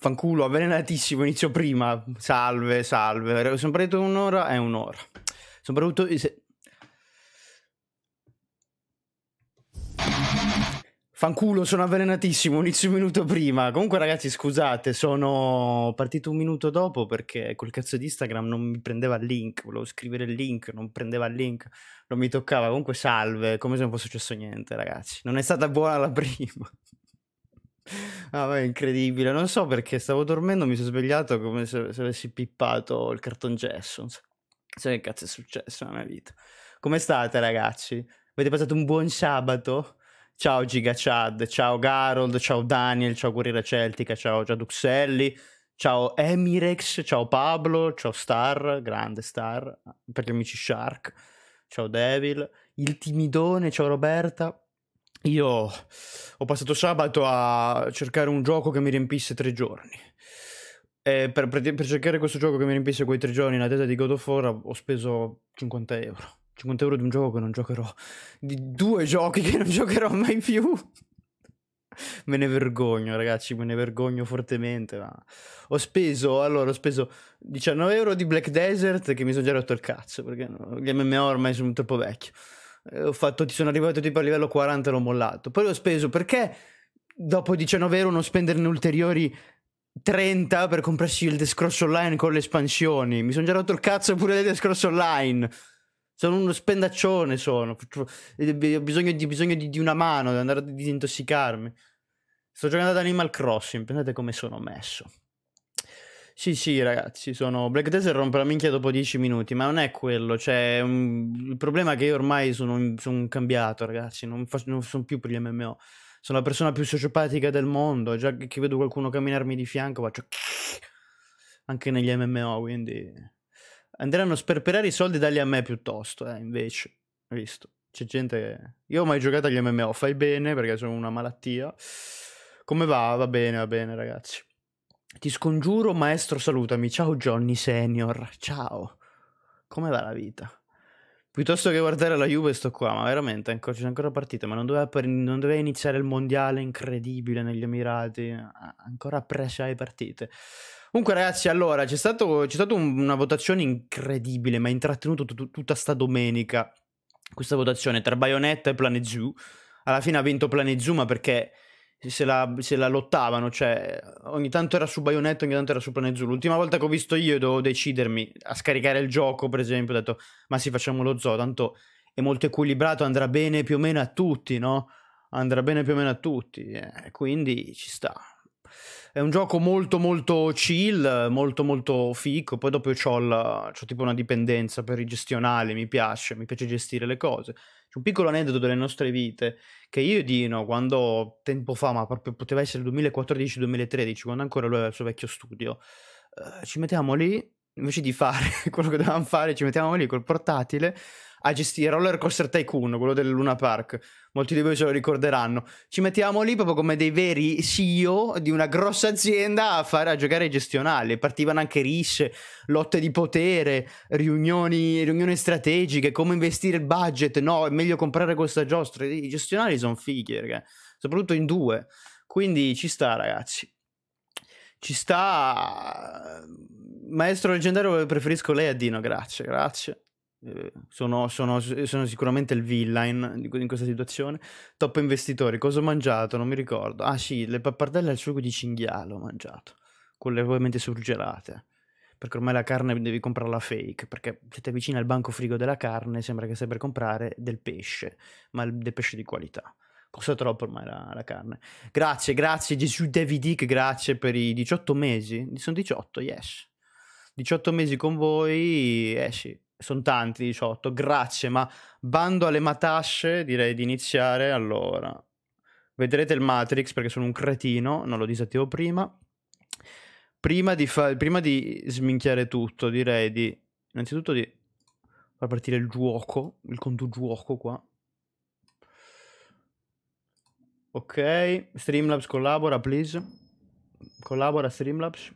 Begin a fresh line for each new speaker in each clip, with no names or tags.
fanculo, avvelenatissimo, inizio prima, salve, salve, sono preso un'ora, è un'ora. Sono preso... Fanculo, sono avvelenatissimo, inizio un minuto prima. Comunque, ragazzi, scusate, sono partito un minuto dopo perché quel cazzo di Instagram non mi prendeva il link. Volevo scrivere il link, non prendeva il link, non mi toccava. Comunque, salve, come se non fosse successo niente, ragazzi. Non è stata buona la prima. Ah, è incredibile, non so perché stavo dormendo, mi sono svegliato come se, se avessi pippato il cartongesso. Non so. so che cazzo è successo nella mia vita. Come state, ragazzi? Avete passato un buon sabato? Ciao Giga Chad, ciao Garold, ciao Daniel, ciao Corriera Celtica, ciao Giaduxelli, ciao Emirex, ciao Pablo, ciao Star, grande Star, ah, per gli amici Shark, ciao Devil, il timidone, ciao Roberta, io ho passato sabato a cercare un gioco che mi riempisse tre giorni. Per, per, per, cercare questo gioco che mi riempisse quei tre giorni in attesa di God of War ho speso 50 euro. 50 euro di un gioco che non giocherò. Di due giochi che non giocherò mai più. me ne vergogno, ragazzi, me ne vergogno fortemente. Ma... Ho speso, allora, ho speso 19 euro di Black Desert che mi sono già rotto il cazzo perché gli MMO ormai sono troppo vecchio. Eh, ho fatto, sono arrivato tipo a livello 40 e l'ho mollato. Poi l'ho speso perché dopo 19 euro non spenderne ulteriori 30 per comprarsi il Discross Online con le espansioni. Mi sono già rotto il cazzo pure del Discross Online. Sono uno spendaccione, sono. Eh, ho bisogno di, bisogno di, di una mano, di andare a disintossicarmi. Sto giocando ad Animal Crossing, pensate come sono messo. Sì, sì, ragazzi, sono Black Desert rompe la minchia dopo 10 minuti, ma non è quello. Cioè, un... il problema è che io ormai sono, sono cambiato, ragazzi. Non, faccio... non, sono più per gli MMO. Sono la persona più sociopatica del mondo. Già che vedo qualcuno camminarmi di fianco, faccio. Anche negli MMO, quindi. Andranno a sperperare i soldi dagli a me piuttosto, eh, invece. Hai visto? C'è gente. Che... Io ho mai giocato agli MMO, fai bene perché sono una malattia. Come va? Va bene, va bene, ragazzi. Ti scongiuro, maestro, salutami. Ciao Johnny Senior. Ciao. Come va la vita? Piuttosto che guardare la Juve sto qua, ma veramente ancora, c'è ancora partita, ma non doveva, per, non doveva, iniziare il mondiale incredibile negli Emirati, ancora presa le partite. Comunque ragazzi, allora, c'è stata un, una votazione incredibile, ma ha intrattenuto tut, tutta sta domenica questa votazione tra Bayonetta e Planet Zoo. Alla fine ha vinto Planet Zoo, ma perché se la, se la, lottavano, cioè ogni tanto era su Bayonetta, ogni tanto era su Planet Zoo. L'ultima volta che ho visto io dovevo decidermi a scaricare il gioco, per esempio, ho detto ma sì facciamo lo zoo, tanto è molto equilibrato, andrà bene più o meno a tutti, no? Andrà bene più o meno a tutti, eh, quindi ci sta. È un gioco molto molto chill, molto molto fico. Poi dopo ho, tipo una dipendenza per i gestionale, mi piace, mi piace gestire le cose. C'è un piccolo aneddoto delle nostre vite che io e Dino, quando tempo fa, ma proprio poteva essere 2014-2013, quando ancora lui aveva il suo vecchio studio, eh, ci mettiamo lì, invece di fare quello che dovevamo fare, ci mettiamo lì col portatile a gestire Roller Coaster Tycoon, quello del Luna Park. Molti di voi se lo ricorderanno. Ci mettiamo lì proprio come dei veri CEO di una grossa azienda a, fare, a giocare ai gestionali. Partivano anche risce, lotte di potere, riunioni, riunioni strategiche, come investire il budget. No, è meglio comprare questa giostra. I gestionali sono fighi, raga. soprattutto in due. Quindi ci sta, ragazzi ci sta ehm, maestro leggendario preferisco lei a Dino grazie grazie Ehm, sono, sono, sono, sicuramente il villain in questa situazione. Top investitori, cosa ho mangiato? Non mi ricordo. Ah sì, le pappardelle al sugo di cinghiale ho mangiato, quelle ovviamente surgelate. Perché ormai la carne devi comprarla fake, perché se ti avvicini al banco frigo della carne sembra che stai per comprare del pesce, ma del pesce di qualità. Costa troppo ormai la, la carne. Grazie, grazie Gesù David Dick, grazie per i 18 mesi. Sono 18, yes. 18 mesi con voi, eh sì sono tanti 18, grazie, ma bando alle matasce, direi di iniziare allora. Vedrete il Matrix perché sono un cretino, non lo disattivo prima. Prima di, fa- prima di sminchiare tutto, direi di innanzitutto di far partire il gioco, il conto qua. Ok, Streamlabs collabora, please. Collabora Streamlabs.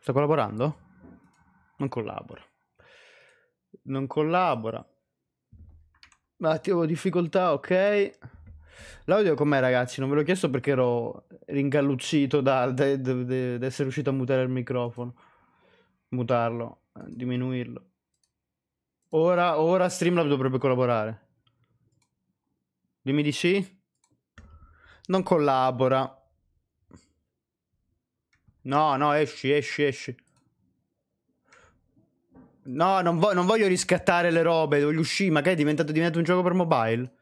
Sta collaborando? Non collabora. Non collabora. Attivo difficoltà, ok. L'audio com'è ragazzi? Non ve l'ho chiesto perché ero ringalluccito da, da, da, da essere riuscito a mutare il microfono. Mutarlo, eh, diminuirlo. Ora, ora Streamlab dovrebbe collaborare. Dimmi di sì? Non collabora. No, no, esci, esci, esci. No, non, vo- non, voglio riscattare le robe, voglio uscire, magari è diventato, diventato un gioco per mobile.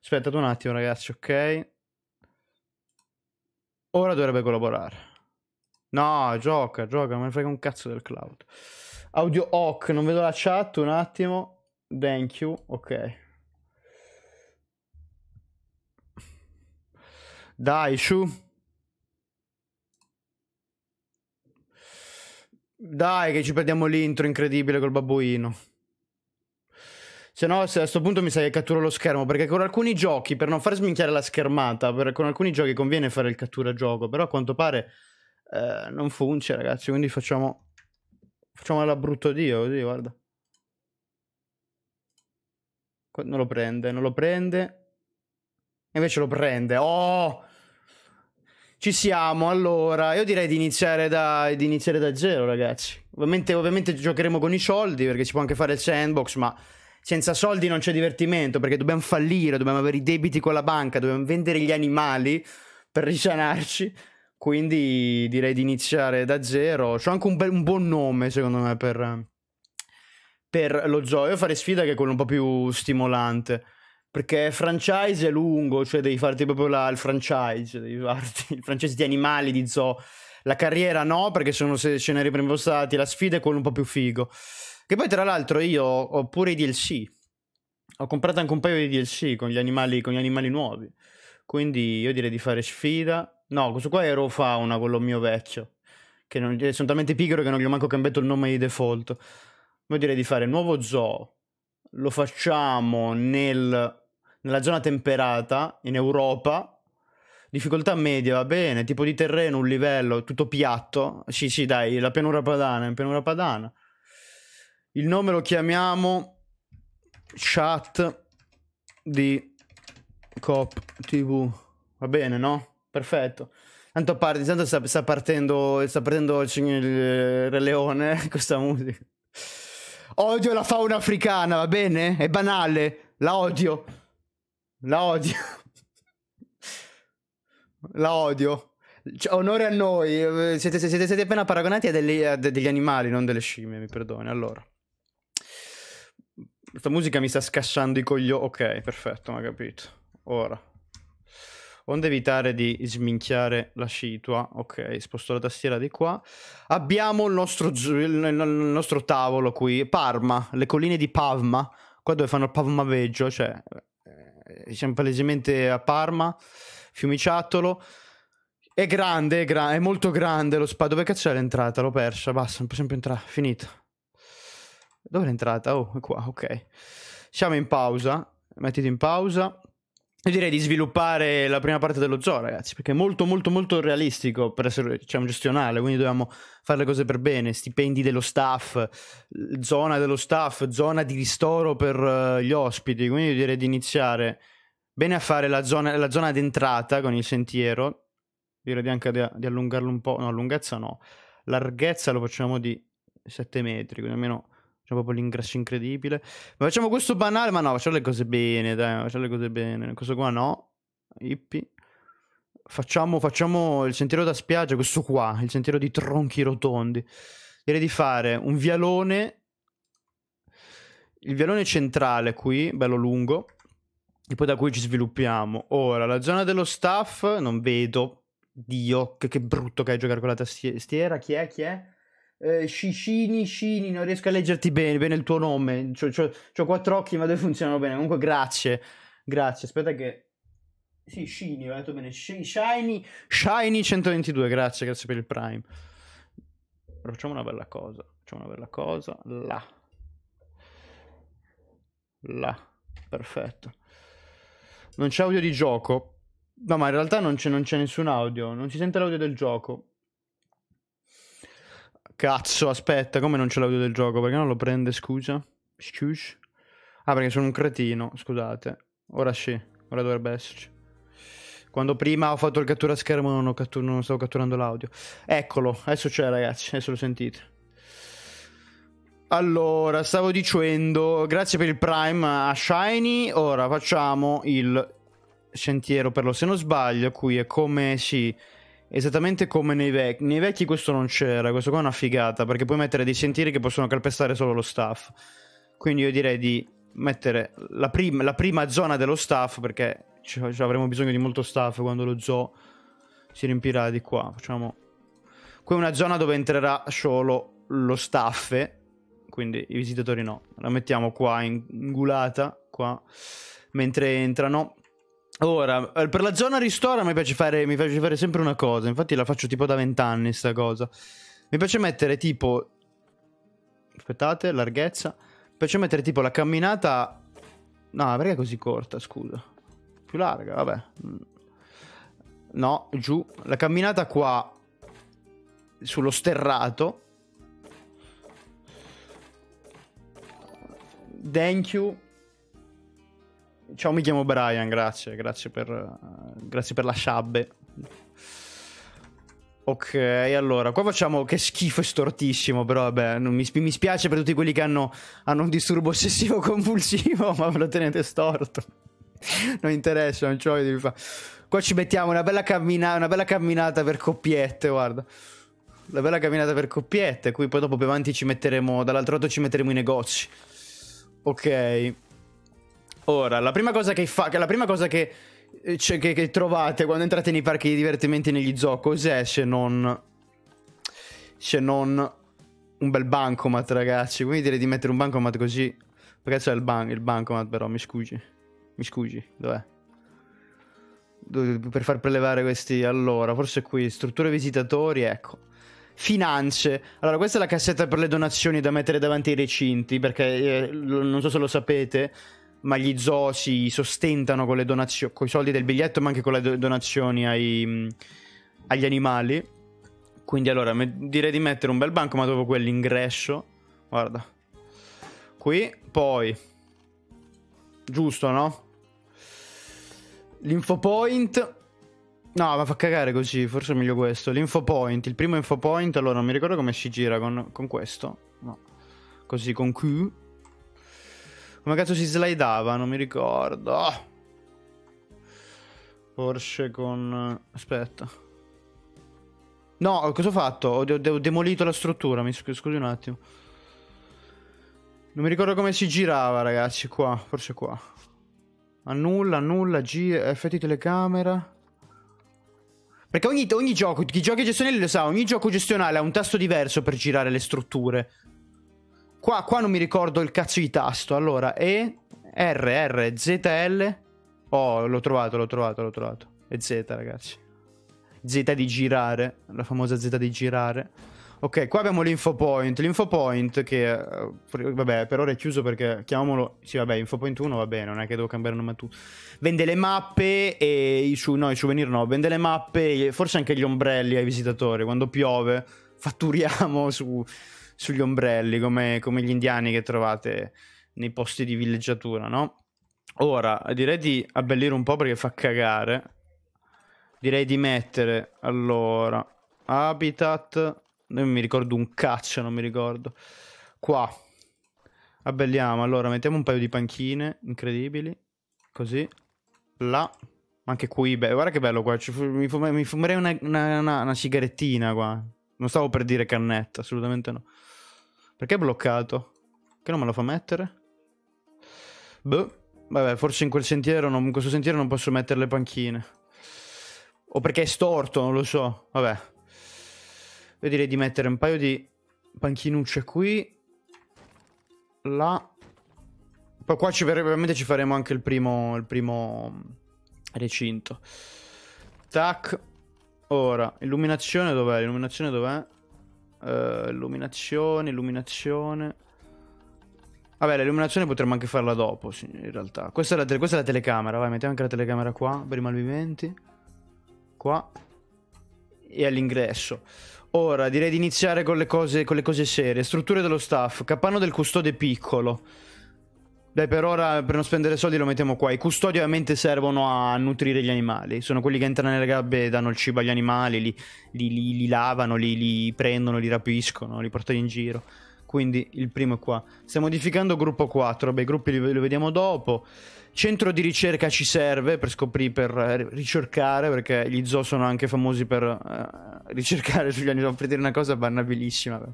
Aspettate un attimo, ragazzi, ok? Ora dovrebbe collaborare. No, gioca, gioca, me ne frega un cazzo del cloud. Audio Hawk, non vedo la chat, un attimo. Thank you, ok. Dai, su. Dai, che ci perdiamo l'intro incredibile col babbuino. Se no, se a questo punto mi sa che catturo lo schermo, perché con alcuni giochi, per non far sminchiare la schermata, per, con alcuni giochi conviene fare il cattura gioco, però a quanto pare eh, non funziona, ragazzi, quindi facciamo... Facciamo la brutto Dio, così, guarda. Non lo prende, non lo prende. Invece lo prende. Oh! Ci siamo, allora, io direi di iniziare da, di iniziare da zero, ragazzi. Ovviamente, ovviamente giocheremo con i soldi, perché si può anche fare il sandbox, ma senza soldi non c'è divertimento, perché dobbiamo fallire, dobbiamo avere i debiti con la banca, dobbiamo vendere gli animali per risanarci. Quindi direi di iniziare da zero. C'ho anche un, bel, un buon nome, secondo me, per, per lo zoo. Io farei sfida che è quello un po' più stimolante. Perché franchise è lungo, cioè devi farti proprio la, il franchise, devi farti il franchise di animali, di zoo. La carriera no, perché sono scenari preimpostati, la sfida è quello un po' più figo. Che poi tra l'altro io ho pure i DLC. Ho comprato anche un paio di DLC con gli animali, con gli animali nuovi. Quindi io direi di fare sfida. No, questo qua è Ero Fauna, quello mio vecchio. Che non, eh, sono talmente pigro che non gli ho manco cambiato il nome di default. Io direi di fare nuovo zoo. Lo facciamo nel nella zona temperata, in Europa. Difficoltà media, va bene, tipo di terreno, un livello, tutto piatto. Sì, sì, dai, la pianura padana, la pianura padana. Il nome lo chiamiamo chat di Cop TV. Va bene, no? Perfetto. Tanto, parte, tanto sta, sta, partendo, sta partendo il, il Re Leone questa musica. Odio la fauna africana, va bene? È banale, la odio. La odio. La odio. Cioè, onore a noi. Eh, siete, siete, siete appena paragonati a degli, a degli, animali, non delle scimmie, mi perdoni. Allora. Questa musica mi sta scassando i coglioni. Ok, perfetto, ma capito. Ora. Onde evitare di sminchiare la situa. Ok, sposto la tastiera di qua. Abbiamo il nostro, il nostro tavolo qui. Parma, le colline di Pavma. Qua dove fanno il pavmaveggio, cioè diciamo palesemente a Parma, Fiumiciattolo. È grande, è, gra- è molto grande lo spazio. Dove cazzo è l'entrata? L'ho persa, basta, non possiamo più entrare, Finito. Dove è l'entrata? Oh, è qua, ok. Siamo in pausa, mettiti in pausa. Io direi di sviluppare la prima parte dello zoo, ragazzi, perché è molto, molto, molto realistico per essere diciamo, gestionale, quindi dobbiamo fare le cose per bene, stipendi dello staff, zona dello staff, zona di ristoro per uh, gli ospiti, quindi io direi di iniziare bene a fare la zona, la zona d'entrata con il sentiero, direi anche di, di allungarlo un po', no, lunghezza no, larghezza lo facciamo di 7 metri, quindi almeno Facciamo proprio l'ingresso incredibile. Ma facciamo questo banale, ma no, facciamo le cose bene, dai, facciamo le cose bene. Questo qua no. Ippi. Facciamo, facciamo il sentiero da spiaggia, questo qua, il sentiero di tronchi rotondi. Direi di fare un vialone il vialone centrale qui, bello lungo, e poi da qui ci sviluppiamo. Ora, la zona dello staff, non vedo, Dio, che, che brutto che è giocare con la tastiera, chi è, chi è? eh, Shishini, non riesco a leggerti bene, bene il tuo nome. Ho quattro occhi, ma dove funzionano bene. Comunque, grazie. Grazie, aspetta che... Sì, Shiny, ho detto bene. Shiny, Shiny 122, grazie, grazie per il Prime. Però facciamo una bella cosa. Facciamo una bella cosa. Là. Là. Perfetto. Non c'è audio di gioco. No, ma in realtà non c'è, non c'è nessun audio. Non si sente l'audio del gioco. Cazzo, aspetta, come non c'è l'audio del gioco? Perché non lo prende, scusa? Scush? Ah, perché sono un cretino, scusate. Ora sì, ora dovrebbe esserci. Quando prima ho fatto il cattura schermo non, cattur- non stavo catturando l'audio. Eccolo, adesso c'è ragazzi, adesso lo sentite. Allora, stavo dicendo, grazie per il prime a Shiny, ora facciamo il sentiero per lo se non sbaglio, qui è come si... Sì, Esattamente come nei vecchi. Nei vecchi questo non c'era, questo qua è una figata, perché puoi mettere dei sentieri che possono calpestare solo lo staff. Quindi io direi di mettere la, prim- la prima zona dello staff, perché c- c- avremo bisogno di molto staff quando lo zoo si riempirà di qua. Facciamo... Qui è una zona dove entrerà solo lo staff, eh. quindi i visitatori no. La mettiamo qua in, in gulata, qua, mentre entrano. Ora, eh, per la zona ristora mi piace, fare, mi piace fare sempre una cosa, infatti la faccio tipo da vent'anni sta cosa. Mi piace mettere tipo... Aspettate, larghezza. Mi piace mettere tipo la camminata... No, perché è così corta, scusa? Più larga, vabbè. Mm. No, giù. La camminata qua sullo sterrato. Thank you. Ciao, mi chiamo Brian, grazie, grazie per, uh, grazie per la sciabbe. Ok, allora, qua facciamo che schifo è stortissimo, però vabbè, mi, mi, spiace per tutti quelli che hanno, hanno un disturbo ossessivo compulsivo, ma ve lo tenete storto. non interessa, non c'ho voglio devi Qua ci mettiamo una bella, cammina- una bella camminata per coppiette, guarda. Una bella camminata per coppiette, qui poi dopo più avanti ci metteremo, dall'altro lato ci metteremo i negozi. Ok. Ora, la prima cosa che fa, la prima cosa che, cioè, che, che trovate quando entrate nei parchi di divertimenti negli zoo, cos'è se non... se non un bel bancomat, ragazzi. Quindi direi di mettere un bancomat così. Perché c'è il, ban- il bancomat, però, mi scusi. Mi scusi, dov'è? per far prelevare questi allora forse qui strutture visitatori ecco finanze allora questa è la cassetta per le donazioni da mettere davanti ai recinti perché eh, non so se lo sapete ma gli zoo si sostentano con le donazioni, con i soldi del biglietto, ma anche con le do- donazioni ai, mm, agli animali. Quindi allora direi di mettere un bel banco, ma dopo quell'ingresso, guarda, qui, poi, giusto no? L'infopoint. No, ma fa cagare così, forse è meglio questo. L'infopoint, il primo infopoint, allora non mi ricordo come si gira con, con questo. No. Così con Q. Come cazzo si slidava? Non mi ricordo. Oh. Porsche con... Aspetta. No, cosa ho fatto? Ho, de ho demolito la struttura, mi scusi un attimo. Non mi ricordo come si girava, ragazzi, qua. Forse qua. Annulla, annulla, G, effetti telecamera. Perché ogni, ogni gioco, chi gioca gestionale lo sa, ogni gioco gestionale ha un tasto diverso per girare le strutture. Qua, qua non mi ricordo il cazzo di tasto. Allora, E, R, R, Z, L. Oh, l'ho trovato, l'ho trovato, l'ho trovato. E Z, ragazzi. Z di girare, la famosa Z di girare. Ok, qua abbiamo l'info point. L'info point che, eh, vabbè, per ora è chiuso perché chiamiamolo... Sì, vabbè, info point 1 va bene, non è che devo cambiare nome a tu. Vende le mappe e i, su... no, i souvenir no, vende le mappe e forse anche gli ombrelli ai visitatori. Quando piove fatturiamo su, sugli ombrelli, come, come gli indiani che trovate nei posti di villeggiatura, no? Ora, direi di abbellire un po' perché fa cagare. Direi di mettere, allora, habitat... Non mi ricordo un caccia, non mi ricordo. Qua. Abbelliamo, allora, mettiamo un paio di panchine incredibili. Così. Là. anche qui, beh, guarda che bello qua. mi, fumerei una, una, una, una, cigarettina qua. Non stavo per dire cannetta, assolutamente no. Perché è bloccato? Che non me lo fa mettere? Boh. Vabbè, forse in quel sentiero, non, in questo sentiero non posso mettere le panchine. O perché è storto, non lo so. Vabbè. Io direi di mettere un paio di panchinucce qui. Là. Poi qua ci, veramente ci faremo anche il primo, il primo recinto. Tac. Ora, illuminazione dov'è? L'illuminazione dov'è? Uh, illuminazione, illuminazione. Vabbè, l'illuminazione potremmo anche farla dopo, in realtà. Questa è, la questa è la telecamera, vai, mettiamo anche la telecamera qua, per i malviventi. Qua. E all'ingresso. Ora, direi di iniziare con le, cose, con le cose serie. Strutture dello staff. Capanno del custode piccolo. Dai, per ora, per non spendere soldi, lo mettiamo qua. I custodi ovviamente servono a nutrire gli animali. Sono quelli che entrano nelle gabbie e danno il cibo agli animali, li, li, li, li lavano, li, prendono, li rapiscono, li portano in giro. Quindi il primo è qua. Stiamo modificando gruppo 4. Beh, i gruppi li, li vediamo dopo. Centro di ricerca ci serve per scoprire, per eh, ricercare, perché gli zoo sono anche famosi per uh, ricercare sugli animali. Per dire una cosa banabilissima. Beh.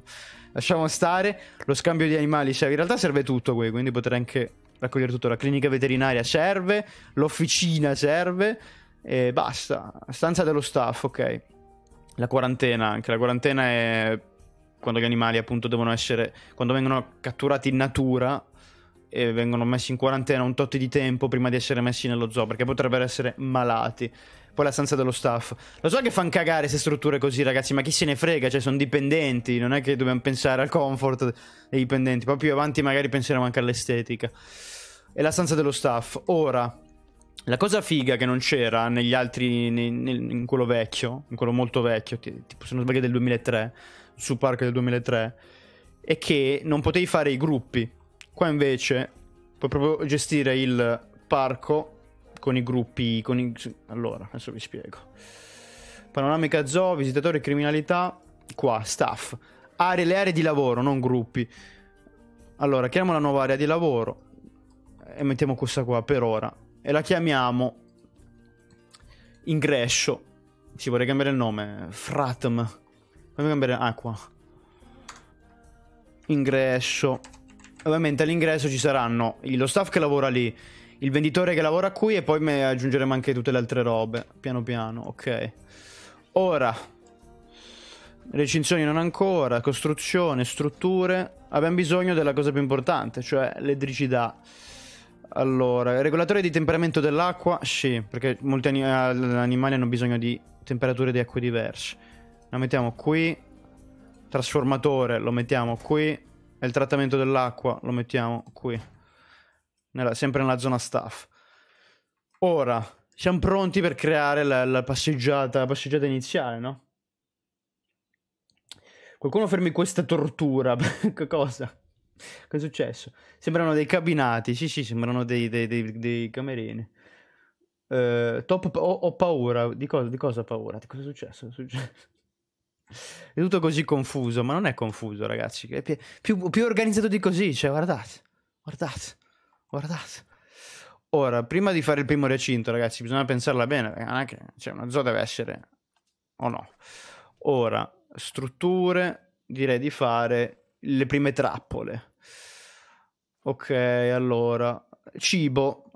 Lasciamo stare lo scambio di animali. Serve. In realtà serve tutto qui, quindi potrei anche raccogliere tutto. La clinica veterinaria serve, l'officina serve e basta. Stanza dello staff, ok. La quarantena anche. La quarantena è quando gli animali appunto devono essere... Quando vengono catturati in natura e vengono messi in quarantena un tot di tempo prima di essere messi nello zoo perché potrebbero essere malati poi la stanza dello staff. Lo so che fanno cagare queste strutture così, ragazzi, ma chi se ne frega? Cioè, sono dipendenti, non è che dobbiamo pensare al comfort dei dipendenti. Poi più avanti magari penseremo anche all'estetica. E la stanza dello staff. Ora, la cosa figa che non c'era negli altri, nei, nel, in quello vecchio, in quello molto vecchio, tipo se non sbaglio del 2003, su Park del 2003, è che non potevi fare i gruppi. Qua invece puoi proprio gestire il parco con i gruppi... Con i... Allora, adesso vi spiego. Panoramica zoo, visitatori, criminalità, qua, staff. Aree, le aree di lavoro, non gruppi. Allora, chiamiamo la nuova area di lavoro e mettiamo questa qua per ora. E la chiamiamo ingresso. Ci vorrei cambiare il nome. Fratm. Voglio cambiare acqua. Ingresso. Ovviamente all'ingresso ci saranno lo staff che lavora lì, il venditore che lavora qui e poi me aggiungeremo anche tutte le altre robe, piano piano, ok. Ora, recinzioni non ancora, costruzione, strutture, abbiamo bisogno della cosa più importante, cioè l'edricità. Allora, regolatore di temperamento dell'acqua? Sì, perché molti animali hanno bisogno di temperature di acque diverse. La mettiamo qui. Trasformatore lo mettiamo qui. E il trattamento dell'acqua lo mettiamo qui nella, sempre nella zona staff. Ora, siamo pronti per creare la, la, passeggiata, la passeggiata iniziale, no? Qualcuno fermi questa tortura. Cosa? Cosa è successo? Sembrano dei cabinati. Sì, sì, sembrano dei, dei, dei, dei camerini. Uh, top, ho, ho, paura. Di cosa, di cosa ho paura? Di cosa è successo? È, successo? è tutto così confuso, ma non è confuso, ragazzi. È più, più organizzato di così. Cioè, guardate, guardate. Guardate. Ora, prima di fare il primo recinto, ragazzi, bisogna pensarla bene, anche, cioè, una zona deve essere o no. Ora, strutture, direi di fare le prime trappole. Ok, allora, cibo.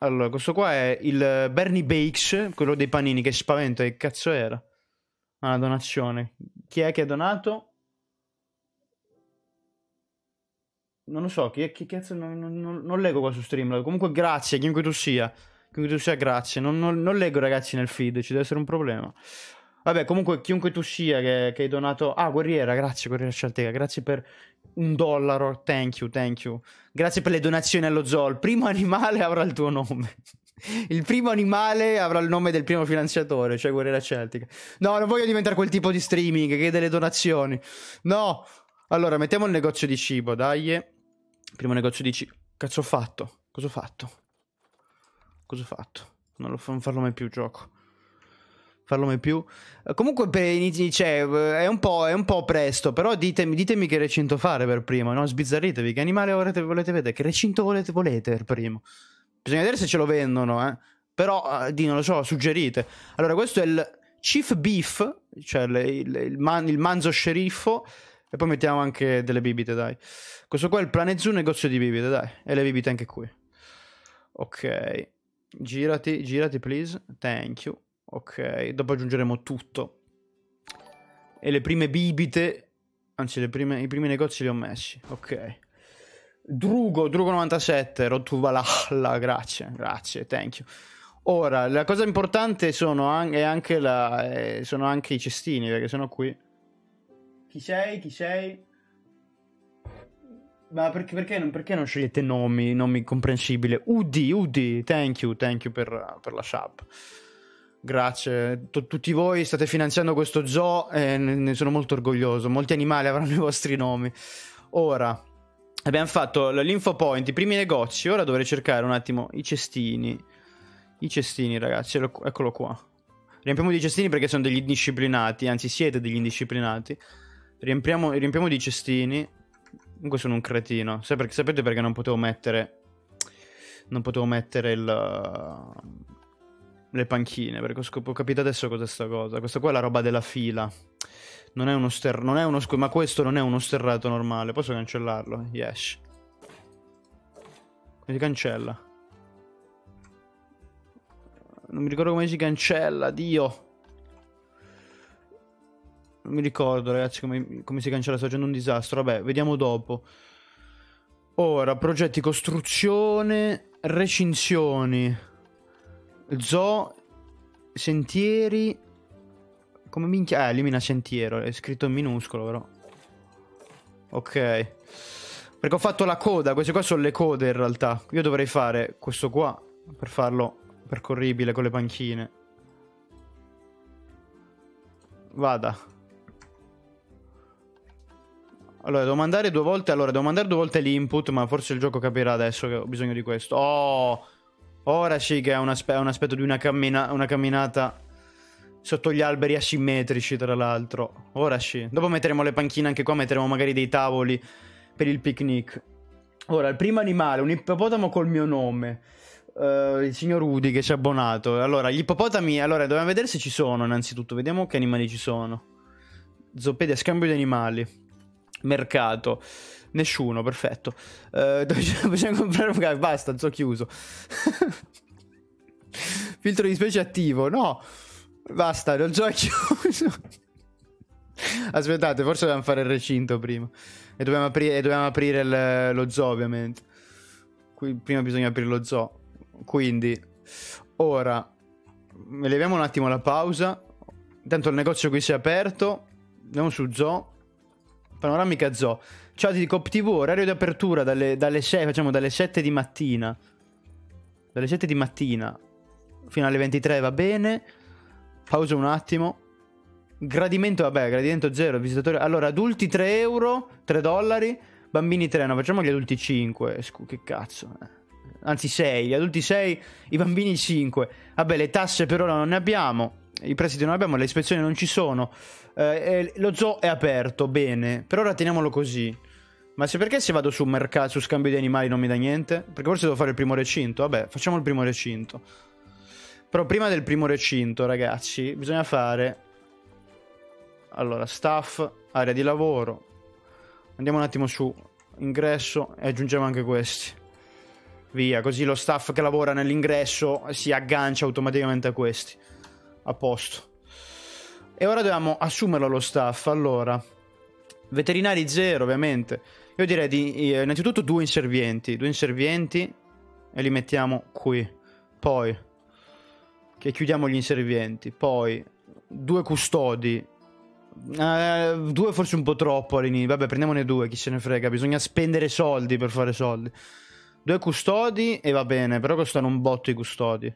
Allora, questo qua è il Bernie Bakes, quello dei panini, che spavento, che cazzo era? Una donazione. Chi è che ha donato? Non lo so, che, chi cazzo non, non, non, leggo qua su Streamlab. Comunque grazie, chiunque tu sia. Chiunque tu sia, grazie. Non, non, leggo ragazzi nel feed, ci deve essere un problema. Vabbè, comunque chiunque tu sia che, che hai donato... Ah, Guerriera, grazie Guerriera Scialtega, grazie per un dollaro, thank you, thank you. Grazie per le donazioni allo zoo. Il primo animale avrà il tuo nome. Il primo animale avrà il nome del primo finanziatore, cioè Guerriera Celtica. No, non voglio diventare quel tipo di streaming che chiede le donazioni. No. Allora, mettiamo il negozio di cibo, dai primo negozio dici, cazzo ho fatto? Cosa ho fatto? Cosa ho fatto? Non, lo, non farlo mai più gioco. Farlo mai più. Eh, comunque per inizi, cioè, eh, è, un po', è un po' presto, però ditemi, ditemi che recinto fare per primo, no? Sbizzarritevi, che animale volete, volete vedere? Che recinto volete, volete per primo? Bisogna vedere se ce lo vendono, eh? Però, eh, di, non lo so, suggerite. Allora, questo è il Chief Beef, cioè il, il, il, man, il manzo sceriffo e poi mettiamo anche delle bibite, dai. Questo qua è il Planezu, negozio di bibite, dai. E le bibite anche qui. Ok. Girati, girati, please. Thank you. Ok. Dopo aggiungeremo tutto. E le prime bibite... Anzi, prime, i primi negozi li ho messi. Ok. Drugo, Drugo97, Rotuvalahla, grazie, grazie, thank you. Ora, la cosa importante sono, an- anche la, eh, sono anche i cestini, perché sono qui chi sei, chi sei. Ma perché, perché, non, perché non, scegliete nomi, nomi comprensibili? Udi, Udi, thank you, thank you per, per la sub. Grazie, tutti voi state finanziando questo zoo e ne sono molto orgoglioso. Molti animali avranno i vostri nomi. Ora, abbiamo fatto l'info point, i primi negozi. Ora dovrei cercare un attimo i cestini. I cestini, ragazzi, ecco, eccolo qua. Riempiamo di cestini perché sono degli indisciplinati, anzi siete degli indisciplinati. Riempiamo, riempiamo di cestini. Comunque sono un cretino. Perché, sapete perché non potevo mettere... Non potevo mettere il... Le panchine, perché ho capito adesso cos'è sta cosa. Questa qua è la roba della fila. Non è uno ster... Non è uno scu- ma questo non è uno sterrato normale. Posso cancellarlo? Yes. Come si cancella? Non mi ricordo come si cancella, Dio non mi ricordo ragazzi come, come si cancella, sto facendo un disastro, vabbè, vediamo dopo. Ora, progetti costruzione, recinzioni, zoo, sentieri, come minchia... Eh, elimina sentiero, è scritto in minuscolo però. Ok. Perché ho fatto la coda, queste qua sono le code in realtà. Io dovrei fare questo qua per farlo percorribile con le panchine. Vada. Allora, devo mandare due volte. Allora, devo mandare due volte l'input, ma forse il gioco capirà adesso che ho bisogno di questo. Oh! Ora sì che è un, aspe un aspetto di una, cammina una camminata sotto gli alberi asimmetrici, tra l'altro. Ora sì. Dopo metteremo le panchine anche qua, metteremo magari dei tavoli per il picnic. Ora, il primo animale, un ippopotamo col mio nome. Uh, il signor Udi che ci ha abbonato. Allora, gli ippopotami, allora, dobbiamo vedere se ci sono innanzitutto. Vediamo che animali ci sono. Zopedia, scambio di animali mercato. Nessuno, perfetto. Uh, dove possiamo comprare un cacchio? Basta, so chiuso. Filtro di specie attivo, no. Basta, il non è chiuso. Aspettate, forse dobbiamo fare il recinto prima. E dobbiamo, apri- e dobbiamo aprire il, lo zoo, ovviamente. Qui, prima bisogna aprire lo zoo. Quindi, ora, leviamo un attimo la pausa. Intanto il negozio qui si è aperto. Andiamo su zoo. Panoramica Zoo. Ciao, ti dico TV, orario di apertura dalle, dalle 6, facciamo dalle 7 di mattina. Dalle 7 di mattina fino alle 23 va bene. Pausa un attimo. Gradimento, vabbè, gradimento 0, visitatori. Allora, adulti 3 euro, 3 dollari, bambini 3, no, facciamo gli adulti 5. Eh, scu- che cazzo. Eh. Anzi 6, gli adulti 6, i bambini 5. Vabbè, le tasse per ora non ne abbiamo, i prestiti non abbiamo, le ispezioni non ci sono. Eh, eh, lo zoo è aperto, bene, per ora teniamolo così. Ma se perché se vado su mercato, su scambio di animali non mi dà niente? Perché forse devo fare il primo recinto, vabbè, facciamo il primo recinto. Però prima del primo recinto, ragazzi, bisogna fare... Allora, staff, area di lavoro. Andiamo un attimo su ingresso e aggiungiamo anche questi. Via, così lo staff che lavora nell'ingresso si aggancia automaticamente a questi. A posto. E ora dobbiamo assumerlo lo staff, allora. Veterinari zero, ovviamente. Io direi di, eh, innanzitutto due inservienti, due inservienti e li mettiamo qui. Poi, che chiudiamo gli inservienti. Poi, due custodi. Eh, due forse un po' troppo all'inizio. Vabbè, prendiamone due, chi se ne frega. Bisogna spendere soldi per fare soldi. Due custodi e va bene, però costano un botto i custodi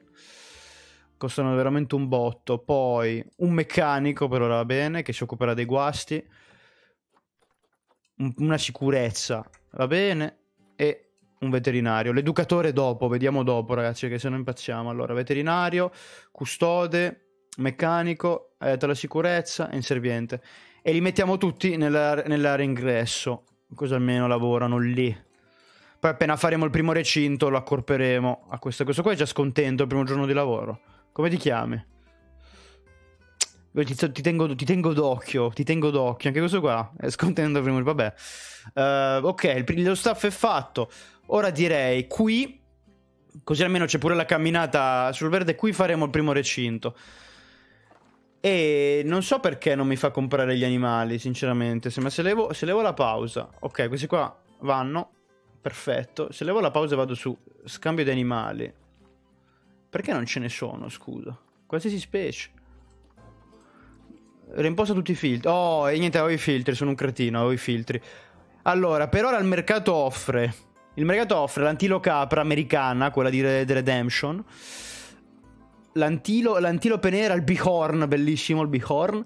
costano veramente un botto. Poi un meccanico per ora va bene, che si occuperà dei guasti. Un, una sicurezza va bene. E un veterinario. L'educatore dopo, vediamo dopo ragazzi, che se no impazziamo. Allora, veterinario, custode, meccanico, eh, della sicurezza e inserviente. E li mettiamo tutti nella, nell'area ingresso, così almeno lavorano lì. Poi appena faremo il primo recinto lo accorperemo a questo. Questo qua è già scontento il primo giorno di lavoro. Come ti chiami? Ti, ti, tengo, ti, tengo, d'occhio, ti tengo d'occhio. Anche questo qua è scontento prima. Vabbè. Uh, ok, il, lo staff è fatto. Ora direi qui. Così almeno c'è pure la camminata sul verde. Qui faremo il primo recinto. E non so perché non mi fa comprare gli animali, sinceramente. Se, ma se levo, se levo la pausa. Ok, questi qua vanno. Perfetto. Se levo la pausa vado su scambio di animali. Perché non ce ne sono, scusa? Qualsiasi specie. Rimposta tutti i filtri. Oh, e niente, avevo i filtri, sono un cretino, avevo i filtri. Allora, per ora il mercato offre. Il mercato offre l'antilocapra americana, quella di Red Redemption. L'antilo, l'antilope nera, il bighorn, bellissimo il bighorn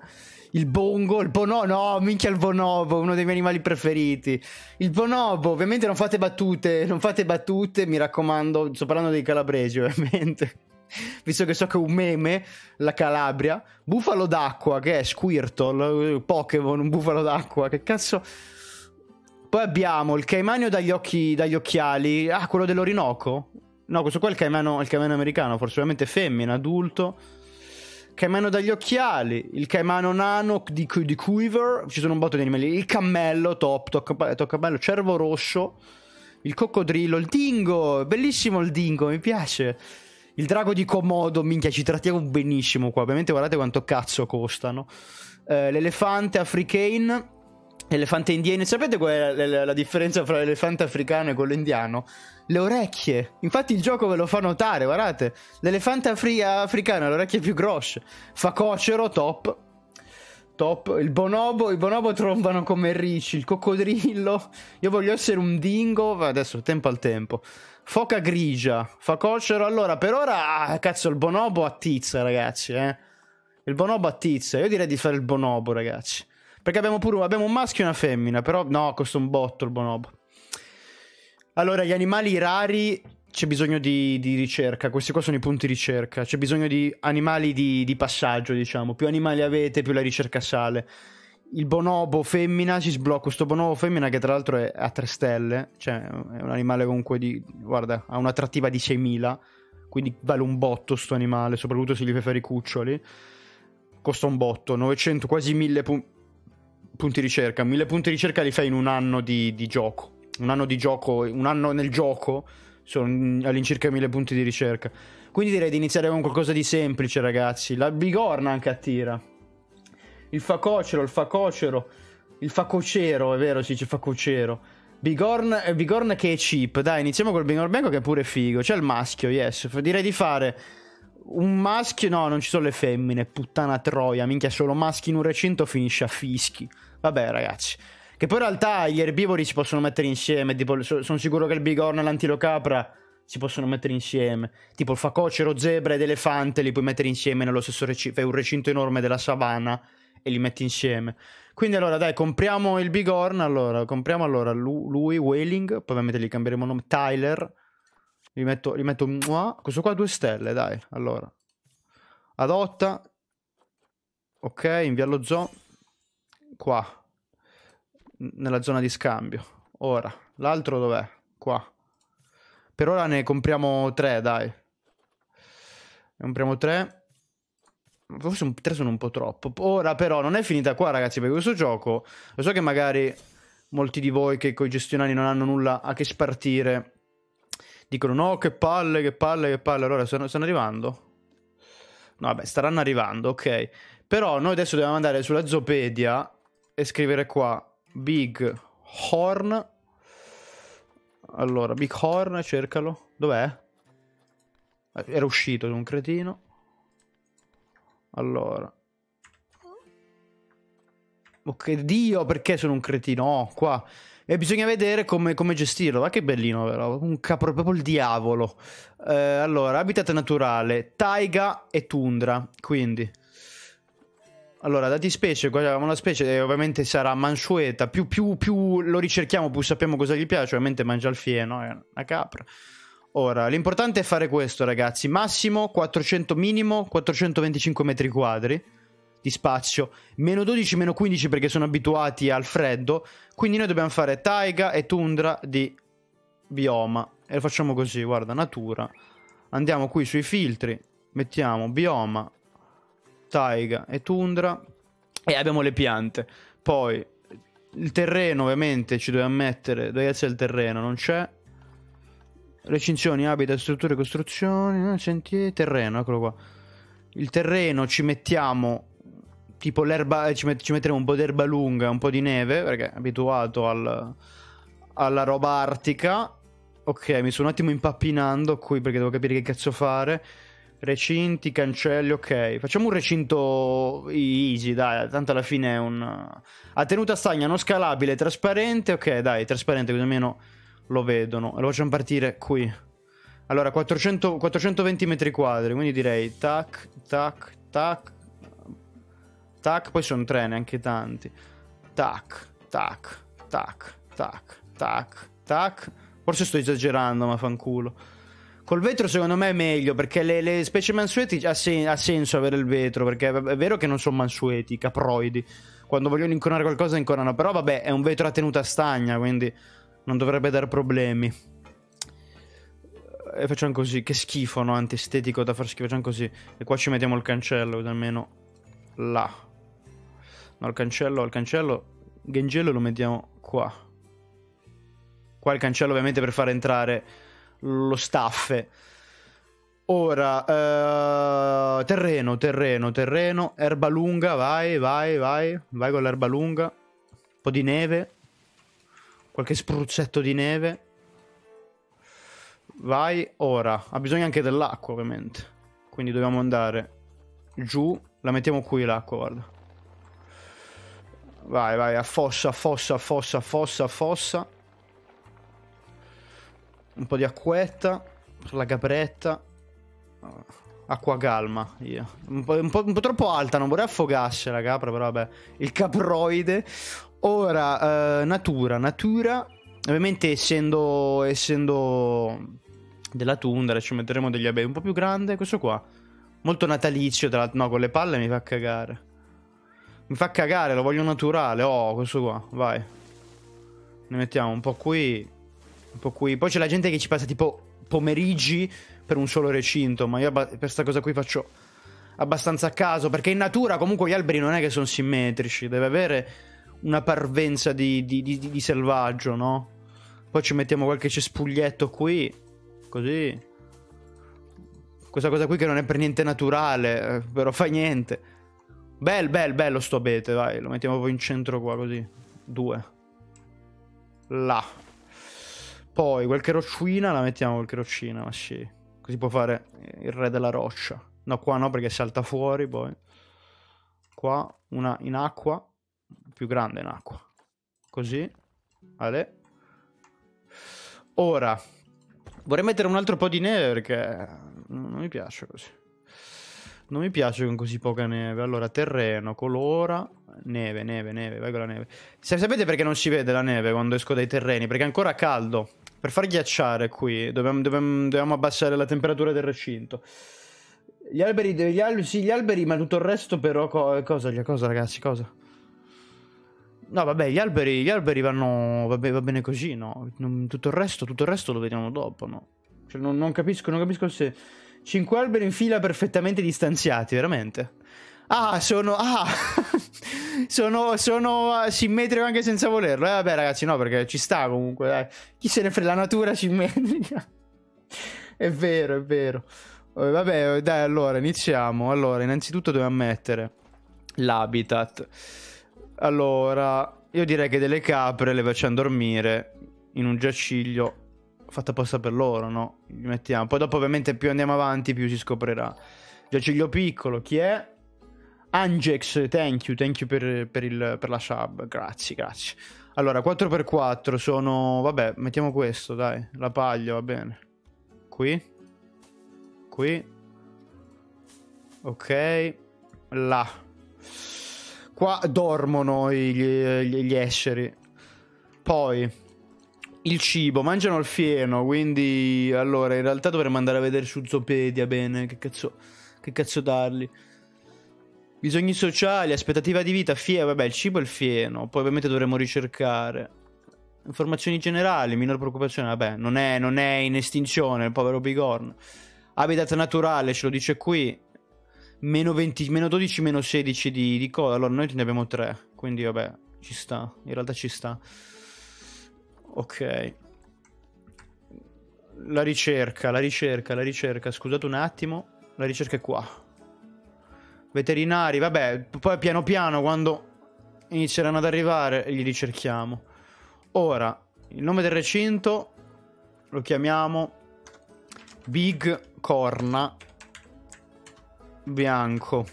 il bongo, il bonobo, no, minchia il bonobo, uno dei miei animali preferiti. Il bonobo, ovviamente non fate battute, non fate battute, mi raccomando, sto parlando dei calabresi ovviamente. Visto che so che è un meme, la Calabria, bufalo d'acqua che è Squirtle, Pokémon, un bufalo d'acqua, che cazzo... Poi abbiamo il caimanio dagli, occhi, dagli occhiali, ah, quello dell'Orinoco? No, questo qua è il caimano, il caimano americano, forse ovviamente femmina, adulto. Caimano dagli occhiali, il caimano nano di, di Quiver, ci sono un botto di animali, il cammello, top, tocca, eh, tocca bello, cervo rosso, il coccodrillo, il dingo, bellissimo il dingo, mi piace. Il drago di Comodo, minchia, ci trattiamo benissimo qua, ovviamente guardate quanto cazzo costano. Eh, l'elefante africane, Elefante indiano. Sapete qual è la, la, la, differenza fra l'elefante africano e quello indiano? Le orecchie. Infatti il gioco ve lo fa notare, guardate. L'elefante afri- africano ha le orecchie più grosse. Fa cocero, top. Top. Il bonobo, i bonobo trombano come ricci. Il coccodrillo. Io voglio essere un dingo. Adesso, tempo al tempo. Foca grigia. Fa cocero. Allora, per ora, ah, cazzo, il bonobo attizza, ragazzi, eh. Il bonobo attizza. Io direi di fare il bonobo, ragazzi. Perché abbiamo pure abbiamo un maschio e una femmina, però no, costa un botto il bonobo. Allora, gli animali rari c'è bisogno di, di, ricerca, questi qua sono i punti ricerca, c'è bisogno di animali di, di, passaggio, diciamo, più animali avete, più la ricerca sale. Il bonobo femmina si sblocca, questo bonobo femmina che tra l'altro è a 3 stelle, cioè è un animale comunque di, guarda, ha un'attrattiva di 6.000, quindi vale un botto sto animale, soprattutto se gli fai fare i cuccioli. Costa un botto, 900, quasi 1000 punti punti ricerca. 1000 punti ricerca li fai in un anno di, di gioco. Un anno di gioco, un anno nel gioco sono all'incirca 1000 punti di ricerca. Quindi direi di iniziare con qualcosa di semplice, ragazzi. La bigorna anche attira. Il facocero, il facocero. Il facocero, è vero, si dice facocero. Bigorn, eh, bigorn che è cheap. Dai, iniziamo col Bigorn Bianco che è pure figo. C'è il maschio, yes. Direi di fare un maschio, no, non ci sono le femmine, puttana troia, minchia, solo maschi in un recinto finisce a fischi. Vabbè, ragazzi. Che poi in realtà gli erbivori si possono mettere insieme, tipo sono sicuro che il bigorno e l'antilocapra si possono mettere insieme. Tipo il facocero, zebra ed elefante li puoi mettere insieme nello stesso recinto, fai un recinto enorme della savana e li metti insieme. Quindi allora dai, compriamo il bigorn, allora, compriamo allora lui, Wailing, poi ovviamente gli cambieremo nome, Tyler gli metto, gli metto mua. questo qua due stelle, dai. Allora. Adotta. Ok, invia lo zoo. Qua. Nella zona di scambio. Ora. L'altro dov'è? Qua. Per ora ne compriamo tre, dai. Ne compriamo tre. Forse un, tre sono un po' troppo. Ora però non è finita qua, ragazzi, perché questo gioco... Lo so che magari molti di voi che con i gestionali non hanno nulla a che spartire dicono no, che palle, che palle, che palle. Allora, stanno, stanno arrivando? No, vabbè, staranno arrivando, ok. Però noi adesso dobbiamo andare sulla Zopedia e scrivere qua Big Horn. Allora, Big Horn, cercalo. Dov'è? Eh, era uscito un cretino. Allora. Oh, che Dio, perché sono un cretino? Oh, qua e bisogna vedere come, come gestirlo. Ma che bellino, vero? Un capro, proprio il diavolo. Eh, allora, habitat naturale, taiga e tundra, quindi... Allora, dati specie, guardiamo una specie, che eh, ovviamente sarà mansueta, più, più, più, lo ricerchiamo, più sappiamo cosa gli piace, ovviamente mangia il fieno, è una capra. Ora, l'importante è fare questo, ragazzi, massimo 400, minimo 425 metri quadri di spazio, meno 12, meno 15 perché sono abituati al freddo, quindi noi dobbiamo fare taiga e tundra di bioma, e lo facciamo così, guarda, natura, andiamo qui sui filtri, mettiamo bioma, taiga e tundra, e abbiamo le piante, poi il terreno ovviamente ci dobbiamo mettere, dove essere il terreno, non c'è, recinzioni, abita, strutture, costruzioni, eh, sentieri, terreno, eccolo qua. Il terreno ci mettiamo tipo l'erba, eh, ci, met- ci, metteremo un po' d'erba lunga, un po' di neve, perché abituato al, alla roba artica. Ok, mi sono un attimo impappinando qui perché devo capire che cazzo fare. Recinti, cancelli, ok. Facciamo un recinto easy, dai, tanto alla fine è un... A tenuta stagna, non scalabile, trasparente, ok, dai, trasparente, così almeno lo vedono. E lo facciamo partire qui. Allora, 400, 420 metri quadri, quindi direi tac, tac, tac, tac, poi sono tre, neanche tanti. Tac, tac, tac, tac, tac, tac. Forse sto esagerando, ma fanculo. Col vetro secondo me è meglio perché le, le specie mansueti ha, sen- ha, senso avere il vetro perché è vero che non sono mansueti, caproidi. Quando vogliono inconare qualcosa inconano, però vabbè è un vetro a tenuta stagna quindi non dovrebbe dar problemi. E facciamo così, che schifo, no? Antistetico da far schifo, facciamo così. E qua ci mettiamo il cancello, almeno là al cancello, al cancello. Gengelo lo mettiamo qua. Qua il cancello ovviamente per far entrare lo staffe. Ora, eh, terreno, terreno, terreno, erba lunga, vai, vai, vai, vai con l'erba lunga. Un po' di neve, qualche spruzzetto di neve. Vai, ora, ha bisogno anche dell'acqua ovviamente. Quindi dobbiamo andare giù, la mettiamo qui l'acqua, guarda. Vai, vai, affossa, affossa, affossa, affossa, affossa. Un po' di acquetta per la capretta. Acqua calma, io. Un po', un, po', un po', troppo alta, non vorrei affogarsi la capra, però vabbè. Il caproide. Ora, eh, natura, natura. Ovviamente essendo, essendo della tundra ci metteremo degli abeti un po' più grande. Questo qua. Molto natalizio, tra l'altro. No, con le palle mi fa cagare. Mi fa cagare, lo voglio naturale. Oh, questo qua, vai. Ne mettiamo un po' qui. Un po' qui. Poi c'è la gente che ci passa tipo pomeriggi per un solo recinto. Ma io per questa cosa qui faccio abbastanza a caso. Perché in natura comunque gli alberi non è che sono simmetrici. Deve avere una parvenza di, di, di, di selvaggio, no? Poi ci mettiamo qualche cespuglietto qui. Così. Questa cosa qui che non è per niente naturale, eh, però fa niente. Bel, bel, bello sto abete, vai. Lo mettiamo poi in centro qua, così. Due. Là. Poi, qualche roccina la mettiamo, qualche roccina, ma sì. Così può fare il re della roccia. No, qua no, perché salta fuori, poi. Qua, una in acqua. Più grande in acqua. Così. Vale. Ora, vorrei mettere un altro po' di neve perché non mi piace così. Non mi piace con così poca neve. Allora, terreno, colora, neve, neve, neve, vai con la neve. sapete perché non si vede la neve quando esco dai terreni? Perché è ancora caldo. Per far ghiacciare qui dobbiamo, dobbiamo, dobbiamo abbassare la temperatura del recinto. Gli alberi, gli alberi, sì, gli alberi, ma tutto il resto però... Co cosa, cosa, ragazzi, cosa? No, vabbè, gli alberi, gli alberi vanno... Vabbè, va bene così, no? tutto, il resto, tutto il resto lo vediamo dopo, no? Cioè, non, non capisco, non capisco se... Cinque alberi in fila perfettamente distanziati, veramente. Ah, sono... Ah! sono, sono ah, simmetrico anche senza volerlo. Eh, vabbè, ragazzi, no, perché ci sta comunque. Dai. Chi se ne frega? La natura simmetrica. è vero, è vero. Eh, vabbè, dai, allora iniziamo. Allora, innanzitutto dobbiamo mettere l'habitat. Allora, io direi che delle capre le facciamo dormire in un giaciglio fatta apposta per loro, no? Li mettiamo. Poi dopo ovviamente più andiamo avanti più si scoprirà. Giaciglio Piccolo, chi è? Angex, thank you, thank you per, per, il, per la sub, grazie, grazie. Allora, 4x4 sono... Vabbè, mettiamo questo, dai. La paglia, va bene. Qui. Qui. Ok. Là. Qua dormono gli, gli, gli esseri. Poi il cibo, mangiano il fieno, quindi allora in realtà dovremmo andare a vedere su Zopedia bene, che cazzo, che cazzo dargli. Bisogni sociali, aspettativa di vita, fieno, vabbè il cibo e il fieno, poi ovviamente dovremmo ricercare. Informazioni generali, minor preoccupazione, vabbè non è, non è in estinzione il povero Bigorn. Habitat naturale, ce lo dice qui, meno, 20, meno 12, meno 16 di, di cosa, allora noi ne abbiamo 3, quindi vabbè ci sta, in realtà ci sta. Ok. La ricerca, la ricerca, la ricerca. Scusate un attimo. La ricerca è qua. Veterinari, vabbè, poi piano piano quando inizieranno ad arrivare li ricerchiamo. Ora, il nome del recinto lo chiamiamo Big Corna Bianco.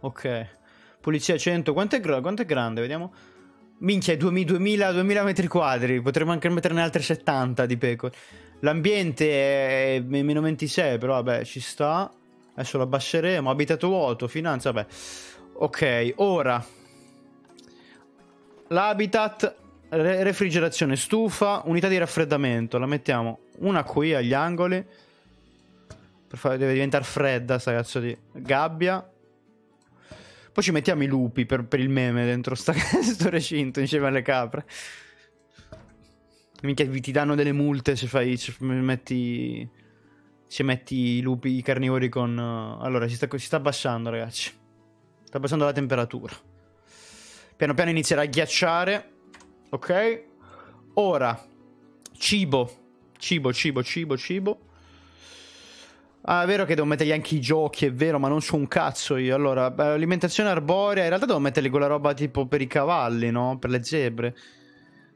Ok. Polizia 100, quanto è, quanto è grande? Vediamo. Minchia, 2000, 2000 metri quadri, potremmo anche metterne altre 70 di pecore. L'ambiente è meno 26, però vabbè, ci sta. Adesso lo abbasseremo. Abitato vuoto, finanza, vabbè. Ok, ora. L'habitat, re refrigerazione, stufa, unità di raffreddamento. La mettiamo una qui agli angoli. Per far, deve diventare fredda sta cazzo di gabbia. Poi ci mettiamo i lupi per, per il meme dentro sta, sto recinto insieme alle capre. Minchia, ti danno delle multe se fai. Se metti. Se metti i lupi, i carnivori con. Eh, allora, si sta, si sta abbassando, ragazzi. Sta abbassando la temperatura. Piano piano inizierà a ghiacciare. Ok. Ora, cibo. Cibo, cibo, cibo, cibo. Ah, è vero che devo mettergli anche i giochi, è vero, ma non so un cazzo io. Allora, alimentazione arborea, in realtà devo mettergli quella roba tipo per i cavalli, no? Per le zebre.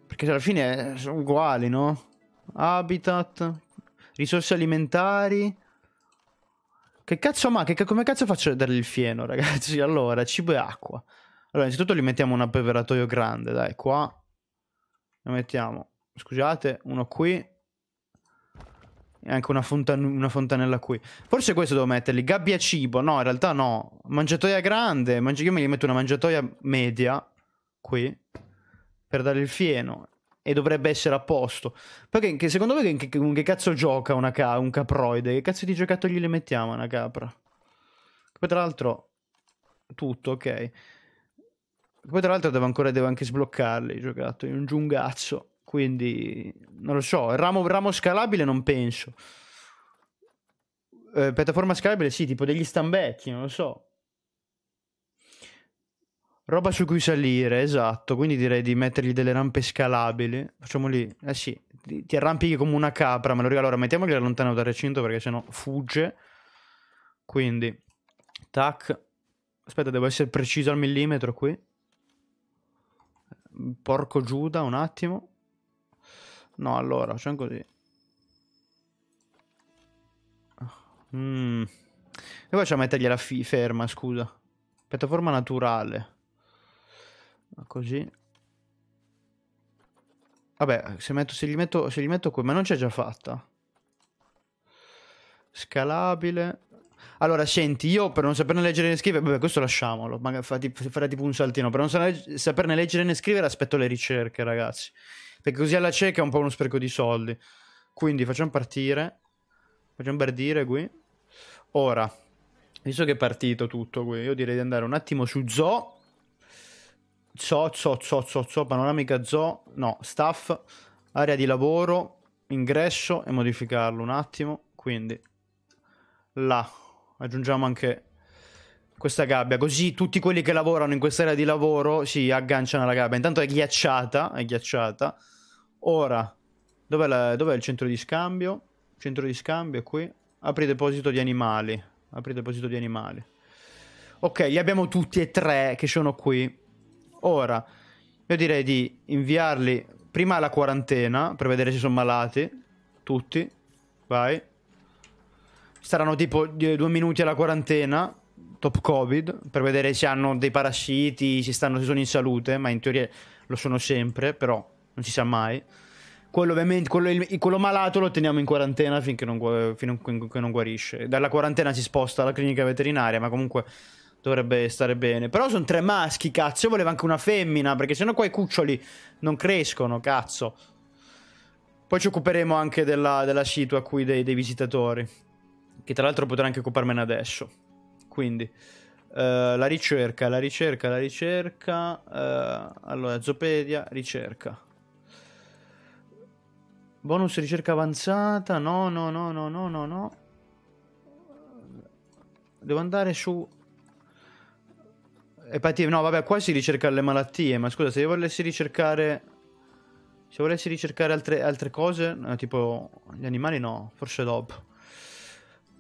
Perché alla fine eh, sono uguali, no? Habitat, risorse alimentari. Che cazzo ma? Che, come cazzo faccio a dargli il fieno, ragazzi? Allora, cibo e acqua. Allora, innanzitutto gli mettiamo un abbeveratoio grande, dai, qua. Lo mettiamo, scusate, uno qui e anche una, fontan- una fontanella qui. Forse questo devo metterli. Gabbia cibo. No, in realtà no. Mangiatoia grande. Mangi- io mi metto una mangiatoia media qui per dare il fieno e dovrebbe essere a posto. Perché che, secondo me che, che, che, cazzo gioca una ca- un caproide? Che cazzo di giocattoli le mettiamo a una capra? Poi tra l'altro tutto, ok. Poi tra l'altro devo ancora devo anche sbloccarli i giocattoli, un giungazzo. Quindi non lo so, ramo, ramo scalabile non penso. Eh, piattaforma scalabile sì, tipo degli stambecchi, non lo so. Roba su cui salire, esatto, quindi direi di mettergli delle rampe scalabili. Facciamoli, eh sì, ti, ti arrampichi come una capra, ma Allora, mettiamoli lontano dal recinto perché sennò fugge. Quindi, tac. Aspetta, devo essere preciso al millimetro qui. Porco Giuda, un attimo. No, allora, facciamo così. Ah, mm. E facciamo mettergliela fi- ferma, scusa. Piattaforma naturale. Ah, così. Vabbè, se, metto, se, gli metto, se gli metto qui, ma non c'è già fatta. Scalabile. Allora, senti, io per non saperne leggere né scrivere, beh, questo lasciamolo, magari farà tipo un saltino, per non saperne leggere né scrivere aspetto le ricerche, ragazzi. Perché così alla cieca è un po' uno spreco di soldi. Quindi facciamo partire. Facciamo partire qui. Ora, visto che è partito tutto qui, io direi di andare un attimo su Zo. Zo, Zo, Zo, Zo, Zo, panoramica Zo. No, staff, area di lavoro, ingresso e modificarlo un attimo. Quindi, là, aggiungiamo anche questa gabbia, così tutti quelli che lavorano in quest'area di lavoro si agganciano alla gabbia. Intanto è ghiacciata, è ghiacciata. Ora, dov'è, la, dov'è il centro di scambio? Centro di scambio è qui. Apri deposito di animali. Apri deposito di animali. Ok, li abbiamo tutti e tre che sono qui. Ora, io direi di inviarli prima alla quarantena per vedere se sono malati. Tutti. Vai. Staranno tipo due minuti alla quarantena top covid per vedere se hanno dei parassiti, se, stanno, se sono in salute, ma in teoria lo sono sempre, però non si sa mai. Quello, ovviamente, quello, quello malato lo teniamo in quarantena finché non, fino a, non guarisce. Dalla quarantena si sposta alla clinica veterinaria, ma comunque dovrebbe stare bene. Però sono tre maschi, cazzo. Io volevo anche una femmina, perché sennò qua i cuccioli non crescono, cazzo. Poi ci occuperemo anche della, della situa qui dei, dei visitatori. Che tra l'altro potrei anche occuparmene adesso quindi uh, la ricerca, la ricerca, la ricerca, uh, allora Zopedia, ricerca. Bonus ricerca avanzata, no, no, no, no, no, no, no. Devo andare su epatia, no, vabbè, qua si ricerca le malattie, ma scusa, se io volessi ricercare se volessi ricercare altre, altre cose, eh, tipo gli animali no, forse dopo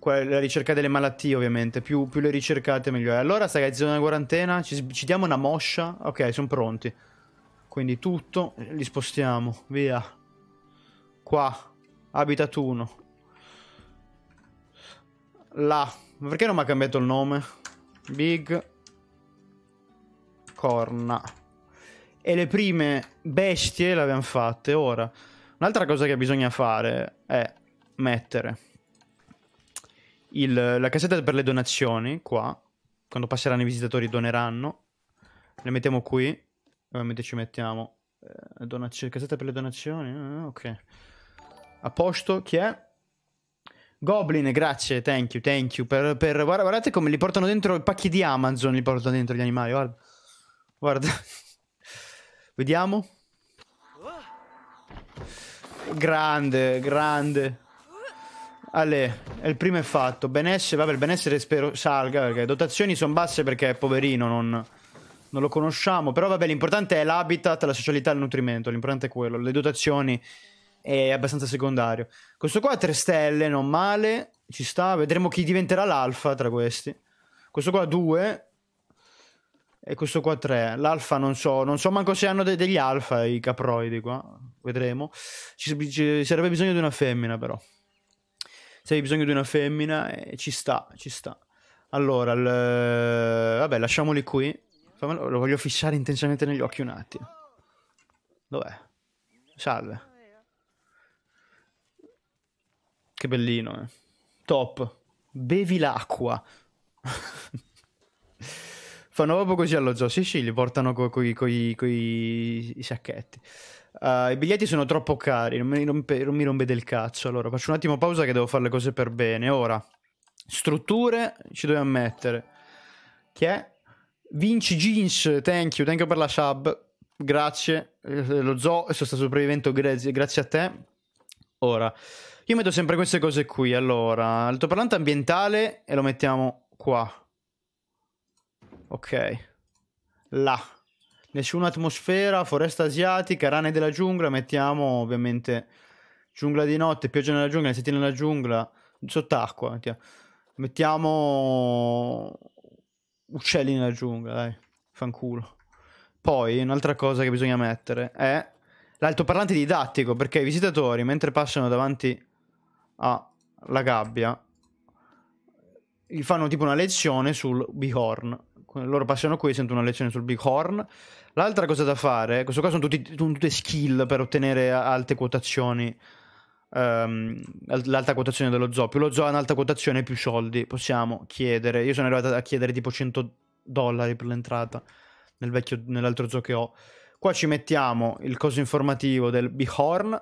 la ricerca delle malattie ovviamente, più, più le ricercate meglio è. Allora sai, zona quarantena, ci, ci diamo una moscia, ok, sono pronti. Quindi tutto, li spostiamo, via. Qua, Habitat 1. Là, ma perché non mi ha cambiato il nome? Big Corna. E le prime bestie le abbiamo fatte, ora. Un'altra cosa che bisogna fare è mettere il, la casetta per le donazioni qua, quando passeranno i visitatori doneranno, le mettiamo qui, ovviamente eh, ci mettiamo eh, donazio, casetta per le donazioni, eh, ok. A posto, chi è? Goblin, grazie, thank you, thank you. Per, per, guarda, guardate come li portano dentro i pacchi di Amazon, li portano dentro gli animali, guarda. Guarda. Vediamo. Grande, grande. Ale, il primo è fatto. Benessere, vabbè, il benessere spero salga perché le dotazioni sono basse perché è poverino, non, non, lo conosciamo. Però vabbè, l'importante è l'habitat, la socialità, e il nutrimento. L'importante è quello. Le dotazioni è abbastanza secondario. Questo qua ha 3 stelle, non male. Ci sta. Vedremo chi diventerà l'alfa tra questi. Questo qua 2. E questo qua 3. L'alfa non so, non so manco se hanno de- degli alfa i caproidi qua. Vedremo. Ci, ci sarebbe bisogno di una femmina però se hai bisogno di una femmina, eh, ci sta, ci sta. Allora, l... Eh, vabbè, lasciamoli qui. Fammelo, lo voglio fissare intensamente negli occhi un attimo. Dov'è? Salve. Che bellino, eh. Top. Bevi l'acqua. Fanno proprio così allo zoo. Sì, sì, li portano con co- i sacchetti. Uh, I biglietti sono troppo cari, non mi, rompe, non mi rompe del cazzo. Allora, faccio un attimo pausa che devo fare le cose per bene. Ora, strutture ci dobbiamo mettere. Chi è? Vinci Jeans, thank you, thank you per la sub. Grazie, eh, lo zoo e sono stato grazie, grazie a te. Ora, io metto sempre queste cose qui. Allora, altoparlante ambientale e lo mettiamo qua. Ok. Là. Nessuna atmosfera, foresta asiatica, rane della giungla, mettiamo ovviamente giungla di notte, pioggia nella giungla, insetti nella giungla, sott'acqua. Mettiamo. uccelli nella giungla, dai, fanculo. Poi un'altra cosa che bisogna mettere è l'altoparlante didattico, perché i visitatori mentre passano davanti alla gabbia gli fanno tipo una lezione sul bighorn. Loro passano qui e sentono una lezione sul bighorn L'altra cosa da fare, questo qua sono, tutti, sono tutte skill per ottenere alte quotazioni. Um, l'alta quotazione dello zoo. Più lo zoo ha un'alta quotazione, più soldi possiamo chiedere. Io sono arrivato a chiedere tipo 100 dollari per l'entrata nel vecchio, nell'altro zoo che ho. Qua ci mettiamo il coso informativo del Bihorn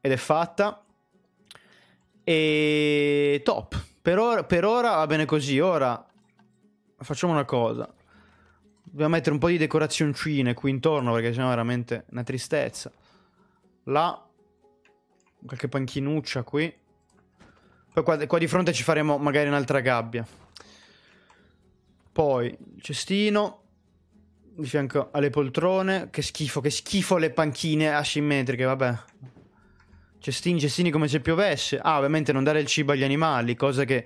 ed è fatta. E top. Per ora, per ora va bene così. Ora facciamo una cosa. Dobbiamo mettere un po' di decorazioncine qui intorno perché sennò è veramente una tristezza. Là, qualche panchinuccia qui. Poi qua, qua di fronte ci faremo magari un'altra gabbia. Poi, cestino di fianco alle poltrone. Che schifo, che schifo le panchine asimmetriche, vabbè. Cestini, cestini come se piovesse. Ah, ovviamente non dare il cibo agli animali, cosa che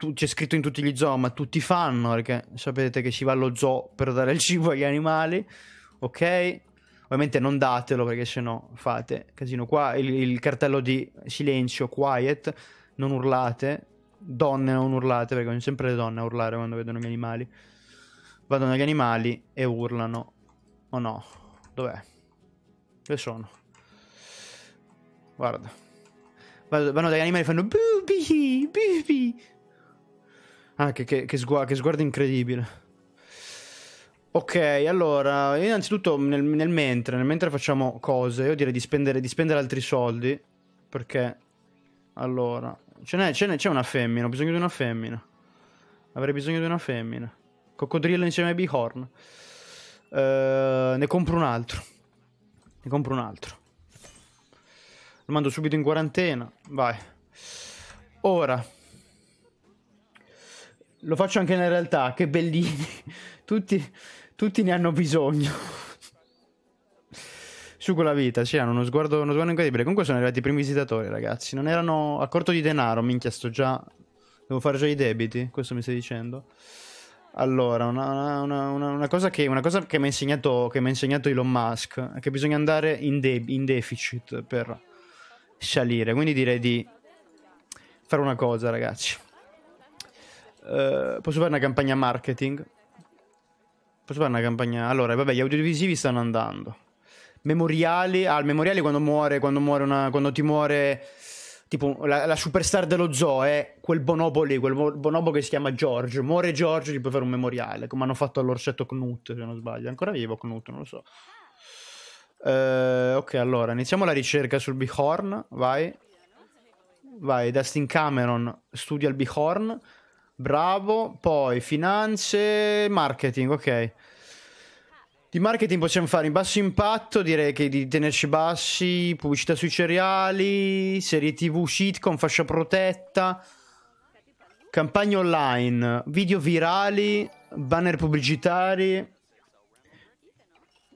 tu, c'è scritto in tutti gli zoo, ma tutti fanno perché sapete che si va allo zoo per dare il cibo agli animali, ok? Ovviamente non datelo perché sennò fate casino. Qua il, il cartello di silenzio, quiet, non urlate, donne non urlate perché sono sempre le donne a urlare quando vedono gli animali. Vadano agli animali e urlano. O oh no? Dov'è? Dove sono? Guarda. Vanno dagli animali e fanno bubi, bubi, Ah, che, che, che, sguardo, che sguardo incredibile. Ok, allora, innanzitutto nel, nel, mentre, nel mentre facciamo cose, io direi di spendere, di spendere altri soldi, perché, allora, ce n'è, ce n'è, c'è una femmina, ho bisogno di una femmina, avrei bisogno di una femmina, coccodrillo insieme a bighorn, uh, ne compro un altro, ne compro un altro, lo mando subito in quarantena, vai, ora... Lo faccio anche nella realtà, che bellini. Tutti, tutti ne hanno bisogno. Su con la vita, sì, hanno uno sguardo, uno sguardo incredibile. Comunque sono arrivati i primi visitatori, ragazzi. Non erano a corto di denaro, minchia, sto già... Devo fare già i debiti, questo mi stai dicendo? Allora, una, una, una, una cosa che, che mi ha insegnato, insegnato, Elon Musk è che bisogna andare in, de in deficit per salire. Quindi direi di fare una cosa, ragazzi. Eh, posso fare una campagna marketing? Posso fare una campagna... Allora, vabbè, gli audiovisivi stanno andando. Memoriali... Ah, il memoriale quando muore, quando muore una... Quando ti muore... Tipo, la, la superstar dello zoo è eh, quel bonobo lì, quel bonobo che si chiama George. Muore George, gli puoi fare un memoriale, come hanno fatto all'orsetto Knut, se non sbaglio. ancora vivo Knut, non lo so. Uh, ok, allora, iniziamo la ricerca sul Bihorn, vai. Vai, Dustin Cameron studia il Bihorn Bravo, poi finanze, marketing, ok. Di marketing possiamo fare in basso impatto, direi che di tenerci bassi, pubblicità sui cereali, serie tv, sitcom, fascia protetta, campagne online, video virali, banner pubblicitari.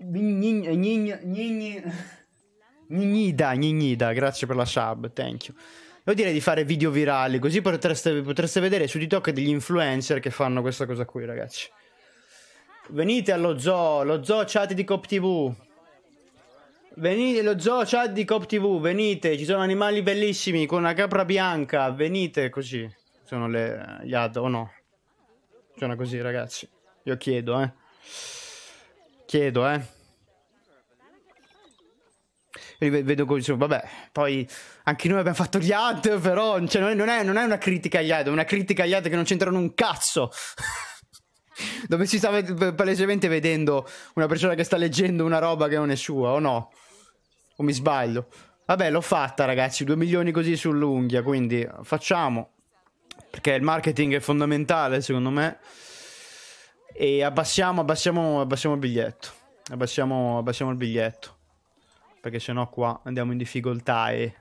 Nignida, Nignida, grazie per la sub, thank you. Io direi di fare video virali, così potreste, potreste vedere su TikTok degli influencer che fanno questa cosa qui, ragazzi. Venite allo zoo, lo zoo chat di Cop TV. Venite, lo zoo chat di Cop TV, venite, ci sono animali bellissimi con una capra bianca, venite così. Sono le, gli ad o no? Sono così ragazzi, io chiedo eh. Chiedo eh vedo così, vabbè, poi anche noi abbiamo fatto gli ad, però cioè, non, è, non, è, una critica agli ad, è una critica agli ad che non c'entrano un cazzo. Dove si sta ved- palesemente vedendo una persona che sta leggendo una roba che non è sua, o no? O mi sbaglio? Vabbè, l'ho fatta, ragazzi. 2 milioni così sull'unghia. Quindi facciamo. Perché il marketing è fondamentale, secondo me. E abbassiamo, abbassiamo, abbassiamo il biglietto. Abbassiamo, abbassiamo il biglietto perché sennò qua andiamo in difficoltà e...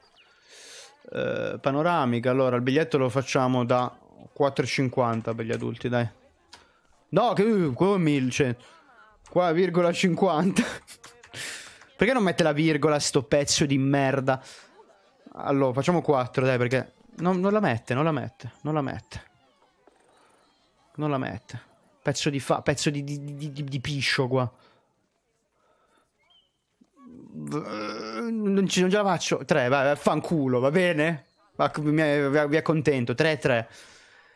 Eh, panoramica, allora il biglietto lo facciamo da 4,50 per gli adulti, dai. No, che come 1000, cioè, qua virgola 50. perché non mette la virgola sto pezzo di merda? Allora, facciamo 4, dai, perché non, non la mette, non la mette, non la mette. Non la mette. Pezzo di fa, pezzo di, di, di, di piscio qua. Ehm, non, ce la faccio. 3, va, fanculo, va bene? vi accontento. 3, 3.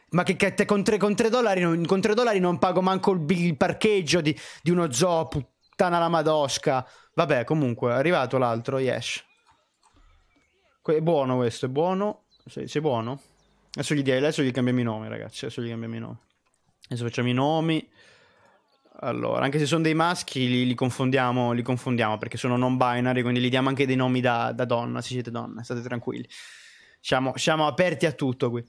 Ma che, che con, 3, dollari, dollari, non pago manco il, il parcheggio di, di, uno zoo, puttana la madosca. Vabbè, comunque, è arrivato l'altro, yes. Que è buono questo, è buono. Sei, sei buono? Adesso gli, adesso gli cambiamo i nomi, ragazzi. Adesso gli cambiamo i nomi. Adesso facciamo i nomi. Allora, anche se sono dei maschi, li, li, confondiamo, li confondiamo perché sono non binary, quindi gli diamo anche dei nomi da, da donna. Se siete donne, state tranquilli. Siamo, siamo aperti a tutto qui.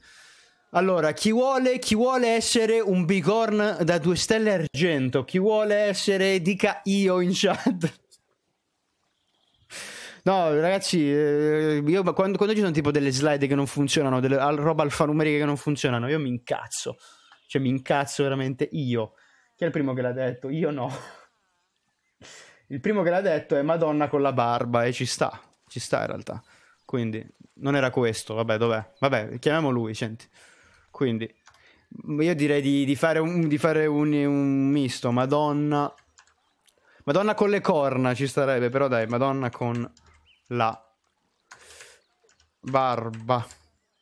Allora, chi vuole, chi vuole, essere un bicorn da due stelle argento? Chi vuole essere, dica io in chat. No, ragazzi, eh, io quando, quando, ci sono tipo delle slide che non funzionano, delle roba alfanumerica che non funzionano, io mi incazzo. Cioè, mi incazzo veramente io. Chi è il primo che l'ha detto? Io no. Il primo che l'ha detto è Madonna con la barba e ci sta, ci sta in realtà. Quindi non era questo, vabbè, dov'è? Vabbè, chiamiamo lui, senti. Quindi io direi di, di fare, un, di fare un, un misto, Madonna Madonna con le corna ci starebbe, però dai, Madonna con la barba.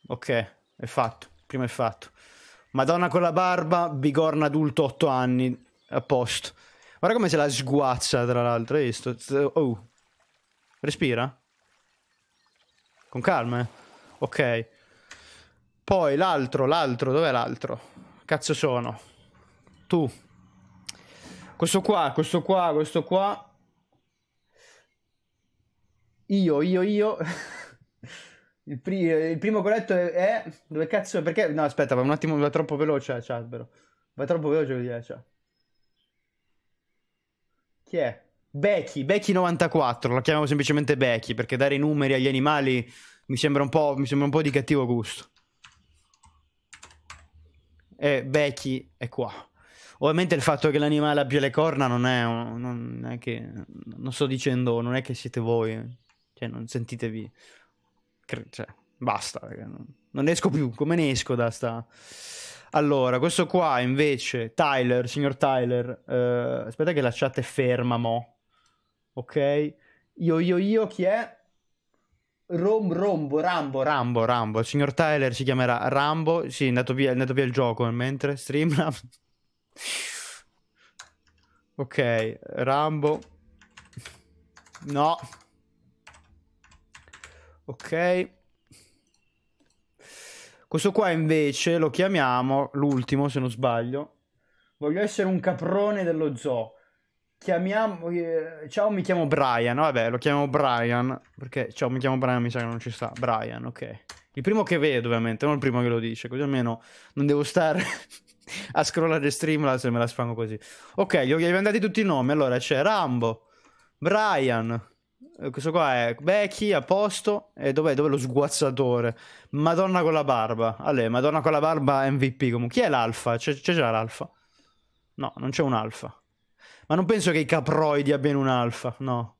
Ok, è fatto, prima è fatto. Madonna con la barba, bigorna adulto 8 anni, a posto. Guarda come se la sguazza, tra l'altro, hai visto? Oh. Respira. Con calma, eh. Ok. Poi l'altro, l'altro, dov'è l'altro? Cazzo sono? Tu. Questo qua, questo qua, questo qua. Io, io, io. Il, pri- il primo coletto è, è, Dove cazzo? Perché? No, aspetta, va un attimo, va troppo veloce la eh, chat, Va troppo veloce così la eh, cioè. Chi è? Becky, Becky94, la chiamiamo semplicemente Becky, perché dare i numeri agli animali mi sembra un po', sembra un po di cattivo gusto. E eh, Becky è qua. Ovviamente il fatto che l'animale abbia le corna non è, non è che... Non sto dicendo, non è che siete voi, cioè non sentitevi cioè, basta, non ne esco più, come ne esco da sta... Allora, questo qua invece, Tyler, signor Tyler, eh, aspetta che la chat è ferma, mo. Ok? Io, io, io, chi è? Rom, rombo, rambo, rambo, rambo. Il signor Tyler si chiamerà Rambo. Sì, è andato via, è andato via il gioco mentre stream. ok, Rambo. No. Ok. Questo qua invece lo chiamiamo l'ultimo, se non sbaglio. Voglio essere un caprone dello zoo. Chiamiamo. Eh, ciao, mi chiamo Brian. Vabbè, lo chiamo Brian. Perché ciao, mi chiamo Brian, mi sa che non ci sta. Brian, ok. Il primo che vedo, ovviamente, non il primo che lo dice, così almeno non devo stare a scrollare Streamlabs se me la sfango così. Ok, gli abbiamo dati tutti i nomi. Allora c'è Rambo, Brian, eh, questo qua è Becky a posto. E dov'è? Dov'è lo sguazzatore? Madonna con la barba. Allora, Madonna con la barba MVP comunque. Chi è l'alfa? C'è, c'è già l'alfa? No, non c'è un alfa. Ma non penso che i caproidi abbiano un alfa, no.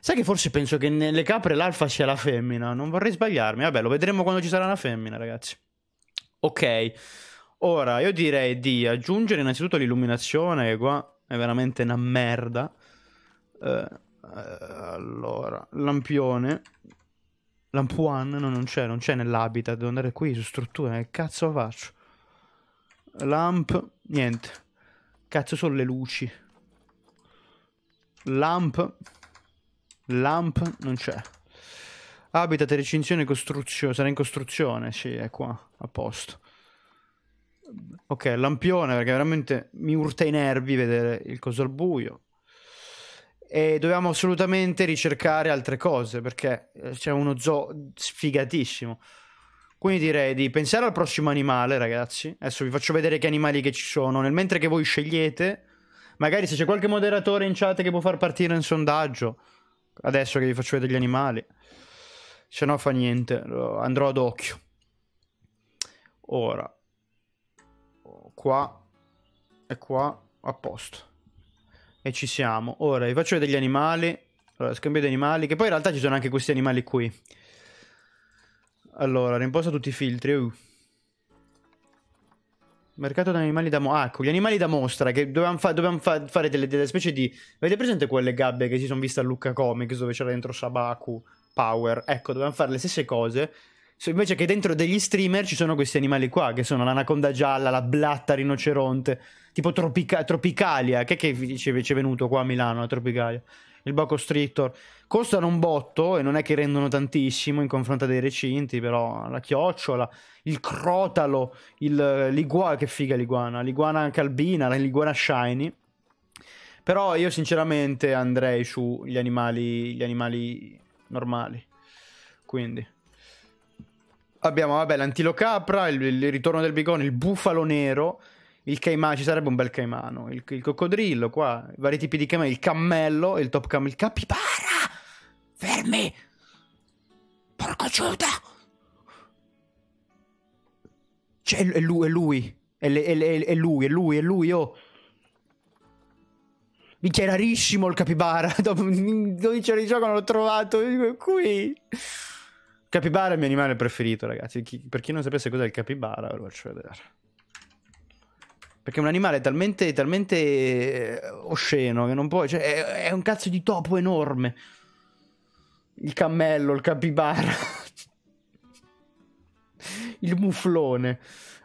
Sai che forse penso che nelle capre l'alfa sia la femmina. Non vorrei sbagliarmi. Vabbè, lo vedremo quando ci sarà una femmina, ragazzi. Ok. Ora, io direi di aggiungere innanzitutto l'illuminazione, che qua è veramente una merda. Eh... Uh eh, allora, lampione. Lampuan, no, non c'è, non c'è nell'habitat. Devo andare qui su struttura. Che cazzo faccio? Lamp, niente. Cazzo, sono le luci. Lamp, lamp, non c'è. Habitat, recinzione, costruzione. Sarà in costruzione, sì, è qua, a posto. Ok, lampione, perché veramente mi urta i nervi vedere il coso al buio e dovevamo assolutamente ricercare altre cose perché eh, c'è uno zoo sfigatissimo. Quindi direi di pensare al prossimo animale, ragazzi. Adesso vi faccio vedere che animali che ci sono. Nel mentre che voi scegliete, magari se c'è qualche moderatore in chat che può far partire un sondaggio, adesso che vi faccio vedere gli animali. Se no fa niente, andrò ad occhio. Ora, qua e qua, a posto. E ci siamo. Ora vi faccio vedere gli animali. Allora, scambio di animali. Che poi in realtà ci sono anche questi animali qui. Allora, rimposto tutti i filtri. Uh. Mercato di animali da mostra. Ah, ecco, gli animali da mostra. Che dovevamo, fa dovevamo fa fare delle, delle, specie di... Avete presente quelle gabbie che si sono viste a Lucca Comics dove c'era dentro Sabaku Power? Ecco, dovevamo fare le stesse cose So, invece che dentro degli streamer ci sono questi animali qua, che sono l'anaconda gialla, la blatta rinoceronte, tipo tropica- Tropicalia, che, che ci è venuto qua a Milano, la Tropicalia, il Boco Strictor. Costano un botto e non è che rendono tantissimo in confronto a dei recinti, però la chiocciola, il crotalo, il, l'iguana, che figa l'iguana, l'iguana calbina, l'iguana shiny. Però io sinceramente andrei sugli animali, gli animali normali. Quindi... Abbiamo, vabbè, l'antilocapra, il, il ritorno del bigone, il bufalo nero, il caimano, ci sarebbe un bel caimano, il, il coccodrillo qua, vari tipi di caimano, il cammello, il top cam, il capibara! Fermi! Porco Giuda! Cioè, è lui, è lui, è, è, è, è lui, è lui, è lui, oh! Minchia, è rarissimo il capibara, dopo 12 ore di gioco non l'ho trovato, qui! Capibara è il mio animale preferito, ragazzi. per chi non sapesse cos'è il capibara, ve lo faccio vedere. Perché è un animale talmente, talmente eh, osceno che non può. Cioè, è, è, un cazzo di topo enorme. Il cammello, il capibara. il muflone.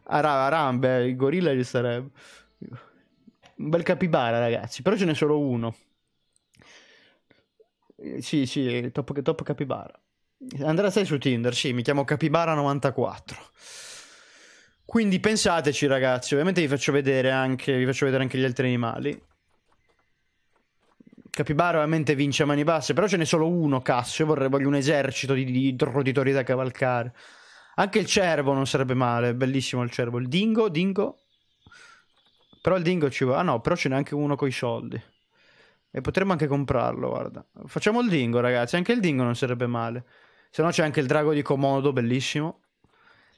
Ara, arambe, eh, il gorilla ci sarebbe. Un bel capibara, ragazzi. Però ce n'è solo uno. Eh, sì, sì, topo, topo capibara. Andrea, sei su Tinder? Sì, mi chiamo Capibara94. Quindi pensateci, ragazzi. Ovviamente vi faccio vedere anche, vi faccio vedere anche gli altri animali. Capibara ovviamente vince a mani basse, però ce n'è solo uno, cazzo, Cassio. Vorrei, voglio un esercito di, di roditori da cavalcare. Anche il cervo non sarebbe male, bellissimo il cervo. Il dingo, dingo. Però il dingo ci va. Ah no, però ce n'è anche uno con i soldi. E potremmo anche comprarlo, guarda. Facciamo il dingo, ragazzi. Anche il dingo non sarebbe male. Se no c'è anche il drago di Comodo, bellissimo.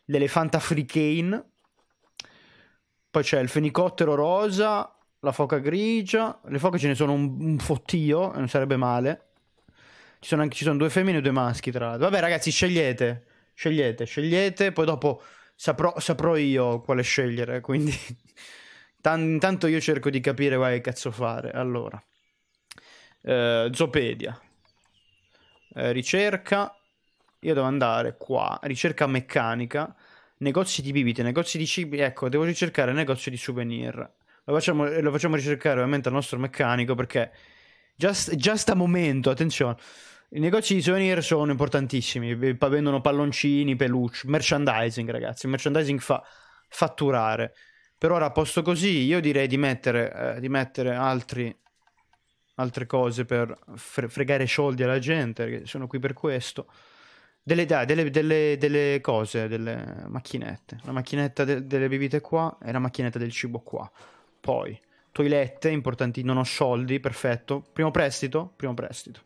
L'elefanta africane. Poi c'è il fenicottero rosa, la foca grigia. Le foche ce ne sono un, un fottio, non sarebbe male. Ci sono, anche, ci sono due femmine e due maschi, tra l'altro. Vabbè, ragazzi, scegliete. Scegliete, scegliete. Poi dopo saprò, saprò io quale scegliere. Quindi, intanto io cerco di capire vai, che cazzo fare. Allora, eh, Zopedia. Eh, ricerca io devo andare qua, ricerca meccanica, negozi di bibite, negozi di cibi, ecco, devo ricercare negozio di souvenir. Lo facciamo, lo facciamo ricercare ovviamente al nostro meccanico perché già, sta momento, attenzione. I negozi di souvenir sono importantissimi, eh, vendono palloncini, peluche, merchandising ragazzi, il merchandising fa fatturare. Per ora a posto così io direi di mettere, eh, di mettere altri, altre cose per fre- fregare soldi alla gente, sono qui per questo delle, delle, delle, delle, cose, delle macchinette. La macchinetta de, delle bibite qua e la macchinetta del cibo qua. Poi, toilette, importanti, non ho soldi, perfetto. Primo prestito, primo prestito.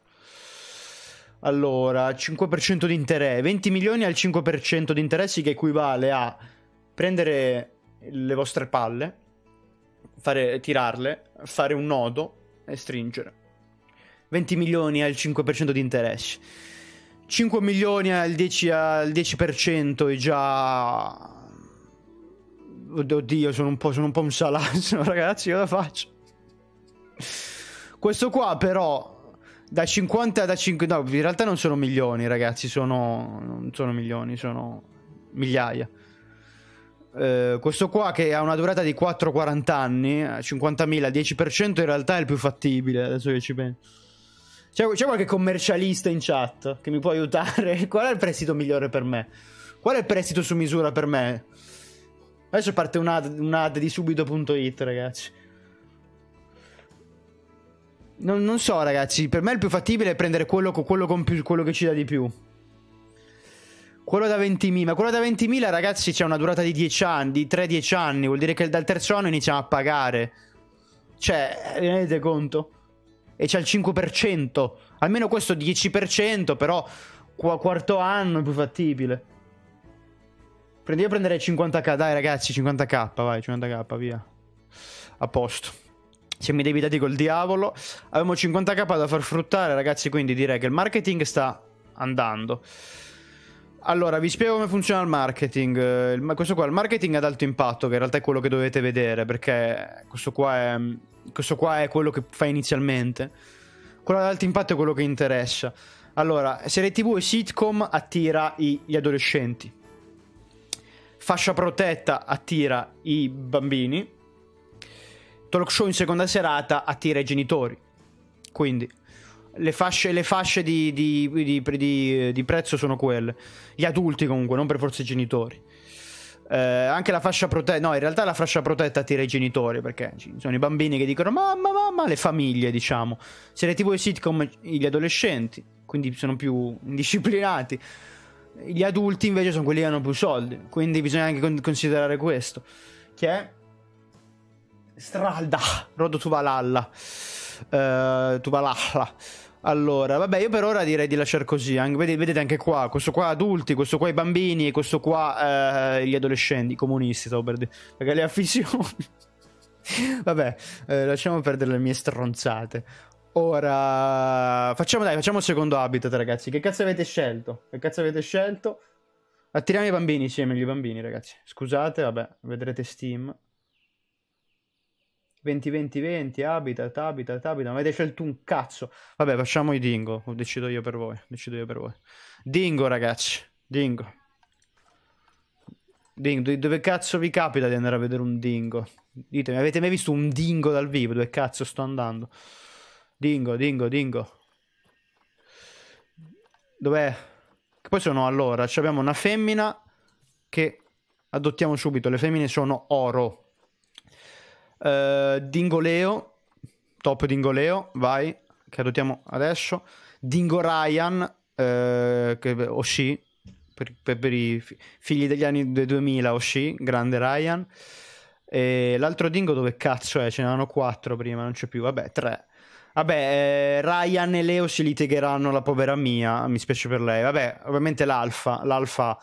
Allora, 5% di interesse, 20 milioni al 5% di interessi che equivale a prendere le vostre palle, fare, tirarle, fare un nodo e stringere. 20 milioni al 5% di interessi. 5 milioni al 10%, al 10% è già... Oddio, sono un po', sono un, po un salasso, ragazzi, cosa faccio? Questo qua però da 50 da 5 no, in realtà non sono milioni, ragazzi, sono non sono milioni, sono migliaia. Eh, questo qua che ha una durata di 4-40 anni, 50.000, 10% in realtà è il più fattibile, adesso che ci penso. C'è, c'è, qualche commercialista in chat che mi può aiutare? Qual è il prestito migliore per me? Qual è il prestito su misura per me? Adesso parte un ad, un ad di subito.it, ragazzi. Non, non, so, ragazzi. Per me il più fattibile è prendere quello, quello, più, quello che ci dà di più. Quello da 20.000. Ma Quello da 20.000, ragazzi, c'è una durata di 10 anni, di 3-10 anni. Vuol dire che dal terzo anno iniziamo a pagare. Cioè, vi eh, rendete conto? e c'è il 5%. Almeno questo 10%, però qu- quarto anno è più fattibile. Prendi io prenderei 50k, dai ragazzi, 50k, vai, 50k, via. A posto. Siamo indebitati col diavolo. Abbiamo 50k da far fruttare, ragazzi, quindi direi che il marketing sta andando. Allora, vi spiego come funziona il marketing. Questo qua il marketing ad alto impatto, che in realtà è quello che dovete vedere, perché questo qua è questo qua è quello che fa inizialmente. Quello ad alto impatto è quello che interessa. Allora, serie TV e sitcom attira i, gli adolescenti. Fascia protetta attira i bambini. Talk show in seconda serata attira i genitori. Quindi le fasce, le fasce di, di, di, di prezzo sono quelle. Gli adulti comunque, non per forza i genitori. Eh, anche la fascia protetta, no, in realtà la fascia protetta attira i genitori perché ci sono i bambini che dicono mamma, mamma, le famiglie, diciamo. Serie TV e sitcom, gli adolescenti, quindi sono più indisciplinati. Gli adulti invece sono quelli che hanno più soldi, quindi bisogna anche con- considerare questo, che è Stralda, Rodo Tuvalalla, eh, Tuvalalla. Allora, vabbè, io per ora direi di lasciare così. Anche, vedete, anche qua, questo qua adulti, questo qua i bambini e questo qua eh, gli adolescenti, i comunisti, stavo per dire. Perché le affissioni... vabbè, eh, lasciamo perdere le mie stronzate. Ora, facciamo dai, facciamo il secondo habitat, ragazzi. Che cazzo avete scelto? Che cazzo avete scelto? Attiriamo i bambini, sì, meglio i bambini, ragazzi. Scusate, vabbè, vedrete Steam. 20-20-20, habitat, habitat, habitat, non avete scelto un cazzo. Vabbè, facciamo i dingo, Lo decido io per voi, decido io per voi. Dingo, ragazzi, dingo. Dingo, dove cazzo vi capita di andare a vedere un dingo? Ditemi, avete mai visto un dingo dal vivo? Dove cazzo sto andando? Dingo, dingo, dingo. Dov'è? poi sono allora, cioè, abbiamo una femmina che adottiamo subito, le femmine sono oro. Uh, Dingoleo, top Dingoleo, vai, che adottiamo adesso. Dingo Ryan, uh, che, Oshi, per, per, per, i figli degli anni 2000, Oshi, grande Ryan. E l'altro Dingo dove cazzo è? Ce n'erano quattro prima, non c'è più, vabbè, tre. Vabbè, eh, Ryan e Leo si litigheranno, la povera mia, mi spiace per lei. Vabbè, ovviamente l'alfa, l'alfa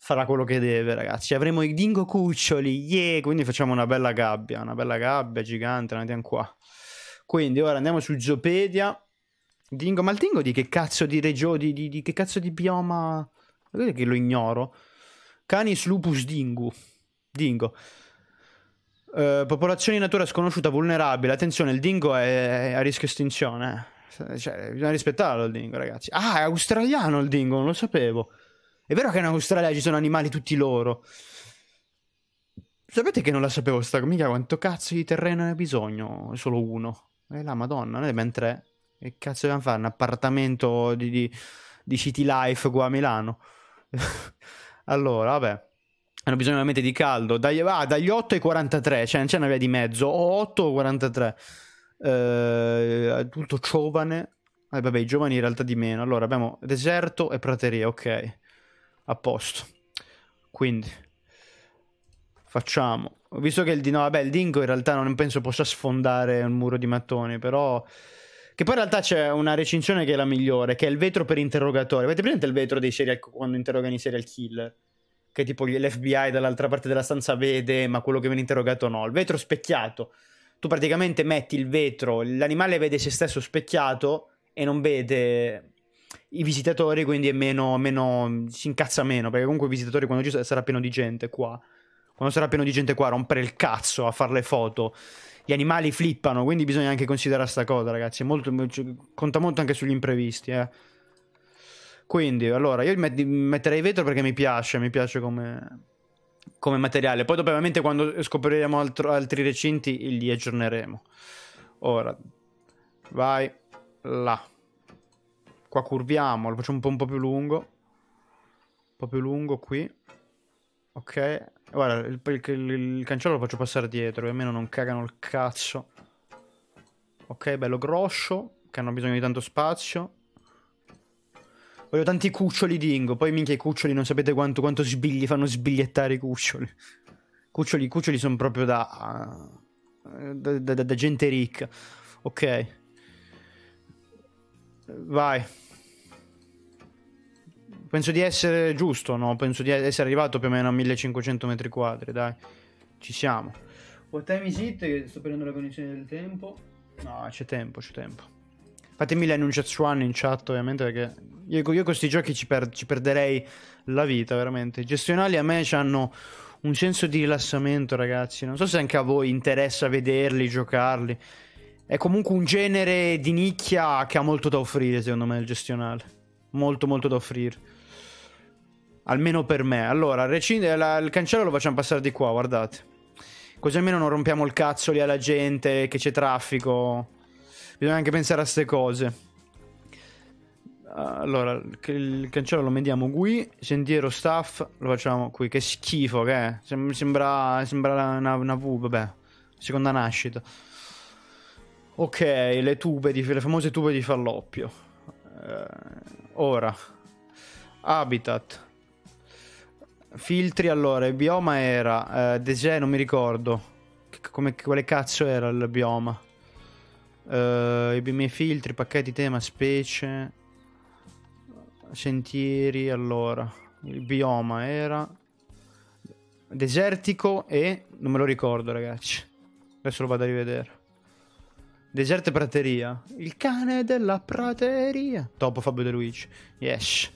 farà quello che deve, ragazzi. Avremo i dingo cuccioli, yeah! Quindi facciamo una bella gabbia, una bella gabbia gigante, andiamo qua. Quindi ora andiamo su Zopedia. Dingo, ma il dingo di che cazzo di regione, di, di, di, che cazzo di bioma... Vedete che lo ignoro. Canis lupus dingu. Dingo. Uh, popolazione di natura sconosciuta, vulnerabile. Attenzione, il dingo è, è a rischio estinzione. Eh. Cioè, bisogna rispettarlo il dingo, ragazzi. Ah, è australiano il dingo, non lo sapevo. È vero che in Australia ci sono animali tutti loro. Sapete che non la sapevo sta mica quanto cazzo di terreno ne ha bisogno? Solo uno. E la madonna, noi abbiamo tre. Che cazzo dobbiamo fare? Un appartamento di, di, di City Life qua a Milano. allora, vabbè. Hanno bisogno veramente di caldo. Dagli, ah, dagli 8 ai 43, cioè non c'è una via di mezzo. O 8 o 43. Eh, tutto giovane. Eh, vabbè, i giovani in realtà di meno. Allora abbiamo deserto e prateria, ok a posto. Quindi facciamo. Visto che il dino, vabbè, il dingo in realtà non penso possa sfondare un muro di mattoni, però che poi in realtà c'è una recinzione che è la migliore, che è il vetro per interrogatorio. Avete presente il vetro dei serial quando interrogano i serial killer? Che tipo l'FBI dall'altra parte della stanza vede, ma quello che viene interrogato no. Il vetro specchiato. Tu praticamente metti il vetro, l'animale vede se stesso specchiato e non vede i visitatori, quindi è meno, meno, si incazza meno, perché comunque i visitatori quando ci sarà pieno di gente qua, quando sarà pieno di gente qua, rompere il cazzo a fare le foto. Gli animali flippano, quindi bisogna anche considerare sta cosa, ragazzi. Molto, cioè, conta molto anche sugli imprevisti, eh. Quindi, allora, io metterei vetro perché mi piace, mi piace come, come materiale. Poi, dopo, ovviamente, quando scopriremo altro, altri recinti, li aggiorneremo. Ora, vai là. Qua curviamo, lo facciamo un po', un po più lungo. Un po' più lungo qui. Ok. Guarda, il, il, il cancello lo faccio passare dietro, almeno non cagano il cazzo. Ok, bello grosso, che hanno bisogno di tanto spazio. Voglio tanti cuccioli dingo, poi minchia i cuccioli non sapete quanto, quanto sbigli fanno sbigliettare i cuccioli. Cuccioli, cuccioli sono proprio da eh, da, da, da gente ricca. Ok. Vai. Penso di essere giusto, no? Penso di essere arrivato più o meno a 1500 metri quadri, dai. Ci siamo. What time is it? Sto prendendo la connessione del tempo. No, c'è tempo, c'è tempo. Fatemi le in chat, ovviamente, perché io, io con questi giochi ci, per, ci, perderei la vita, veramente. I gestionali a me hanno un senso di rilassamento, ragazzi. Non so se anche a voi interessa vederli, giocarli è comunque un genere di nicchia che ha molto da offrire, secondo me, il gestionale. Molto, molto da offrire. Almeno per me. Allora, recine, la, il cancello lo facciamo passare di qua, guardate. Così almeno non rompiamo il cazzo lì alla gente, che c'è traffico. Bisogna anche pensare a queste cose. Allora, il cancello lo mettiamo qui. Sentiero staff lo facciamo qui. Che schifo che è. Sembra, sembra una V, vabbè. Seconda nascita. Ok, le tube, di, le famose tube di falloppio. Eh, ora, habitat. Filtri, allora, il bioma era... Eh, Desè, non mi ricordo. Come, quale cazzo era il bioma? Eh, I miei filtri, pacchetti tema, specie. Sentieri, allora. Il bioma era... Desertico e... Non me lo ricordo, ragazzi. Adesso lo vado a rivedere. Deserto e prateria. Il cane della prateria. Dopo Fabio De Luigi. Yes.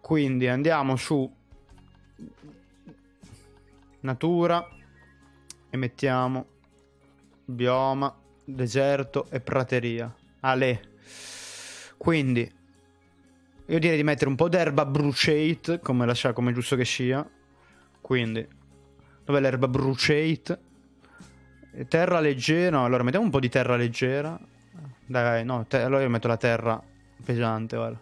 Quindi andiamo su natura e mettiamo bioma, deserto e prateria. Ale. Quindi io direi di mettere un po' d'erba bruciate, come, lascia, come è giusto che sia. Quindi, dov'è l'erba bruciate? Terra leggera. Allora, mettiamo un po' di terra leggera. Dai, no, te... allora io metto la terra pesante, guarda.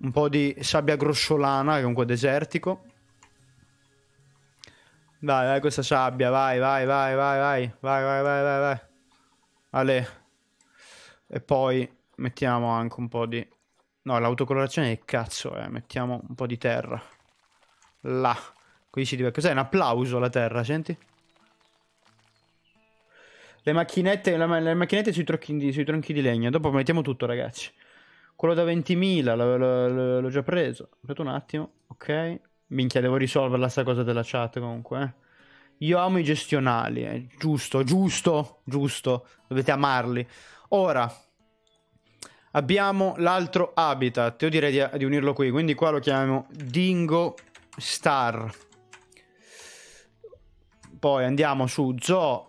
Un po' di sabbia grossolana, che è un po' desertico. Dai, dai, questa sabbia, vai, vai, vai, vai, vai, vai, vai, vai, vai, vai. Ale. E poi mettiamo anche un po' di... No, l'autocolorazione è cazzo, eh. Mettiamo un po' di terra. Là. Qui si deve... Cos'è? Un applauso la terra, senti? Le macchinette, la, le macchinette sui, tronchi di, sui tronchi di legno. Dopo mettiamo tutto, ragazzi. Quello da 20.000 l'ho, l'ho, l'ho già preso. Aspetta un attimo, ok. Minchia, devo risolverla sta cosa della chat comunque. Eh. Io amo i gestionali, eh. giusto, giusto, giusto. Dovete amarli. Ora, abbiamo l'altro habitat. Io direi di, di unirlo qui, quindi qua lo chiamiamo Dingo Star. Poi andiamo su Zoo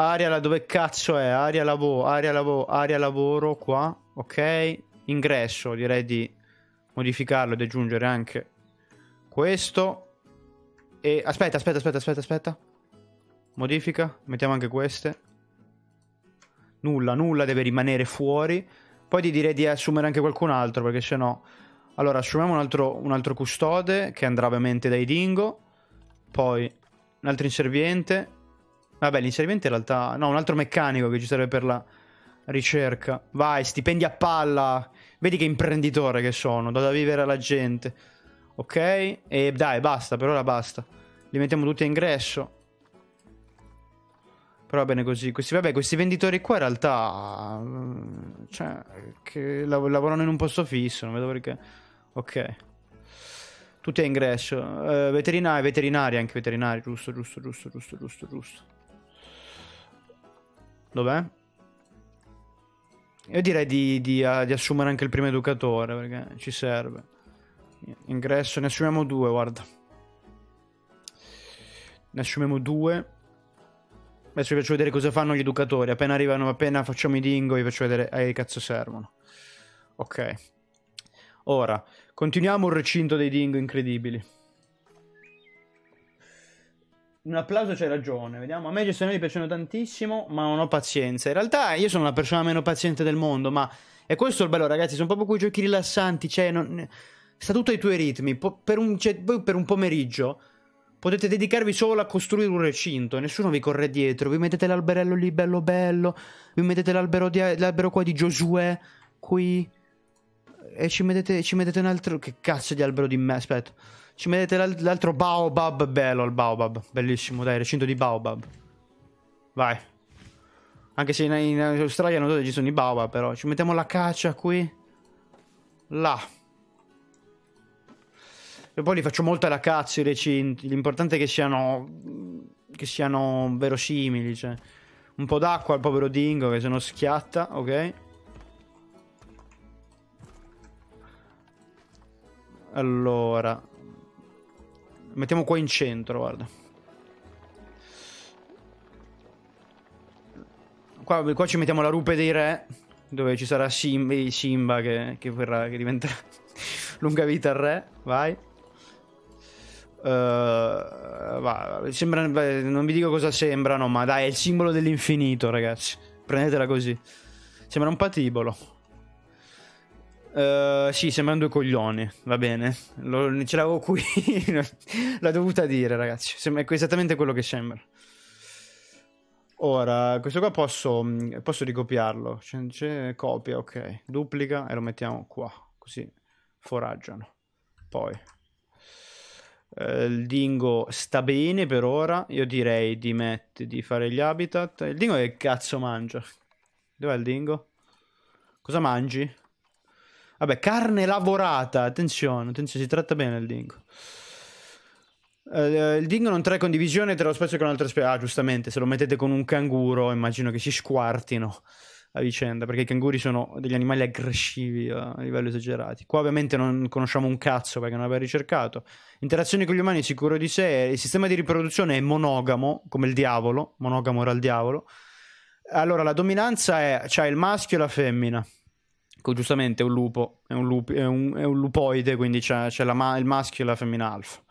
Aria dove cazzo è? Aria lavoro, aria lavoro, aria lavoro qua. Ok. Ingresso, direi di modificarlo ed aggiungere anche questo. E aspetta, aspetta, aspetta, aspetta, aspetta. Modifica, mettiamo anche queste. Nulla, nulla deve rimanere fuori. Poi ti direi di assumere anche qualcun altro perché se no... Allora, assumiamo un altro, un altro custode che andrà ovviamente dai dingo. Poi un altro inserviente Vabbè, l'inserimento in realtà... No, un altro meccanico che ci serve per la ricerca. Vai, stipendi a palla. Vedi che imprenditore che sono, do da vivere alla gente. Ok? E dai, basta, per ora basta. Li mettiamo tutti a ingresso. Però va bene così. Questi, vabbè, questi venditori qua in realtà... Mm, cioè, che lav lavorano in un posto fisso, non vedo perché... Ok. Tutti a ingresso. Eh, veterinari, veterinari, anche veterinari, giusto, giusto, giusto, giusto, giusto, giusto. Dov'è? Io direi di, di, uh, di, assumere anche il primo educatore perché ci serve. Ingresso, ne assumiamo due, guarda. Ne assumiamo due. Adesso vi faccio vedere cosa fanno gli educatori. Appena arrivano, appena facciamo i dingo, vi faccio vedere ai cazzo servono. Ok. Ora, continuiamo il recinto dei dingo incredibili un applauso c'hai ragione, vediamo. A me i gestionali piacciono tantissimo, ma non ho pazienza. In realtà io sono la persona meno paziente del mondo, ma è questo il bello, ragazzi. Sono proprio quei giochi rilassanti, cioè, non... sta tutto ai tuoi ritmi. Po- per un, cioè, voi per un pomeriggio potete dedicarvi solo a costruire un recinto, nessuno vi corre dietro. Vi mettete l'alberello lì, bello bello. Vi mettete l'albero, di... l'albero qua di Giosuè, qui. E ci mettete, ci mettete un altro. Che cazzo di albero di me? Aspetta. Ci mettete l'altro Baobab bello, il Baobab. Bellissimo, dai, recinto di Baobab. Vai. Anche se in, in Australia non so se ci sono i Baobab, però. Ci mettiamo la caccia qui. Là. E poi li faccio molto alla cazzo i recinti. L'importante è che siano... Che siano verosimili, cioè. Un po' d'acqua al povero Dingo, che se no schiatta, ok? Allora... Mettiamo qua in centro, guarda. Qua, qua ci mettiamo la rupe dei re, dove ci sarà Simba, Simba che, che, verrà, che diventerà lunga vita il re. Vai. Uh, va, sembra, non vi dico cosa sembrano, ma dai, è il simbolo dell'infinito, ragazzi. Prendetela così. Sembra un patibolo. Eh, sì, sembrano due coglioni, va bene. Lo, ce l'avevo qui, l'ho dovuta dire, ragazzi. Sembra, è esattamente quello che sembra. Ora, questo qua posso, mm, posso ricopiarlo. C'è, c'è, copia, ok. Duplica e lo mettiamo qua, così foraggiano. Poi, eh, il dingo sta bene per ora. Io direi di, met- di fare gli habitat. Il dingo che cazzo mangia? Dov'è il dingo? Cosa mangi? Vabbè, carne lavorata, attenzione, attenzione, si tratta bene il dingo. Uh, il dingo non trae condivisione tra lo spazio e con altre specie. Ah, giustamente, se lo mettete con un canguro, immagino che si squartino a vicenda, perché i canguri sono degli animali aggressivi eh, a livello esagerati. Qua ovviamente non conosciamo un cazzo perché non aveva ricercato. Interazione con gli umani sicuro di sé, il sistema di riproduzione è monogamo, come il diavolo, monogamo era il diavolo. Allora, la dominanza è, c'è cioè il maschio e la femmina giustamente è un lupo, è un, lup- è un, è un lupoide, quindi c'è, c'è ma- il maschio e la femmina alfa.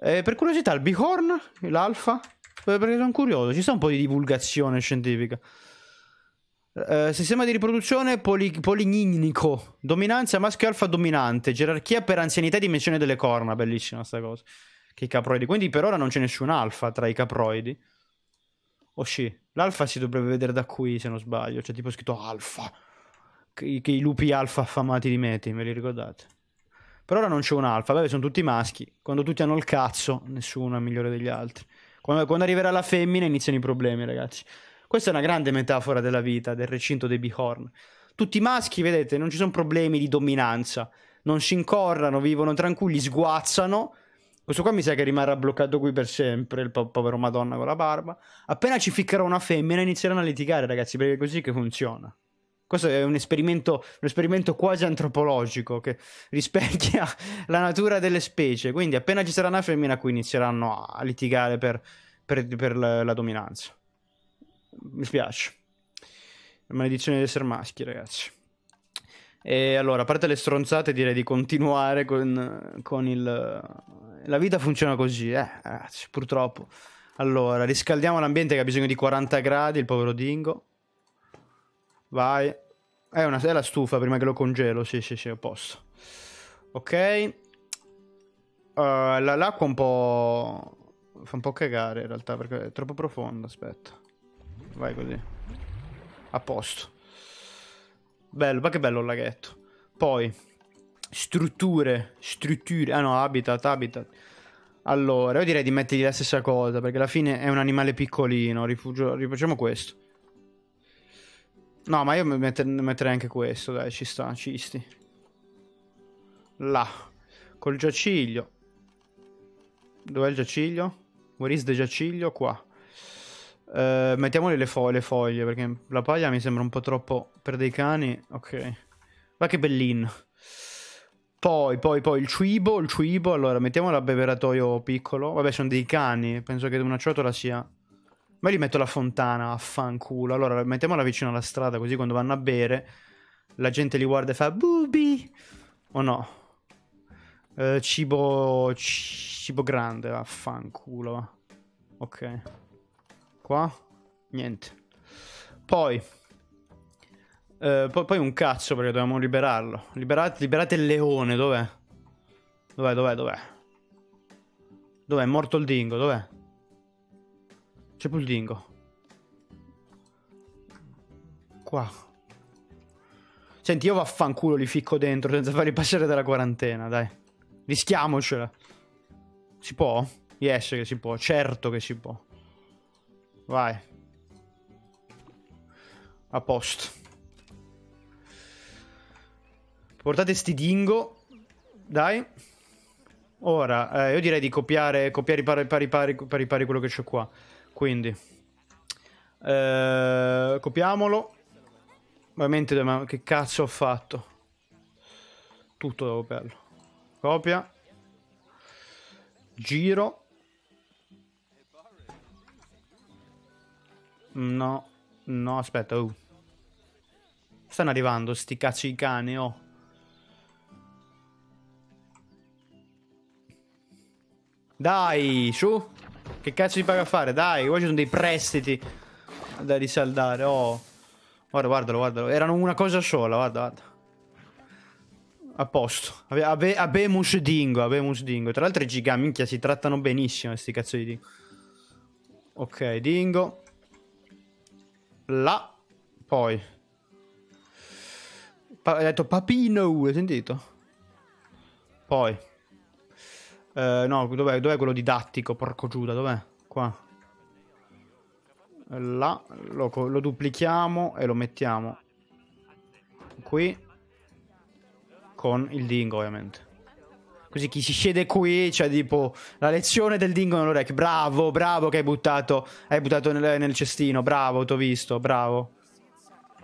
Eh, per curiosità, il bighorn, l'alfa, perché sono curioso, ci sta un po' di divulgazione scientifica. Eh, sistema di riproduzione poli- poligninico, dominanza maschio alfa dominante, gerarchia per anzianità e dimensione delle corna, bellissima sta cosa. Che i caproidi, quindi per ora non c'è nessun alfa tra i caproidi. O oh, sì, l'alfa si dovrebbe vedere da qui se non sbaglio, c'è tipo scritto alfa i, i lupi alfa affamati di Meti, ve li ricordate? Per ora non c'è un alfa, vabbè, sono tutti maschi. Quando tutti hanno il cazzo, nessuno è migliore degli altri. Quando, quando arriverà la femmina iniziano i problemi, ragazzi. Questa è una grande metafora della vita, del recinto dei Bihorn. Tutti maschi, vedete, non ci sono problemi di dominanza. Non si incorrano, vivono tranquilli, sguazzano. Questo qua mi sa che rimarrà bloccato qui per sempre, il po- povero Madonna con la barba. Appena ci ficcherà una femmina inizieranno a litigare, ragazzi, perché è così che funziona. Questo è un esperimento, un esperimento quasi antropologico che rispecchia la natura delle specie. Quindi, appena ci sarà una femmina, qui inizieranno a litigare per, per, per la, dominanza. Mi spiace. La maledizione di essere maschi, ragazzi. E allora, a parte le stronzate, direi di continuare con, con il... La vita funziona così, eh, ragazzi, purtroppo. Allora, riscaldiamo l'ambiente che ha bisogno di 40 gradi, il povero dingo. Vai. È, una, è la stufa prima che lo congelo. Sì, sì, sì, posso. Ok. Uh, l'acqua un po'... Fa un po' cagare in realtà perché è troppo profonda. Aspetta. Vai così. A posto. Bello, ma che bello il laghetto. Poi, strutture, strutture. Ah no, habitat, habitat. Allora, io direi di mettergli la stessa cosa perché alla fine è un animale piccolino. Rifugio... Rifacciamo questo. No, ma io metter, metterei anche questo, dai, ci sta, ci cisti. Là. Col giaciglio. Dov'è il giaciglio? Where is the giaciglio? Qua. Uh, eh, mettiamole le, fo le, foglie, perché la paglia mi sembra un po' troppo per dei cani. Ok. Ma che bellino. Poi, poi, poi il cibo, il cibo. Allora, mettiamo l'abbeveratoio piccolo. Vabbè, sono dei cani. Penso che una ciotola sia ma io gli metto la fontana, affanculo. Allora mettiamola vicino alla strada, così quando vanno a bere la gente li guarda e fa bubi o no? Eh, cibo cibo grande, vaffanculo. Ok. Qua niente. Poi eh, poi, poi un cazzo perché dobbiamo liberarlo. Liberate, liberate il leone, dov'è? Dov'è, dov'è, dov'è? Dov'è? Morto il dingo, dov'è? C'è Puldingo. Qua. Senti, io vaffanculo li ficco dentro senza farli passare dalla quarantena, dai. Rischiamocela. Si può? Yes che si può, certo che si può. Vai. A posto. Portate sti dingo. Dai. Ora, eh, io direi di copiare, copiare, pari, pari, ripari, ripari quello che c'è qua. Quindi, eh, copiamolo. Ovviamente, ma che cazzo ho fatto? Tutto devo copiarlo. Copia. Giro. No, no, aspetta. Uh. Stanno arrivando sti cazzi di cane, oh. Dai, su. Che cazzo ti paga a fare? Dai, qua ci sono dei prestiti da risaldare. Oh. Guarda, guardalo, guardalo. Erano una cosa sola, guarda, guarda. A posto. Abe, abe, dingo, abemus dingo. Tra l'altro i giga, minchia, si trattano benissimo questi cazzo di dingo. Ok, dingo. Là. Poi. Pa hai detto papino, hai sentito? Poi. Eh, no, dov'è, dov'è quello didattico? Porco Giuda, dov'è? Qua. Eh, là. Lo, lo duplichiamo e lo mettiamo qui. Con il dingo, ovviamente. Così chi si scede qui, cioè tipo la lezione del dingo nell'orecchio. Bravo, bravo che hai buttato, hai buttato nel, nel cestino. Bravo, t'ho visto, bravo.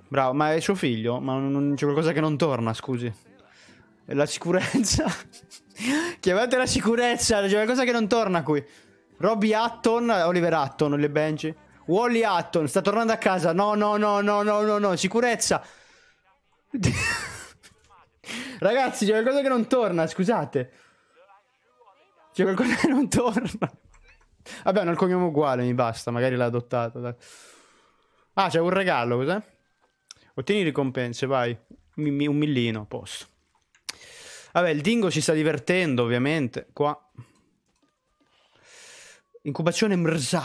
Bravo, ma è suo figlio? Ma non, c'è qualcosa che non torna, scusi. La sicurezza. Chiamate la sicurezza, c'è qualcosa che non torna qui. Robby Hutton, Oliver Hutton, le Benji. Wally Hutton, sta tornando a casa. No, no, no, no, no, no, no, sicurezza. Ragazzi, c'è qualcosa che non torna, scusate. C'è qualcosa che non torna. Vabbè, non il cognome uguale, mi basta, magari l'ha adottato. Dai. Ah, c'è un regalo, cos'è? Ottieni ricompense, vai. Un millino, posto. Vabbè, il dingo ci sta divertendo, ovviamente. Qua. Incubazione Mrsa.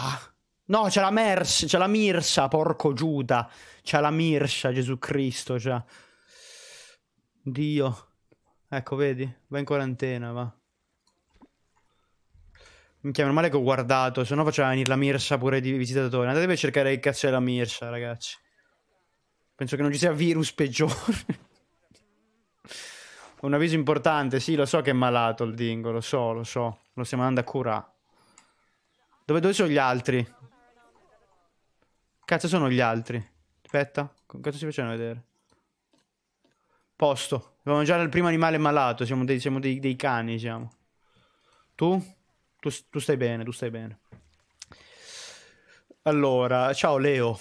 No, c'è la Mers, c'è la Mirsa, porco Giuda. C'è la Mirsa, Gesù Cristo, c'è. Dio. Ecco, vedi? Va in quarantena, va. Mi chiamano male che ho guardato, se no faceva venire la Mirsa pure di visitatori. Andatevi a cercare il cazzo della Mirsa, ragazzi. Penso che non ci sia virus peggiore. Un avviso importante, sì, lo so che è malato il dingo, lo so, lo so. Lo stiamo andando a curare. Dove, dove sono gli altri? Cazzo sono gli altri? Aspetta, cosa si facevano vedere? Posto. Devo mangiare il primo animale malato, siamo dei, siamo dei, dei cani, siamo. Tu? tu? Tu stai bene, tu stai bene. Allora, ciao Leo.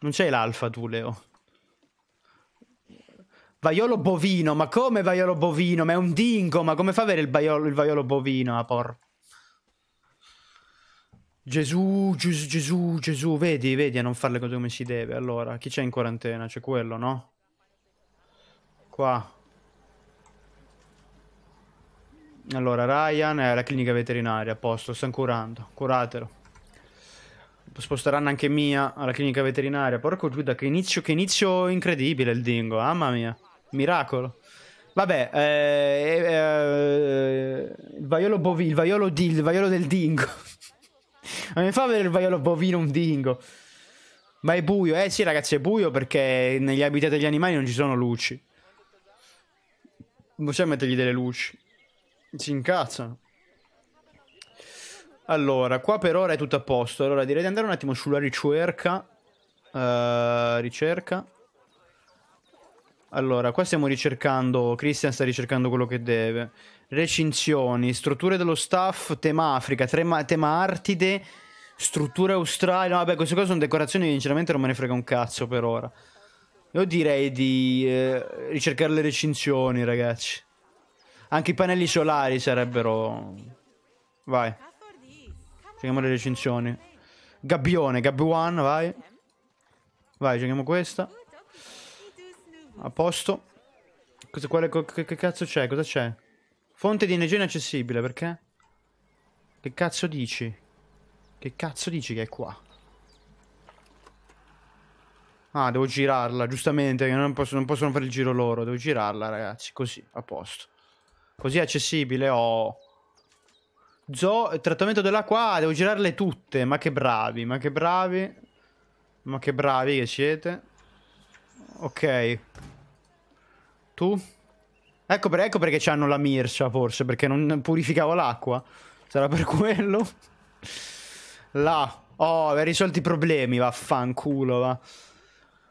Non c'è l'alfa tu, Leo. Vaiolo bovino, ma come vaiolo bovino? Ma è un dingo, ma come fa avere il vaiolo, il vaiolo bovino a ah, por? Gesù, Gesù, Gesù, Gesù, vedi, vedi a non fare le cose come si deve. Allora, chi c'è in quarantena? C'è quello, no? Qua. Allora, Ryan è alla clinica veterinaria, a posto, lo stanno curando, curatelo. Sposteranno anche Mia alla clinica veterinaria. Porco Giuda, che inizio, che inizio incredibile il dingo, mamma mia. Miracolo. Vabbè, eh, eh, il vaiolo bovino, il vaiolo, di, il vaiolo del dingo. non mi fa vedere il vaiolo bovino un dingo. Ma è buio. Eh sì, ragazzi, è buio perché negli abitati degli animali non ci sono luci. Non possiamo mettergli delle luci. Si incazzano. Allora, qua per ora è tutto a posto. Allora, direi di andare un attimo sulla ricerca. Uh, ricerca. Allora, qua stiamo ricercando, Christian sta ricercando quello che deve. Recinzioni, strutture dello staff, tema Africa, tema, tema Artide, strutture australi. vabbè, queste cose sono decorazioni, sinceramente non me ne frega un cazzo per ora. Io direi di eh, ricercare le recinzioni, ragazzi. Anche i pannelli solari sarebbero... Vai. Cerchiamo le recinzioni. Gabbione, Gabbi vai. Vai, cerchiamo questa. A posto. Cosa, quale, che, che cazzo c'è? Cosa c'è? Fonte di energia inaccessibile, perché? Che cazzo dici? Che cazzo dici che è qua? Ah, devo girarla, giustamente, non, posso, non possono fare il giro loro. Devo girarla, ragazzi, così, a posto. Così è accessibile, oh. Zo, trattamento dell'acqua, ah, devo girarle tutte. Ma che bravi, ma che bravi. Ma che bravi che siete. Ok. Tu? Ecco, per, ecco perché c'hanno la mircia, forse, perché non purificavo l'acqua. Sarà per quello? Là. Oh, aveva risolto i problemi, vaffanculo, va.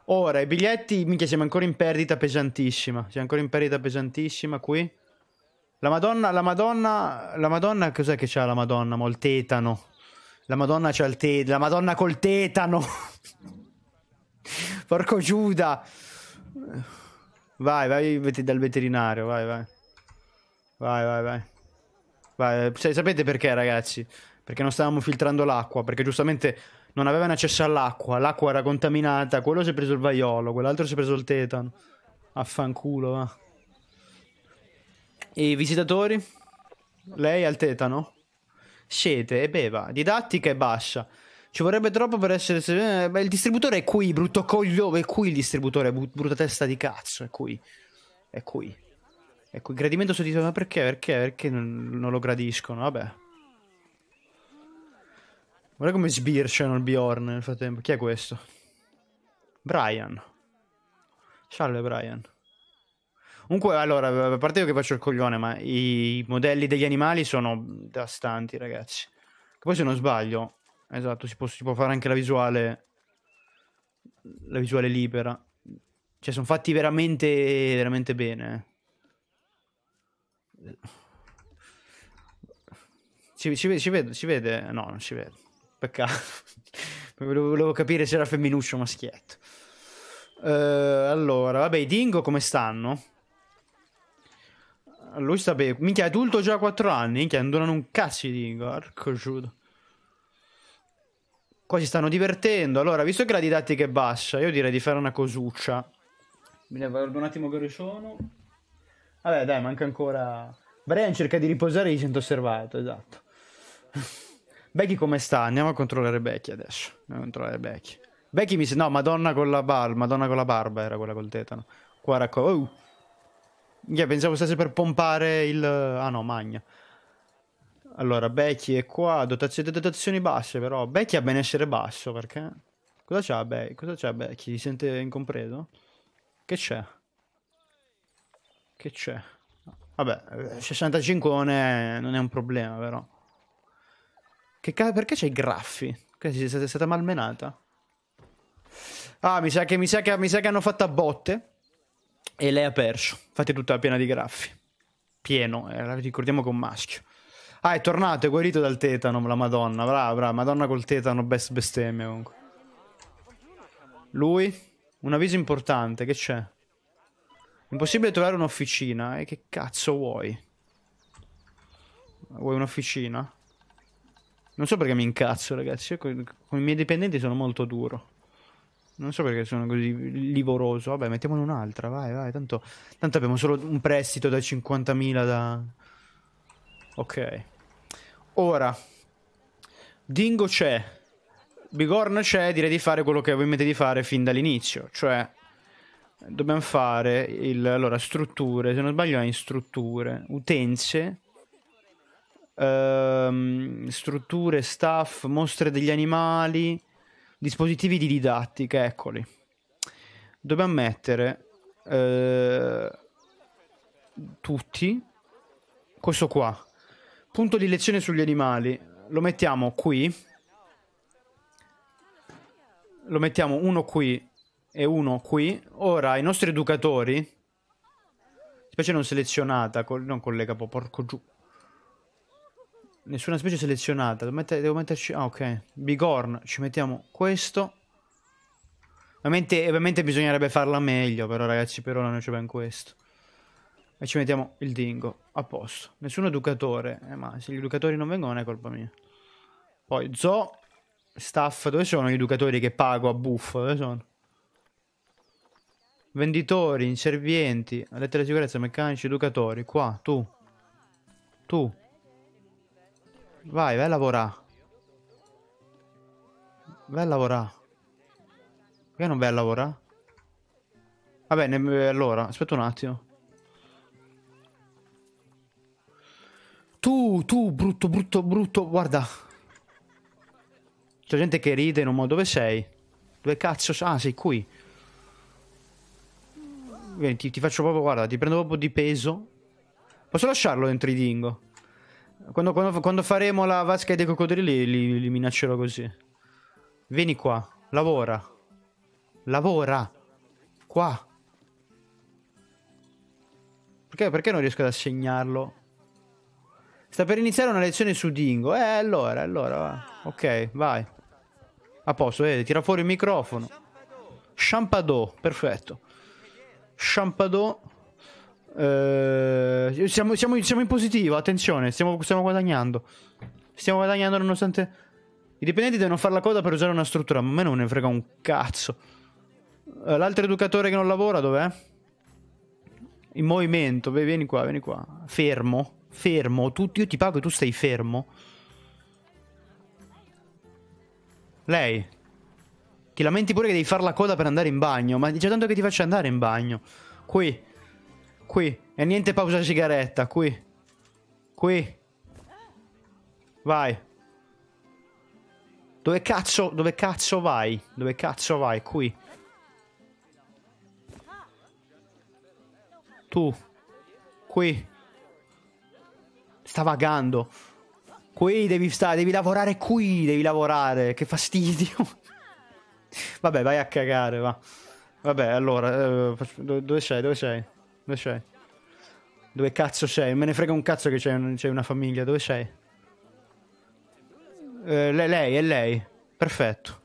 Ora, i biglietti, minchia, siamo ancora in perdita pesantissima. Siamo ancora in perdita pesantissima qui. La madonna, la madonna, la madonna, cos'è che c'ha la madonna? Mo' il tetano. La madonna c'ha il tetano, la madonna col tetano. Porco Giuda. Vai, vai dal veterinario, vai, vai. Vai, vai, vai. vai. Cioè, sapete perché, ragazzi? Perché non stavamo filtrando l'acqua, perché giustamente non avevano accesso all'acqua, l'acqua era contaminata, quello si è preso il vaiolo, quell'altro si è preso il tetano. Affanculo, va. E i visitatori? Lei al tetano? Siete, e beva, didattica è bassa. Ci vorrebbe troppo per essere. Beh, il distributore è qui, brutto coglio. È qui il distributore, brutta testa di cazzo. È qui. È qui. È qui. gradimento soddisfatto. Ma perché? Perché? Perché non, non lo gradiscono? Vabbè. Guarda come sbirciano il Bjorn nel frattempo. Chi è questo? Brian. Salve Brian. Comunque, allora, a parte io che faccio il coglione, ma i modelli degli animali sono devastanti, ragazzi. Che poi se non sbaglio, Esatto, si può, si può fare anche la visuale, la visuale libera. Cioè, sono fatti veramente, veramente bene. Eh. Si, ci, ci, vede, ci vede? No, non si vede. Peccato. Volevo capire se era femminuccio o maschietto. Uh, allora, vabbè, i dingo come stanno? Lui sta bene. Minchia, adulto già a 4 anni. Minchia, non durano un cazzo i dingo. Arco giudo. Qua si stanno divertendo. Allora, visto che la didattica è bassa, io direi di fare una cosuccia. Mi devo un attimo che ore sono. Vabbè, dai, manca ancora... Brian cerca di riposare e si sente osservato, esatto. Becky come sta? Andiamo a controllare Becky adesso. Andiamo a controllare Becky. Becky mi... No, Madonna con la barba. Madonna con la barba era quella col tetano. Qua raccoglie... Oh. Yeah, pensavo stesse per pompare il... Ah no, Magna. Allora, Becky è qua, dotazio- dotazioni basse però. Becky ha benessere basso perché? Cosa c'ha, Be- cosa c'ha Becky? Si sente incompreso? Che c'è? Che c'è? Vabbè, 65 eh, non è un problema però. Ca- perché c'è i graffi? Perché è stata malmenata? Ah, mi sa, che, mi, sa che, mi sa che hanno fatto a botte e lei ha perso. Infatti è tutta piena di graffi. Pieno, eh, ricordiamo che è un maschio. Ah, è tornato, è guarito dal tetano, la madonna. Brava, brava. Madonna col tetano, best bestemmia comunque. Lui? Un avviso importante, che c'è? Impossibile trovare un'officina. E eh, che cazzo vuoi? Vuoi un'officina? Non so perché mi incazzo, ragazzi. Io con, con i miei dipendenti sono molto duro. Non so perché sono così livoroso. Vabbè, mettiamone un'altra, vai, vai. Tanto, tanto abbiamo solo un prestito da 50.000 da... Ok. Ora, Dingo c'è, Bigorn c'è, direi di fare quello che avevo in mente di fare fin dall'inizio, cioè dobbiamo fare il, allora, strutture, se non sbaglio è in strutture, utenze, ehm, strutture, staff, mostre degli animali, dispositivi di didattica, eccoli. Dobbiamo mettere eh, tutti, questo qua, Punto di lezione sugli animali. Lo mettiamo qui. Lo mettiamo uno qui e uno qui. Ora, i nostri educatori... Specie non selezionata, col, non collega po porco giù. Nessuna specie selezionata. Devo, metter, devo metterci... Ah, ok. Bigorn. Ci mettiamo questo. Ovviamente, ovviamente bisognerebbe farla meglio, però ragazzi, per ora noi ci abbiamo questo e ci mettiamo il dingo a posto. Nessun educatore, eh, ma se gli educatori non vengono è colpa mia. Poi zoo, staff, dove sono gli educatori che pago a buffo? Dove sono? Venditori, inservienti, lettere di sicurezza, meccanici, educatori, qua, tu. Tu. Vai, vai a lavorare. Vai a lavorare. Perché non vai a lavorare? Vabbè, eh, allora, aspetta un attimo. Tu, tu, brutto, brutto, brutto, guarda. C'è gente che ride in un modo. Dove sei? Dove cazzo? Ah, sei qui. Vieni, ti, ti faccio proprio, guarda, ti prendo proprio di peso. Posso lasciarlo dentro i dingo? Quando, quando, quando faremo la vasca dei coccodrilli li, li minaccerò così. Vieni qua, lavora. Lavora. Qua. Perché, perché non riesco ad assegnarlo? Sta per iniziare una lezione su Dingo. Eh, allora, allora. Va. Ok, vai. A posto, vedi, tira fuori il microfono. Champadeau, perfetto. Champadeau. Eh, siamo, siamo, siamo, in positivo, attenzione, stiamo, stiamo guadagnando. Stiamo guadagnando nonostante... I dipendenti devono fare la coda per usare una struttura, ma a me non ne frega un cazzo. Eh, l'altro educatore che non lavora dov'è? In movimento, vieni qua, vieni qua. Fermo fermo. Tu, io ti pago e tu stai fermo. Lei. Ti lamenti pure che devi fare la coda per andare in bagno. Ma dice tanto che ti faccio andare in bagno. Qui. Qui. E niente pausa sigaretta. Qui. Qui. Vai. Dove cazzo, dove cazzo vai? Dove cazzo vai? Qui. Tu. Qui. Sta vagando. Qui devi stare, devi lavorare qui, devi lavorare. Che fastidio. Vabbè, vai a cagare, va. Vabbè, allora, eh, dove sei, dove sei? Dove sei? Dove cazzo sei? Me ne frega un cazzo che c'è, un, una famiglia, dove sei? Eh, lei, lei, è lei. Perfetto.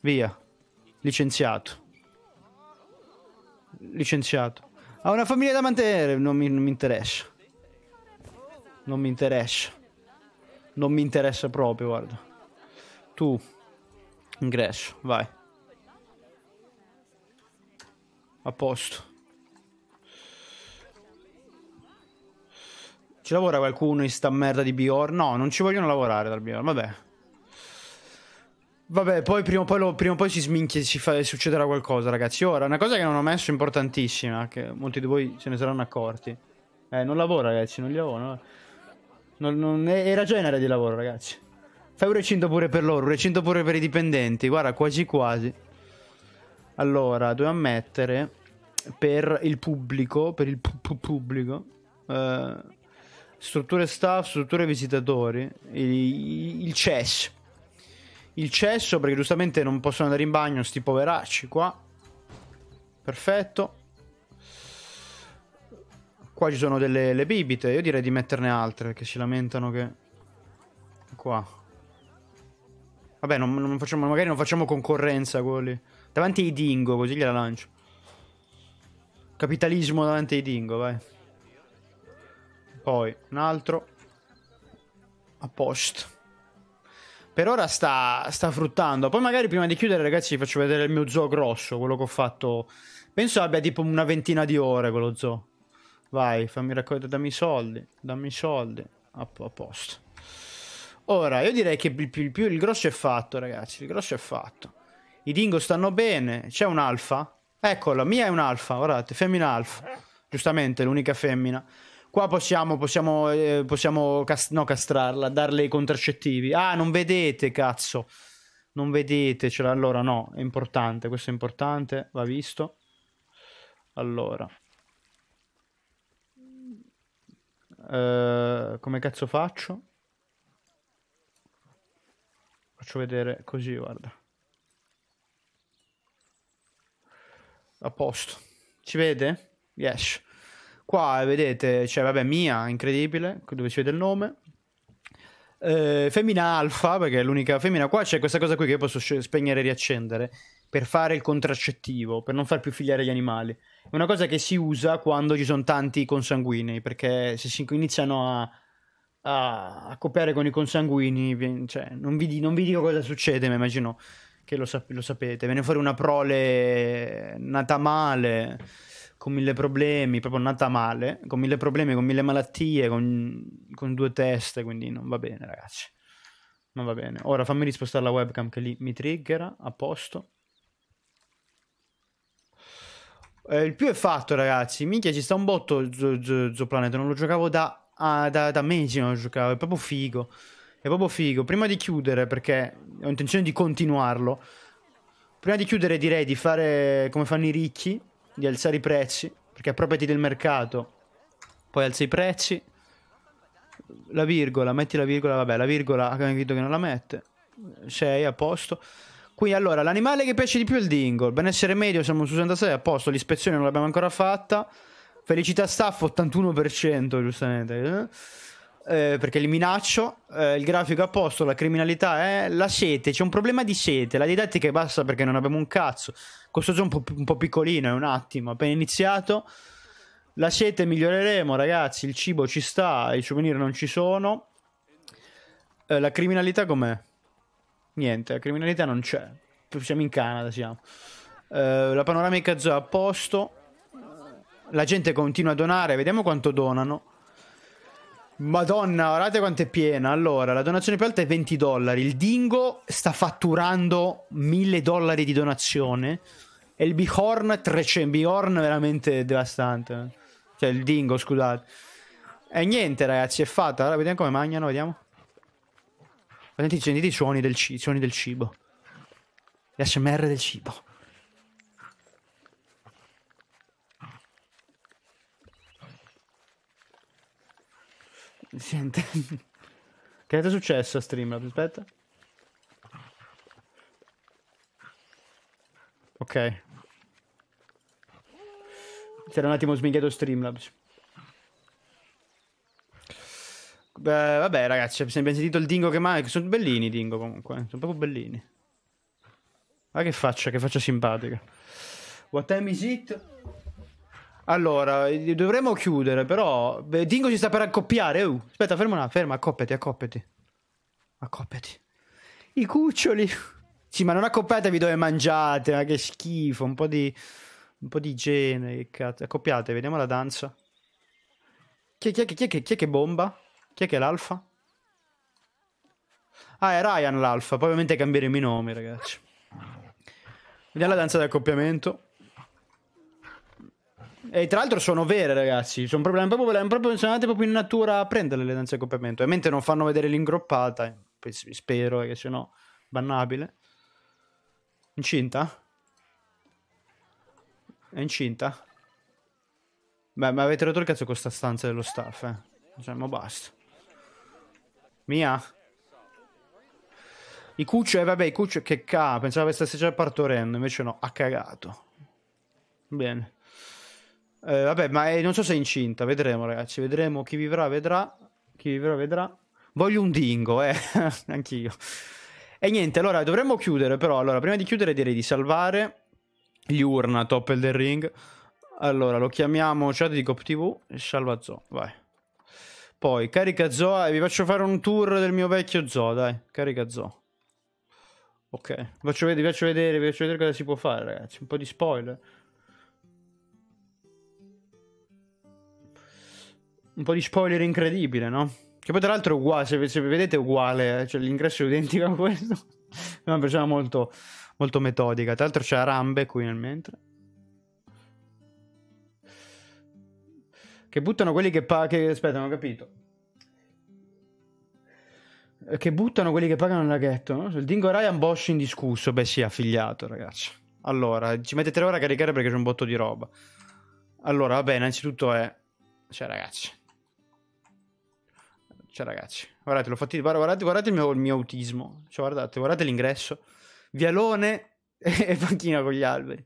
Via. Licenziato. Licenziato. Ha una famiglia da mantenere, non mi, non mi interessa. Non mi interessa. Non mi interessa proprio, guarda. Tu. Ingresso, vai. A posto. Ci lavora qualcuno in sta merda di Bior? No, non ci vogliono lavorare dal Bior, vabbè. Vabbè, poi prima o poi, lo, prima o poi si sminchia e si fa, succederà qualcosa, ragazzi. Ora, una cosa che non ho messo importantissima, che molti di voi se ne saranno accorti. Eh, non lavora, ragazzi, non li lavora. Non, non era genere di lavoro, ragazzi. Fai un recinto pure per loro, un recinto pure per i dipendenti. Guarda, quasi quasi. Allora, dobbiamo mettere per il pubblico, per il pu- pubblico, eh, strutture staff, strutture visitatori, il, il CES. Il cesso perché giustamente non possono andare in bagno, sti poveracci qua. Perfetto. Qua ci sono delle le bibite, io direi di metterne altre, che si lamentano che... Qua. Vabbè, non, non facciamo, magari non facciamo concorrenza con lì. Davanti ai dingo, così gliela lancio. Capitalismo davanti ai dingo, vai. Poi, un altro. A posto. Per ora sta, sta, fruttando. Poi magari prima di chiudere, ragazzi, vi faccio vedere il mio zoo grosso, quello che ho fatto. Penso abbia tipo una ventina di ore quello zoo. Vai, fammi raccogliere, dammi i soldi, dammi i soldi. A, a posto. Ora, io direi che il, il, il, grosso è fatto, ragazzi, il grosso è fatto. I dingo stanno bene, c'è un alfa. Eccola, Mia è un alfa, guardate, femmina alfa. Giustamente, l'unica femmina. Qua possiamo, possiamo, eh, possiamo cast no, castrarla, darle i contraccettivi. Ah, non vedete, cazzo. Non vedete, allora no, è importante, questo è importante, va visto. Allora, Eh, come cazzo faccio? Faccio vedere così, guarda. A posto. Si vede? Yes. Qua vedete, cioè, vabbè, Mia, incredibile, dove si vede il nome. Eh, femmina alfa, perché è l'unica femmina. Qua c'è questa cosa qui che io posso spegnere e riaccendere per fare il contraccettivo, per non far più figliare gli animali. È una cosa che si usa quando ci sono tanti consanguinei, perché se si iniziano a, a, a copiare con i consanguini, cioè, non, vi, non, vi, dico cosa succede, ma immagino che lo, sap- lo sapete. Viene fuori una prole nata male, con mille problemi, proprio nata male, con mille problemi, con mille malattie, con, con due teste, quindi non va bene ragazzi. Non va bene. Ora fammi rispostare la webcam che lì mi triggera, a posto. Eh, il più è fatto, ragazzi. Minchia, ci sta un botto Zooplanet. Non lo giocavo da, ah, da, da mesi. Non lo giocavo. È proprio figo. È proprio figo. Prima di chiudere, perché ho intenzione di continuarlo. Prima di chiudere, direi di fare come fanno i ricchi: di alzare i prezzi. Perché appropriati del mercato, poi alzi i prezzi. La virgola, metti la virgola, vabbè, la virgola, ha capito che non la mette. Sei a posto. Qui allora, l'animale che piace di più è il dingo. Il benessere medio siamo su 66, a posto, l'ispezione non l'abbiamo ancora fatta. Felicità staff 81%, giustamente. Eh? Eh, perché li minaccio, eh, il grafico a posto, la criminalità è la sete, c'è un problema di sete, la didattica è bassa perché non abbiamo un cazzo, questo gioco un po', un po' piccolino, è un attimo, appena iniziato, la sete miglioreremo ragazzi, il cibo ci sta, i souvenir non ci sono, eh, la criminalità com'è? niente, criminalità non c'è. Siamo in Canada, siamo. Eh, la panoramica zoo è a posto. La gente continua a donare, vediamo quanto donano. Madonna, guardate quanto è piena. Allora, la donazione più alta è 20 dollari. Il dingo sta fatturando 1000 dollari di donazione. E il bighorn 300. Bighorn veramente devastante. Cioè, il dingo, scusate. E niente, ragazzi, è fatta. Allora, vediamo come mangiano, vediamo. Sentite, sentite i suoni del, ci- suoni del cibo. L'SMR del cibo. Niente. che è successo a Streamlabs? Aspetta. Ok. era un attimo sminchiato Streamlabs. Beh, vabbè, ragazzi, abbiamo sentito il dingo che manca. Sono bellini i dingo comunque. Eh, sono proprio bellini. Ma che faccia, che faccia simpatica. What time is it? Allora, eh, dovremmo chiudere, però. Beh, dingo si sta per accoppiare. Uh. Aspetta, ferma una, ferma, accoppiati, accoppiati. Accoppiati. I cuccioli. Sì, ma non accoppiatevi dove mangiate, ma che schifo. Un po' di. Un po' di igiene, Accoppiate, vediamo la danza. Chi è, chi è, chi è, chi è che bomba? Chi è che è l'alfa? Ah, è Ryan l'alfa. Poi ovviamente cambieremo i nomi, ragazzi. Vediamo la danza di accoppiamento. E tra l'altro sono vere, ragazzi. Sono proprio, proprio, proprio, sono andate proprio in natura a prendere le danze di accoppiamento. Ovviamente non fanno vedere l'ingroppata. Eh, spero che se no bannabile. Incinta? È incinta? Beh, ma avete rotto il cazzo con sta stanza dello staff, eh. Cioè, ma basta. Mia? I cuccio, eh vabbè, i cuccio che ca, pensavo che stesse già partorendo, invece no, ha cagato. Bene. Eh, vabbè, ma è, eh, non so se è incinta, vedremo ragazzi, vedremo chi vivrà, vedrà, chi vivrà, vedrà. Voglio un dingo, eh, anch'io. E niente, allora dovremmo chiudere però, allora prima di chiudere direi di salvare gli urna, top del ring. Allora, lo chiamiamo chat di Cop TV, salva Zo, vai. Poi, carica zoo, eh, vi faccio fare un tour del mio vecchio zoo, dai, carica zoo. Ok, vi faccio, vedere, vi faccio vedere, vi faccio vedere cosa si può fare, ragazzi, un po' di spoiler. Un po' di spoiler incredibile, no? Che poi tra l'altro è uguale, se, se vedete è uguale, eh? cioè l'ingresso è identico a questo. È una persona molto, molto metodica. Tra l'altro c'è Arambe qui nel mentre. Che buttano quelli che pagano. Che... Aspetta, non ho capito. Che buttano quelli che pagano il laghetto. No? Il Dingo Ryan Bosch indiscusso. Beh, sì, affiliato, ragazzi. Allora, ci mette tre ore a caricare perché c'è un botto di roba. Allora, vabbè, innanzitutto è. Cioè, ragazzi. Cioè, ragazzi. Guardate, l'ho fatto. Guardate, guardate il, mio, il mio autismo. Cioè, guardate, guardate l'ingresso. Vialone e panchina con gli alberi.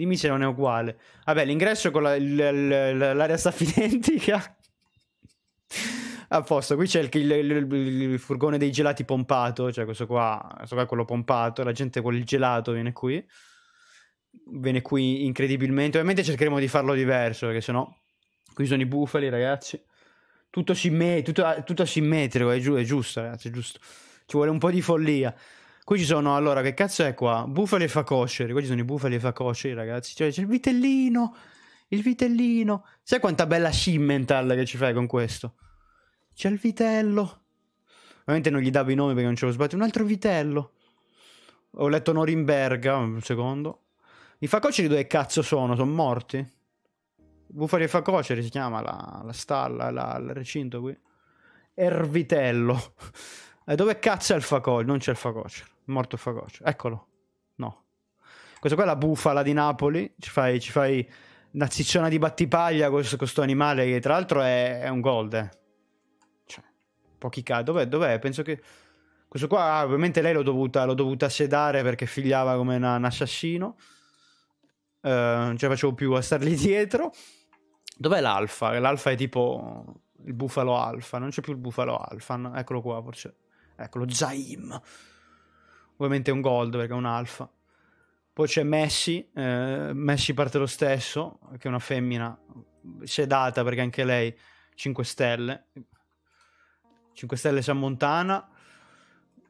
Dimmi se non è uguale. Vabbè, l'ingresso con la, il, il, l'area staff identica. A posto, qui c'è il, il, furgone dei gelati pompato, cioè questo qua, questo qua è quello pompato, la gente con il gelato viene qui. Viene qui incredibilmente. Ovviamente cercheremo di farlo diverso, perché sennò qui sono i bufali, ragazzi. Tutto, simmet- tutto, tutto asimmetrico, è, giu- è giusto, ragazzi, è giusto. Ci vuole un po' di follia. Qui ci sono, allora, che cazzo è qua? Bufali e facoceri. Qui ci sono i bufali e facoceri, ragazzi. Cioè, c'è il vitellino, il vitellino. Sai quanta bella shimmental che ci fai con questo? C'è il vitello. Ovviamente non gli davo i nomi perché non ce lo sbatto. Un altro vitello. Ho letto Norimberga, un secondo. I facoceri dove cazzo sono? Sono morti? Bufali e facoceri si chiama la, la stalla, la, il recinto qui. Ervitello. Eh, dove cazzo è il Facol? Non c'è il Facoccio. Morto il Facoccio. Eccolo. No. Questa qua è la bufala di Napoli. Ci fai, ci fai una cicciona di battipaglia con questo animale che tra l'altro è, è un gold. Eh. Cioè, pochi casi. Dov'è? Dov'è? Penso che... Questo qua ah, ovviamente lei l'ho dovuta, l'ho dovuta, sedare perché figliava come una, un assassino. Eh, non ce la facevo più a star lì dietro. Dov'è l'alfa? L'alfa è tipo il bufalo alfa. Non c'è più il bufalo alfa. Eccolo qua, forse ecco lo Zaim. Ovviamente è un gold perché è un alfa. Poi c'è Messi, eh, Messi parte lo stesso, che è una femmina sedata perché anche lei 5 stelle. 5 stelle San Montana.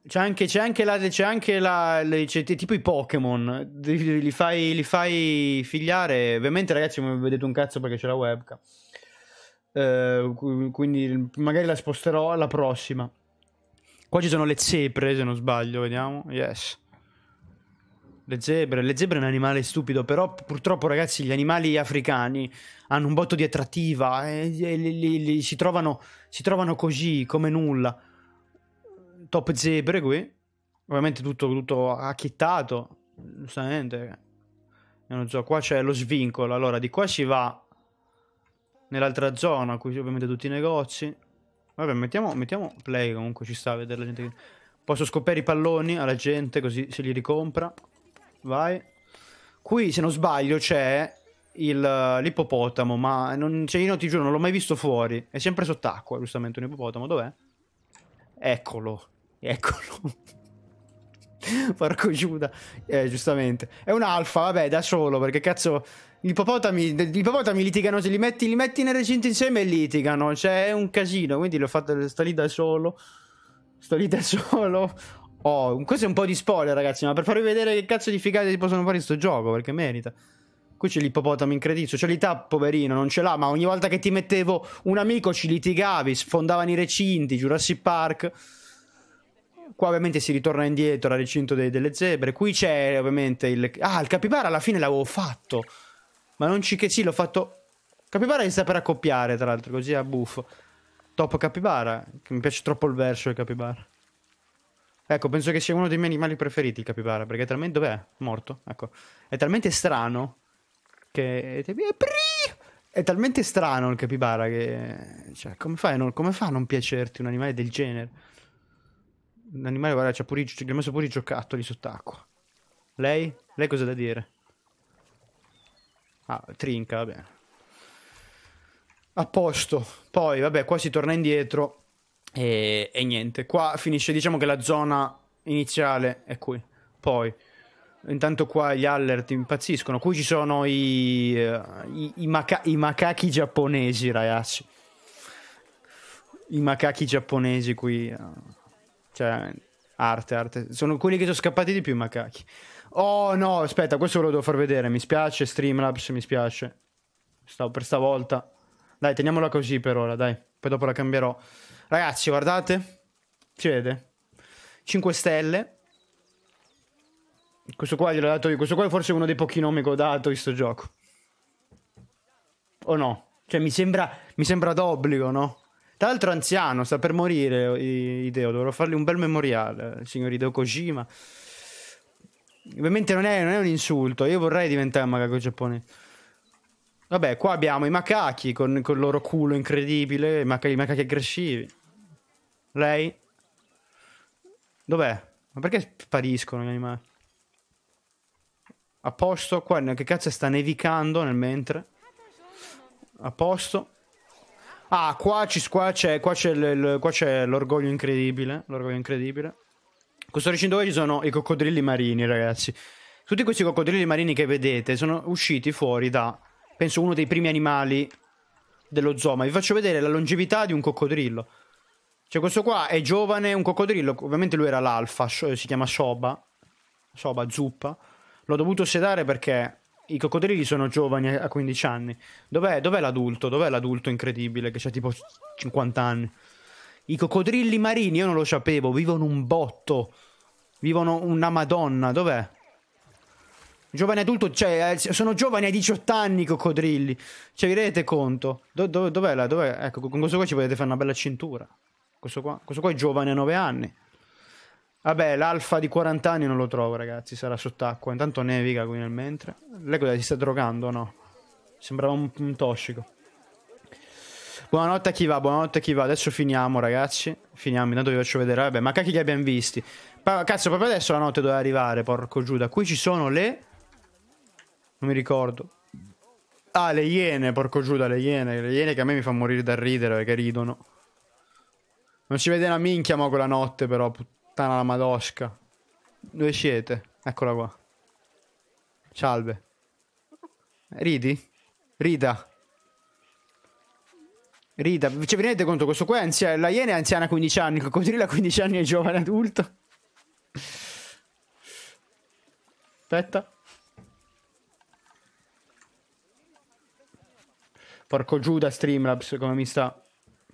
C'è anche, c'è anche, la, c'è anche la, le, c'è tipo i Pokémon, li fai, li fai figliare. Ovviamente ragazzi non vedete un cazzo perché c'è la webcam. Eh, quindi magari la sposterò alla prossima. Qua ci sono le zebre, se non sbaglio, vediamo. Yes. Le zebre, le zebre è un animale stupido, però purtroppo ragazzi gli animali africani hanno un botto di attrattiva eh, e, e li, li, li, si, trovano, si trovano così, come nulla. Top zebre qui, ovviamente tutto, tutto acchittato, giustamente. Io non so, qua c'è lo svincolo, allora di qua si va nell'altra zona, qui ovviamente tutti i negozi. Vabbè, mettiamo, mettiamo play comunque, ci sta a vedere la gente che... Posso scoprire i palloni alla gente così se li ricompra. Vai. Qui, se non sbaglio, c'è eh, l'ippopotamo, ma non, cioè, io non ti giuro, non l'ho mai visto fuori. È sempre sott'acqua, giustamente, un ippopotamo. Dov'è? Eccolo. Eccolo. Porco Giuda. Eh, giustamente. È un alfa, vabbè, da solo, perché cazzo... Gli ippopotami, gli ippopotami litigano, se li metti, li metti nel recinto insieme e litigano. Cioè, è un casino. Quindi l'ho fatto. Sto lì da solo. Sto lì da solo. Oh, questo è un po' di spoiler, ragazzi. Ma per farvi vedere che cazzo di figate si possono fare in sto gioco, perché merita. Qui c'è l'ippopotamo incredibile, l'età poverino, non ce l'ha, ma ogni volta che ti mettevo un amico ci litigavi, sfondavano i recinti, Jurassic Park. Qua ovviamente si ritorna indietro al recinto dei, delle zebre. Qui c'è ovviamente il... Ah, il capibara alla fine l'avevo fatto. Ma non ci che sì, l'ho fatto... Capibara di saper accoppiare, tra l'altro, così a buffo. Top capibara, mi piace troppo il verso del capibara. Ecco, penso che sia uno dei miei animali preferiti il capibara, perché è talmente... Dov'è? Morto, ecco. È talmente strano che... È talmente strano il capibara che... Cioè, come, fa a non piacerti un animale del genere? Un animale, guarda, c'ha pure... gli ha pure i giocattoli sott'acqua. Lei? Lei cosa da dire? Ah, trinca, vabbè. A posto. Poi, vabbè, qua si torna indietro e, e niente. Qua finisce, diciamo che la zona iniziale è qui. Poi... Intanto qua gli alert impazziscono. Qui ci sono i, eh, i, i, maca, i, macachi giapponesi, ragazzi. I macachi giapponesi qui. Eh, cioè, arte, arte. Sono quelli che sono scappati di più i macachi. Oh no, aspetta, questo ve lo devo far vedere. Mi spiace, Streamlabs, mi spiace. Stavo per stavolta. Dai, teniamola così per ora, dai. Poi dopo la cambierò. Ragazzi, guardate. Si vede? 5 stelle. Questo qua gliel'ho dato io. Questo qua è forse uno dei pochi nomi che ho dato in sto gioco. O no? Cioè, mi sembra, mi sembra d'obbligo, no? Tra l'altro anziano, sta per morire Ideo, dovrò fargli un bel memoriale, il signor Ideo Kojima. Ovviamente non è, non è, un insulto, io vorrei diventare un macaco giapponese. Vabbè, qua abbiamo i macachi con, con il loro culo incredibile, i macachi, i macachi aggressivi. Lei? Dov'è? Ma perché spariscono gli animali? A posto, qua che cazzo sta nevicando nel mentre. A posto. Ah, qua c'è l'orgoglio incredibile, l'orgoglio incredibile. Questo recinto qua ci sono i coccodrilli marini, ragazzi. Tutti questi coccodrilli marini che vedete sono usciti fuori da, penso, uno dei primi animali dello zoo. Ma vi faccio vedere la longevità di un coccodrillo. Cioè, questo qua è giovane, un coccodrillo. Ovviamente lui era l'alfa, si chiama Soba. Soba, zuppa. L'ho dovuto sedare perché i coccodrilli sono giovani a 15 anni. Dov'è, dov'è l'adulto? Dov'è l'adulto incredibile che ha tipo 50 anni? I coccodrilli marini, io non lo sapevo, vivono un botto. Vivono una madonna, dov'è? Giovane adulto, cioè, eh, sono giovani a 18 anni i coccodrilli. Cioè, vi rendete conto? Do, do, dov'è la, dov'è? Ecco, con questo qua ci potete fare una bella cintura. Questo qua, questo qua è giovane a 9 anni. Vabbè, l'alfa di 40 anni non lo trovo, ragazzi, sarà sott'acqua. Intanto nevica qui nel mentre. Lei cosa si sta drogando o no? Sembrava un, un tossico. Buonanotte a chi va, buonanotte a chi va. Adesso finiamo, ragazzi. Finiamo, intanto vi faccio vedere. Vabbè, ma cacchi che abbiamo visti. Pa cazzo, proprio adesso la notte doveva arrivare, porco Giuda. Qui ci sono le... Non mi ricordo. Ah, le iene, porco Giuda, le iene. Le iene che a me mi fanno morire dal ridere perché ridono. Non ci vede una minchia mo quella notte, però. Puttana la madosca. Dove siete? Eccola qua. Salve. Ridi? Rida. Rita, cioè, vi rendete conto, questo qua è anziano, la Iena è anziana a 15 anni, il coccodrillo a 15 anni è giovane adulto. Aspetta. Porco giù da Streamlabs, come mi sta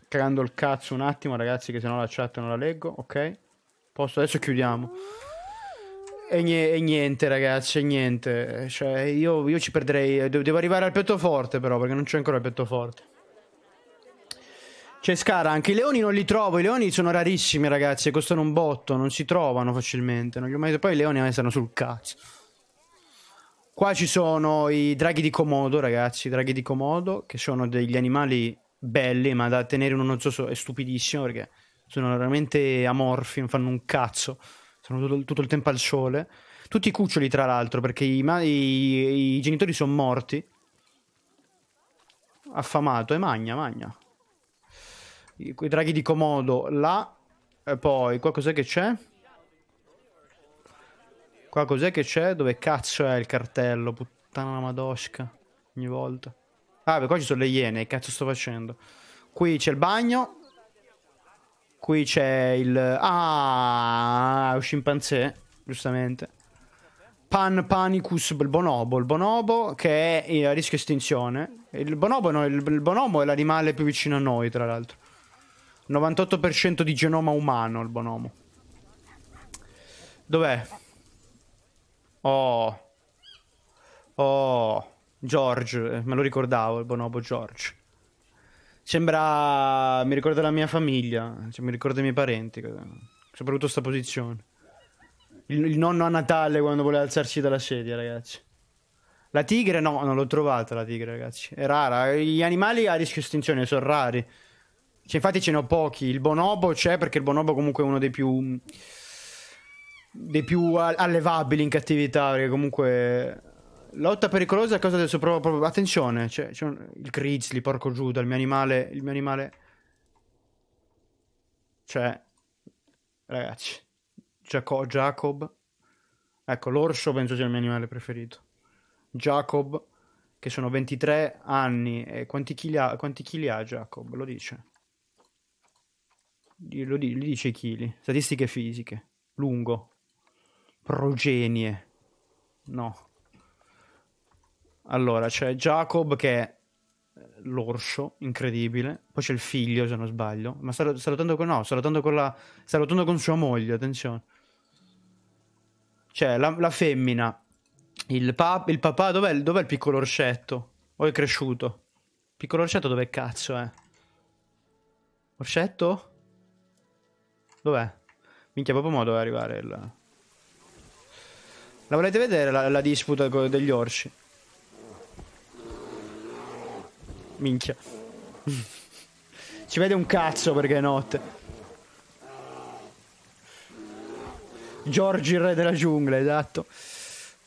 cagando il cazzo un attimo, ragazzi, che se no la chat non la leggo, ok? Posto, adesso chiudiamo. E, niente, ragazzi, e niente. Cioè, io, io ci perderei. Eh, devo arrivare al petto forte, però, perché non c'è ancora il petto forte. C'è Scara, anche i leoni non li trovo, i leoni sono rarissimi ragazzi, costano un botto, non si trovano facilmente. Non mai... Poi i leoni stanno sul cazzo. Qua ci sono i draghi di Comodo ragazzi, i draghi di Comodo, che sono degli animali belli, ma da tenere in un ozzoso è stupidissimo perché sono veramente amorfi, non fanno un cazzo. Sono tutto, tutto il tempo al sole. Tutti i cuccioli, tra l'altro, perché i, i, i genitori sono morti affamato e magna, magna i, draghi di comodo là. E poi, qua cos'è che c'è? Qua cos'è che c'è? Dove cazzo è il cartello? Puttana la madosca. Ogni volta. Ah, beh, qua ci sono le iene. Che cazzo sto facendo? Qui c'è il bagno. Qui c'è il... Ah, è un scimpanzé. Giustamente. Pan Panicus il bonobo. Il bonobo che è a rischio estinzione. Il bonobo, no, il bonobo è l'animale più vicino a noi, tra l'altro. 98% di genoma umano il bonomo. Dov'è? Oh. Oh. George, eh, me lo ricordavo, il bonobo George. Sembra... mi ricorda la mia famiglia, cioè, mi ricorda i miei parenti, soprattutto sta posizione. Il, il, nonno a Natale quando voleva alzarsi dalla sedia, ragazzi. La tigre no, non l'ho trovata la tigre, ragazzi. È rara. Gli animali a rischio estinzione sono rari. Cioè, infatti ce ne ho pochi. Il bonobo c'è perché il bonobo comunque è uno dei più... Dei più allevabili in cattività, perché comunque... Lotta pericolosa a causa del suo proprio... Attenzione, c'è, cioè, c'è un... il grizzly, porco Giuda, il mio animale... Il mio animale... Cioè... Ragazzi... Giaco... Jacob... Ecco, l'orso penso sia il mio animale preferito. Jacob, che sono 23 anni. E quanti chili ha, quanti chili ha Jacob? Lo dice lo, li dice Chili, statistiche fisiche, lungo, progenie, no. Allora, c'è Jacob che è l'orso, incredibile, poi c'è il figlio se non sbaglio, ma sta, lottando con, no, sta con la, sta con sua moglie, attenzione. C'è cioè, la, la femmina, il, pap- il papà, dov'è, dov'è, il piccolo orsetto? O è cresciuto? Piccolo orsetto dov'è cazzo, eh? Orsetto? Dov'è? Minchia, proprio modo doveva arrivare il... La volete vedere la, la disputa degli orsi? Minchia. Ci vede un cazzo perché è notte. Giorgi il re della giungla, esatto.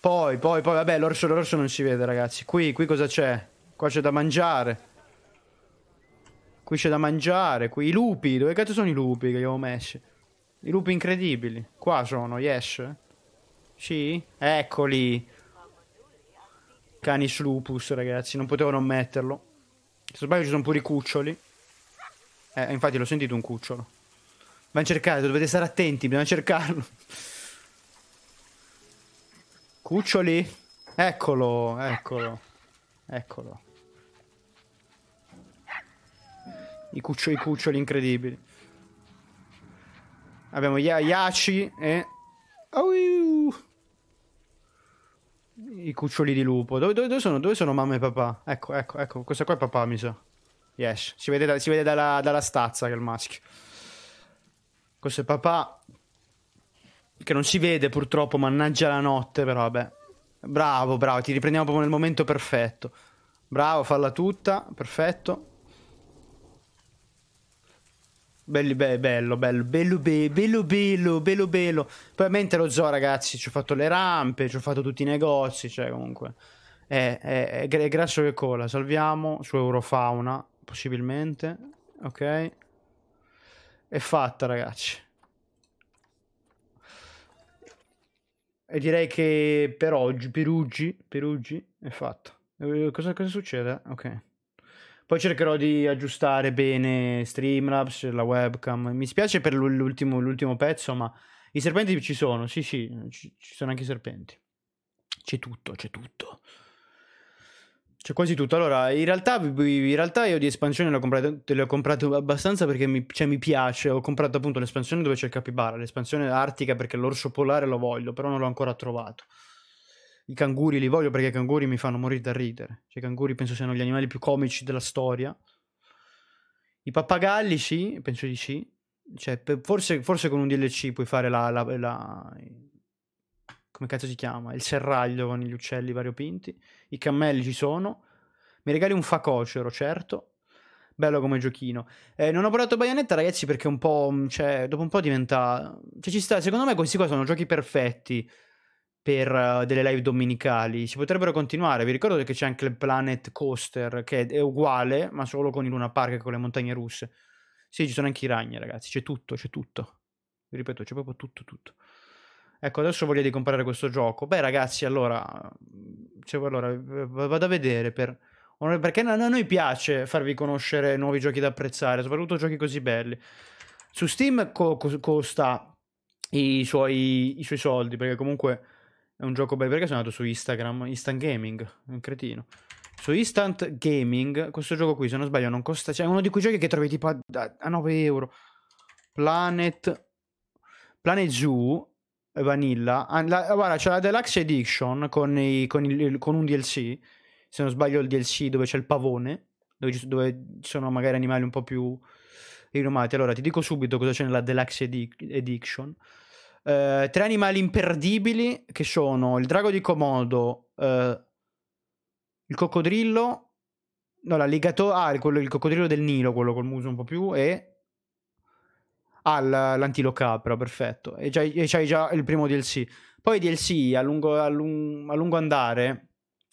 Poi, poi, poi, vabbè, l'orso, l'orso non si vede, ragazzi. Qui, qui cosa c'è? Qua c'è da mangiare. Qui c'è da mangiare, qui i lupi. Dove cazzo sono i lupi che li avevo messi? I lupi incredibili. Qua sono, yes. Sì? Eccoli. Canis lupus, ragazzi. Non potevo non metterlo. Se sbaglio ci sono pure i cuccioli. Eh, infatti l'ho sentito un cucciolo. Bisogna cercare, dovete stare attenti, bisogna cercarlo. Cuccioli? Eccolo, eccolo. Eccolo. I, cuccio, i cuccioli incredibili. Abbiamo Yachi e... Oh, I cuccioli di lupo. Dove, dove, dove, sono? dove, sono? mamma e papà? Ecco, ecco, ecco. Questo qua è papà, mi sa. Yes. Si vede, da, si vede dalla, dalla stazza che è il maschio. Questo è papà. Che non si vede purtroppo, mannaggia la notte, però vabbè. Bravo, bravo, ti riprendiamo proprio nel momento perfetto. Bravo, falla tutta, perfetto. Belli, be- bello, bello, bello, bello, bello, bello, bello. Probabilmente lo zoo, ragazzi, ci ho fatto le rampe, ci ho fatto tutti i negozi, cioè comunque. È, è, è, è grasso che cola. Salviamo su Eurofauna, possibilmente. Ok. È fatta, ragazzi. E direi che per oggi, Peruggi, Peruggi, è fatta. Eh, cosa, cosa succede? Ok. Poi cercherò di aggiustare bene Streamlabs, la webcam. Mi spiace per l'ultimo, l'ultimo pezzo, ma i serpenti ci sono. Sì, sì, ci, ci sono anche i serpenti. C'è tutto, c'è tutto. C'è quasi tutto. Allora, in realtà, in realtà io di espansione l'ho comprato, l'ho comprato abbastanza perché mi, cioè, mi, piace. Ho comprato appunto l'espansione dove c'è il capibara, l'espansione artica perché l'orso polare lo voglio, però non l'ho ancora trovato i canguri li voglio perché i canguri mi fanno morire da ridere. Cioè, i canguri penso siano gli animali più comici della storia. I pappagalli, sì, penso di sì. Cioè, forse, forse, con un DLC puoi fare la, la, la, Come cazzo si chiama? Il serraglio con gli uccelli variopinti. I cammelli ci sono. Mi regali un facocero, certo. Bello come giochino. Eh, non ho provato Bayonetta, ragazzi, perché un po'. Mm, cioè, dopo un po' diventa. Cioè, ci sta. Secondo me questi qua sono giochi perfetti per eh, delle live domenicali. Si potrebbero continuare. Vi ricordo che c'è anche il Planet Coaster, che è uguale, ma solo con il Luna Park e con le montagne russe. Sì, ci sono anche i ragni, ragazzi. C'è tutto, c'è tutto. Vi ripeto, c'è proprio tutto, tutto. Ecco, adesso voglio di comprare questo gioco. Beh, ragazzi, allora, mm, cioè, allora vado a vedere per... Perché a noi piace farvi conoscere nuovi giochi da apprezzare, soprattutto giochi così belli. Su Steam co- costa i suoi, i suoi soldi, perché comunque è un gioco bello. Perché sono andato su Instagram? Instant Gaming. Un cretino. Su Instant Gaming, questo gioco qui, se non sbaglio, non costa. Cioè, è uno di quei giochi che trovi tipo a, a 9 euro. Planet. Planet Zoo. Eh, Vanilla. Ah, la, ah, guarda, c'è la Deluxe Edition con, i, con, il, con un DLC. Se non sbaglio, il DLC dove c'è il pavone. Dove ci, dove ci sono magari animali un po' più rinomati. Allora, ti dico subito cosa c'è nella Deluxe Edition eh, tre animali imperdibili che sono il drago di Komodo, eh, il coccodrillo, no, l'alligatore, ah, quello, il coccodrillo del Nilo, quello col muso un po' più, e... Ah, l'antilocapra, perfetto. E, già, e c'hai già il primo DLC. Poi i DLC a lungo, a, lungo, a lungo andare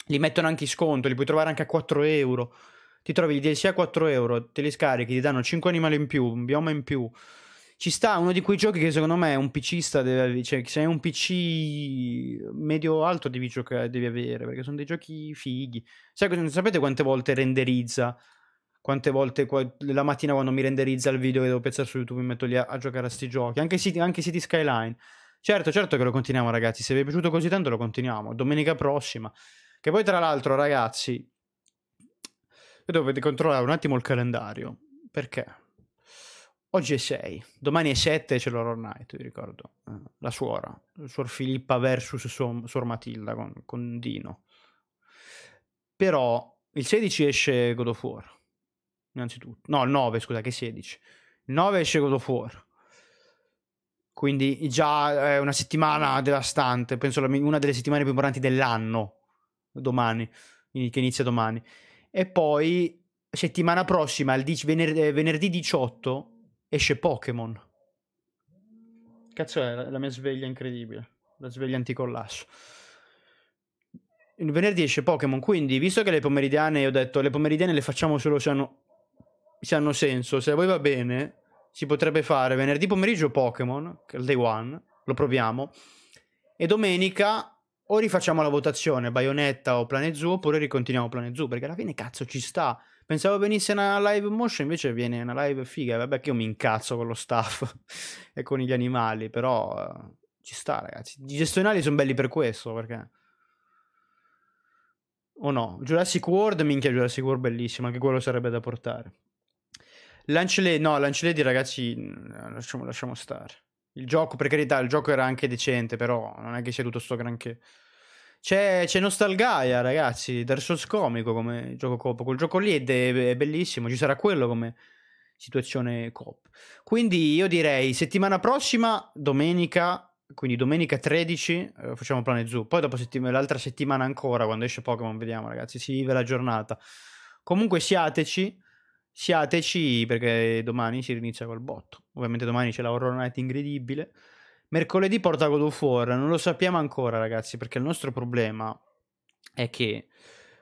li mettono anche in sconto, li puoi trovare anche a 4 euro ti trovi i DLC a 4 euro, te li scarichi, ti danno 5 animali in più, un bioma in più, ci sta uno di quei giochi che secondo me un PCista deve cioè se hai un PC medio alto devi giocare, devi avere, perché sono dei giochi fighi. Sai, sapete quante volte renderizza? Quante volte la mattina quando mi renderizza il video che devo piazzare su YouTube mi metto lì a, a giocare a sti giochi, anche City, anche City Skyline. Certo, certo che lo continuiamo ragazzi, se vi è piaciuto così tanto lo continuiamo, domenica prossima. Che poi tra l'altro ragazzi, dovete controllare un attimo il calendario, perché Oggi è 6, domani è 7 c'è l'Horror Night, vi ricordo. Eh, la suora, Suor Filippa versus Suor Matilda con, con Dino. Però il 16 esce God of War, innanzitutto. No, il 9, scusa, che 16. Il 9 esce God of War. Quindi già è una settimana devastante, penso una delle settimane più importanti dell'anno, domani, che inizia domani. E poi settimana prossima, il 10, venerdì 18, esce Pokémon. Cazzo è la, mia sveglia incredibile, la sveglia anticollasso. Il venerdì esce Pokémon, quindi visto che le pomeridiane, ho detto, le pomeridiane le facciamo solo se hanno, se hanno senso, se a voi va bene, si potrebbe fare venerdì pomeriggio Pokémon, il day one, lo proviamo, e domenica o rifacciamo la votazione Bayonetta o Planet Zoo oppure ricontinuiamo Planet Zoo perché alla fine cazzo ci sta Pensavo venisse una live motion, invece viene una live figa. Vabbè, che io mi incazzo con lo staff e con gli animali, però eh, ci sta, ragazzi. I gestionali sono belli per questo, perché. O no? Jurassic World, minchia, Jurassic World bellissimo, anche quello sarebbe da portare. Lunch no, Lunch ragazzi, mm, lasciamo, lasciamo stare. Il gioco, per carità, il gioco era anche decente, però non è che sia tutto sto granché. C'è, c'è Nostalgaia, ragazzi. Dark Souls comico come gioco coop. Quel gioco lì è, de- è bellissimo. Ci sarà quello come situazione coop. Quindi io direi settimana prossima, domenica. Quindi domenica 13 eh, facciamo Planet Zoo. Poi dopo settim- l'altra settimana ancora, quando esce Pokémon, vediamo, ragazzi. Si vive la giornata. Comunque siateci. Siateci perché domani si rinizia col botto. Ovviamente domani c'è la Horror Night incredibile. Mercoledì porta God of War, non lo sappiamo ancora ragazzi, perché il nostro problema è che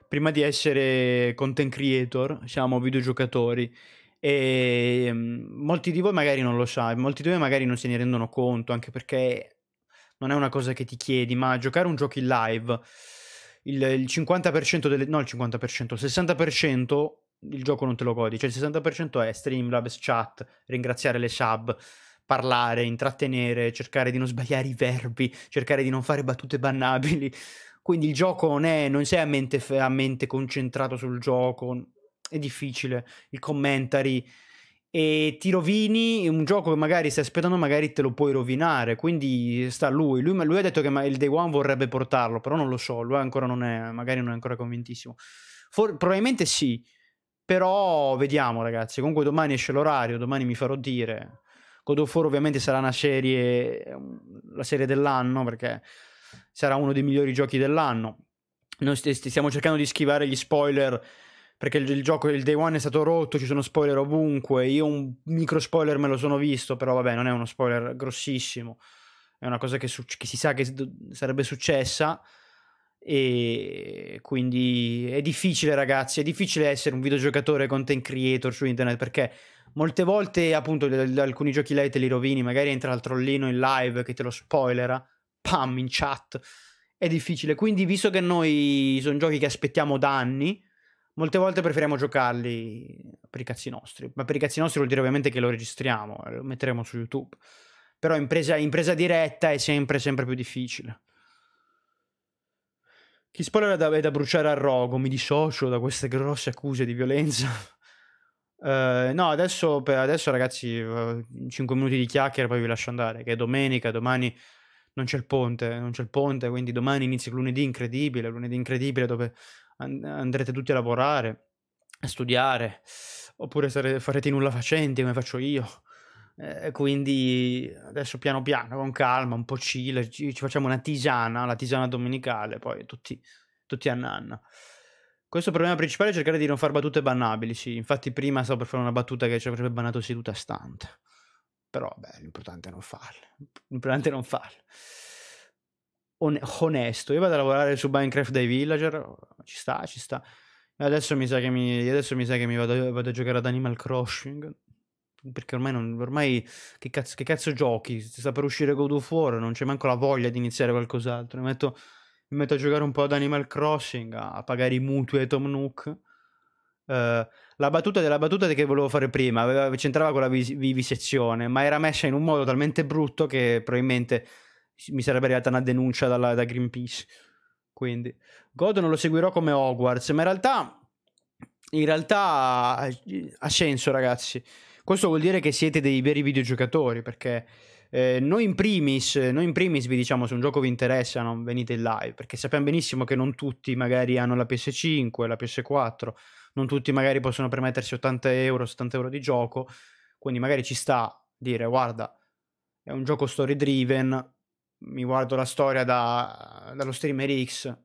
prima di essere content creator siamo videogiocatori e mm, molti di voi magari non lo sa, molti di voi magari non se ne rendono conto, anche perché non è una cosa che ti chiedi, ma giocare un gioco in live, il, il 50% delle... no il 50%, il 60% il gioco non te lo godi, cioè il 60% è Streamlabs, chat, ringraziare le sub, parlare, intrattenere, cercare di non sbagliare i verbi, cercare di non fare battute bannabili. Quindi il gioco non è, non sei a mente, a mente concentrato sul gioco, è difficile. Il commentary e ti rovini un gioco che magari stai aspettando, magari te lo puoi rovinare. Quindi sta a lui. Lui, lui ha detto che il day one vorrebbe portarlo, però non lo so. Lui ancora non è, magari non è ancora convintissimo. For- probabilmente sì, però vediamo, ragazzi. Comunque domani esce l'orario, domani mi farò dire. God of War ovviamente sarà una serie, mm, la serie dell'anno perché sarà uno dei migliori giochi dell'anno. Noi stiamo cercando di schivare gli spoiler perché il, il gioco, il day one è stato rotto, ci sono spoiler ovunque, io un micro spoiler me lo sono visto, però vabbè non è uno spoiler grossissimo, è una cosa che, che si sa che sarebbe successa. E quindi è difficile, ragazzi. È difficile essere un videogiocatore content creator su internet perché molte volte, appunto, alcuni giochi lei te li rovini. Magari entra il trollino in live che te lo spoilera, pam, in chat. È difficile. Quindi, visto che noi sono giochi che aspettiamo da anni, molte volte preferiamo giocarli per i cazzi nostri. Ma per i cazzi nostri vuol dire ovviamente che lo registriamo, lo metteremo su YouTube. Però in presa, diretta è sempre, sempre più difficile. Chi spoiler è da, è da bruciare al rogo, mi dissocio da queste grosse accuse di violenza. Uh, no, adesso, adesso ragazzi, 5 eh, minuti di chiacchiere, poi vi lascio andare. Che è domenica, domani non c'è il ponte, non c'è il ponte, quindi domani inizia lunedì incredibile, lunedì incredibile dove andrete tutti a lavorare, a studiare, oppure sarete, farete nulla facenti come faccio io. Eh, quindi adesso piano piano, con calma, un po' chill, ci, ci facciamo una tisana, la tisana domenicale, poi tutti, tutti a nanna. Questo problema principale è cercare di non fare battute bannabili, sì. Infatti prima stavo per fare una battuta che ci avrebbe bannato seduta stante. Però, beh, l'importante è non farle. L'importante è non farle. On- onesto, io vado a lavorare su Minecraft dai villager, ci sta, ci sta. Adesso mi sa che mi, adesso mi, sa che mi vado, vado a giocare ad Animal Crossing perché ormai, non, ormai che, cazzo, che cazzo giochi? sta per uscire God of War, non c'è manco la voglia di iniziare qualcos'altro. Mi metto, mi metto a giocare un po' ad Animal Crossing, a pagare i mutui ai Tom Nook. Uh, la battuta della battuta che volevo fare prima aveva, c'entrava con la vis- vivisezione, ma era messa in un modo talmente brutto che probabilmente mi sarebbe arrivata una denuncia dalla, da Greenpeace. Quindi, God non lo seguirò come Hogwarts, ma in realtà, in realtà ha senso, ragazzi. Questo vuol dire che siete dei veri videogiocatori, perché eh, noi, in primis, noi in primis vi diciamo se un gioco vi interessa non venite in live, perché sappiamo benissimo che non tutti magari hanno la PS5, la PS4, non tutti magari possono permettersi 80 euro, 70 euro di gioco, quindi magari ci sta a dire guarda, è un gioco story driven, mi guardo la storia da, dallo streamer X,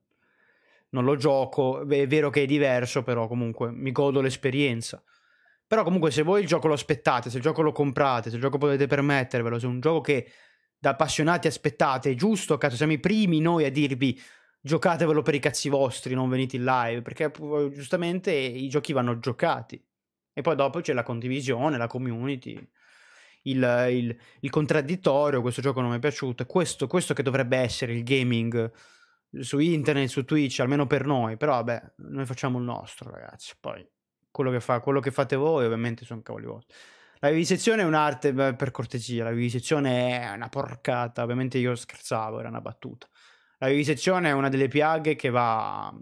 non lo gioco, è vero che è diverso, però comunque mi godo l'esperienza. Però comunque se voi il gioco lo aspettate, se il gioco lo comprate, se il gioco potete permettervelo, se è un gioco che da appassionati aspettate, è giusto, cazzo, siamo i primi noi a dirvi giocatevelo per i cazzi vostri, non venite in live, perché giustamente i giochi vanno giocati. E poi dopo c'è la condivisione, la community, il, il, il contraddittorio, questo gioco non mi è piaciuto, questo, questo che dovrebbe essere il gaming su internet, su Twitch, almeno per noi, però vabbè, noi facciamo il nostro, ragazzi, poi quello che, fa, quello che fate voi ovviamente sono cavoli vostri. La vivisezione è un'arte, beh, per cortesia, la vivisezione è una porcata, ovviamente io scherzavo, era una battuta. La vivisezione è una delle piaghe che va...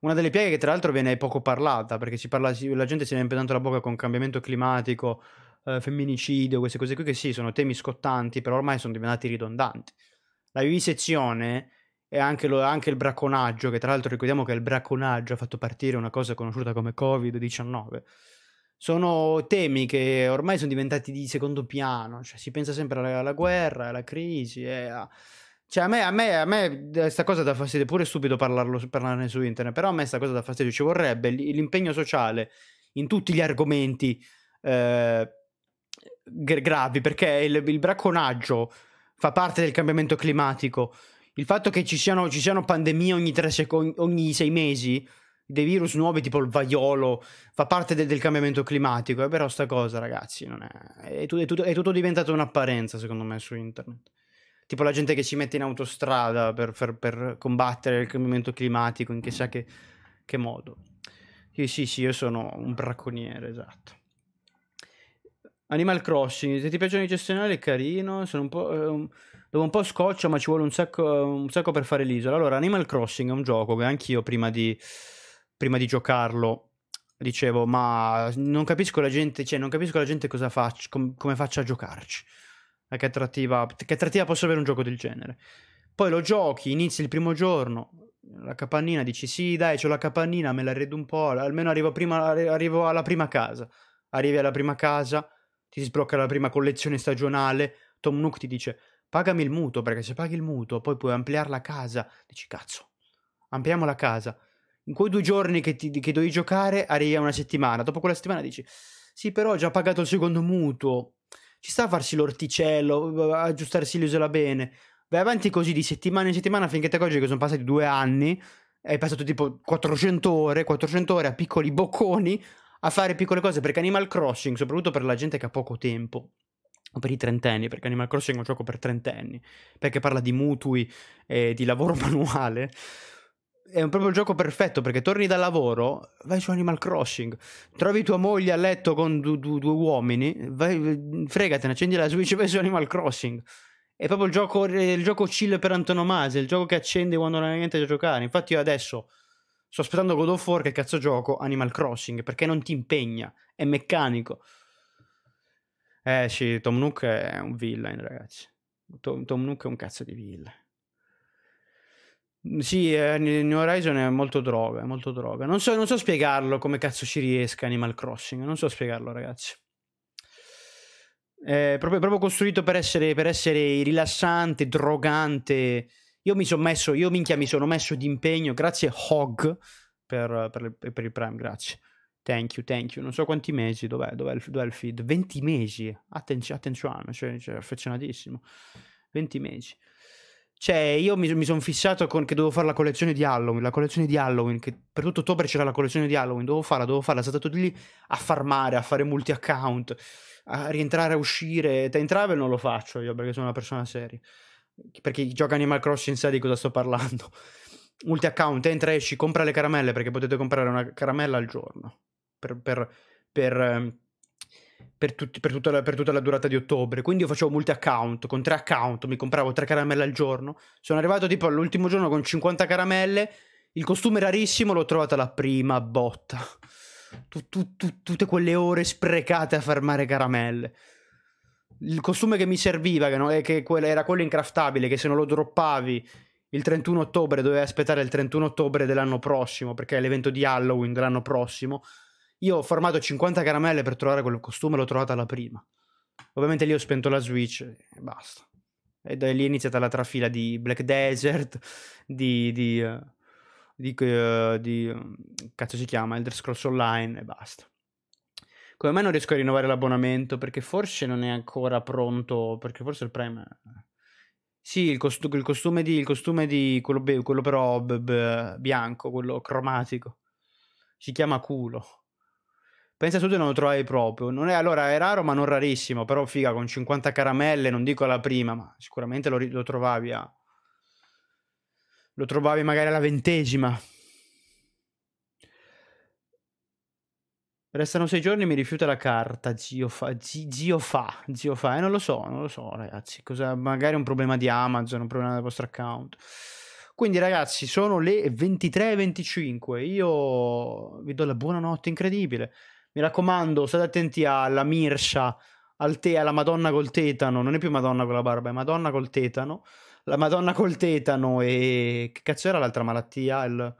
Una delle piaghe che tra l'altro viene poco parlata, perché parla, la gente si riempie tanto la bocca con cambiamento climatico, eh, femminicidio, queste cose qui che sì, sono temi scottanti, però ormai sono diventati ridondanti. La vivisezione e anche, lo, anche, il bracconaggio, che tra l'altro ricordiamo che il bracconaggio ha fatto partire una cosa conosciuta come Covid-19. Sono temi che ormai sono diventati di secondo piano, cioè si pensa sempre alla, alla guerra, alla crisi. Eh, a... Cioè, a me, a me, a me eh, sta cosa dà fastidio, pure è stupido parlarlo, parlarne su internet, però a me questa cosa dà fastidio, ci vorrebbe l'impegno sociale in tutti gli argomenti eh, gravi, perché il, il bracconaggio fa parte del cambiamento climatico, il fatto che ci siano, ci siano pandemie ogni, secondi, ogni sei mesi, dei virus nuovi tipo il vaiolo, fa parte de- del cambiamento climatico. È eh, però sta cosa, ragazzi. È, è, tutto, è, tutto, è tutto diventato un'apparenza, secondo me, su internet tipo la gente che si mette in autostrada per, per, per combattere il cambiamento climatico in chissà che, che modo. Io, sì, sì, io sono un bracconiere, esatto. Animal Crossing, se ti piacciono i gestionali è carino, sono un po'... Eh, dopo un po' scoccia, ma ci vuole un sacco, un sacco per fare l'isola. Allora, Animal Crossing è un gioco che anch'io prima di, prima di giocarlo dicevo, ma non capisco la gente, cioè, non capisco la gente cosa faccia, com- come faccia a giocarci. Che attrattiva, che attrattiva possa avere un gioco del genere. Poi lo giochi, inizi il primo giorno, la capannina, dici sì dai, ho la capannina, me la arredo un po', almeno arrivo, prima, arrivo alla prima casa. Arrivi alla prima casa, ti si sblocca la prima collezione stagionale, Tom Nook ti dice Pagami il mutuo, perché se paghi il mutuo poi puoi ampliare la casa. Dici, cazzo, ampliamo la casa. In quei due giorni che, ti, che dovevi giocare arrivi a una settimana. Dopo quella settimana dici, sì, però ho già pagato il secondo mutuo. Ci sta a farsi l'orticello, uhm, uhm, aggiustarsi l'isola bene. Vai avanti così di settimana in settimana finché ti accorgi che sono passati due anni. Hai passato tipo 400 ore, 400 ore a piccoli bocconi a fare piccole cose perché Animal Crossing, soprattutto per la gente che ha poco tempo, o per i trentenni, perché Animal Crossing è un gioco per trentenni, perché parla di mutui e di lavoro manuale. È un proprio gioco perfetto perché torni dal lavoro, vai su Animal Crossing, trovi tua moglie a letto con du- du- due uomini, vai, fregatene, accendi la Switch e vai su Animal Crossing. È proprio il gioco, il gioco chill per antonomasia, il gioco che accendi quando non hai niente da giocare. Infatti io adesso sto aspettando God of War che cazzo gioco Animal Crossing perché non ti impegna, è meccanico. Eh sì, Tom Nook è un villain, ragazzi. Tom, Tom Nook è un cazzo di villain. Mm, sì, eh, New Horizon è molto droga, è molto droga. Non so, non so, spiegarlo come cazzo ci riesca Animal Crossing, non so spiegarlo ragazzi. È eh, proprio, proprio costruito per essere, per essere, rilassante, drogante. Io mi sono messo, io minchia mi sono messo di impegno. grazie Hog per, per, per il Prime, grazie. Thank you, thank you. Non so quanti mesi, dov'è, dov'è, il, dov'è il feed? 20 mesi, Attenci- attenzione, cioè, cioè, affezionatissimo. 20 mesi. Cioè, io mi, mi sono fissato con che dovevo fare la collezione di Halloween, la collezione di Halloween, che per tutto ottobre c'era la collezione di Halloween, dovevo farla, dovevo farla, sono stato lì a farmare, a fare multi-account, a rientrare, a uscire. Time travel non lo faccio io perché sono una persona seria. Perché chi gioca Animal Crossing sa di cosa sto parlando. Multi-account, entra, esci, compra le caramelle perché potete comprare una caramella al giorno per, per, per, ehm, per, tutti, per, tutta la, per tutta la durata di ottobre. Quindi io facevo multi account, con tre account, mi compravo tre caramelle al giorno. Sono arrivato tipo all'ultimo giorno con 50 caramelle. Il costume rarissimo l'ho trovato la prima botta. Tut, tut, tut, tutte quelle ore sprecate a farmare caramelle. Il costume che mi serviva, che, no, eh, che era quello incraftabile, che se non lo droppavi il 31 ottobre dovevi aspettare il 31 ottobre dell'anno prossimo, perché è l'evento di Halloween dell'anno prossimo. Io ho formato 50 caramelle per trovare quel costume, l'ho trovata la prima. Ovviamente lì ho spento la Switch e basta. E da lì è iniziata la trafila di Black Desert, di... di eh, di, eh, di, uh, di uh, cazzo si chiama Elder Scrolls Online e basta. Come mai non riesco a rinnovare l'abbonamento? Perché forse non è ancora pronto. Perché forse il Prime. Sì, il, costu- il costume di. Il costume di quello, be- quello però b- b- bianco, quello cromatico. Si chiama culo. Pensa tu, Sud non lo trovai proprio. Non è, allora è raro, ma non rarissimo. Però figa, con 50 caramelle, non dico alla prima, ma sicuramente lo, lo trovavi a. Lo trovavi magari alla ventesima. Restano sei giorni e mi rifiuta la carta. Zio fa, zi, zio fa, zio fa. Eh, non lo so, non lo so, ragazzi. Cosa, magari è un problema di Amazon, un problema del vostro account. Quindi, ragazzi, sono le 23.25. Io vi do la buonanotte incredibile. Mi raccomando, state attenti alla Mirsha, al tè, alla Madonna col tetano. Non è più Madonna con la barba, è Madonna col tetano. La Madonna col tetano e... Che cazzo era l'altra malattia? Il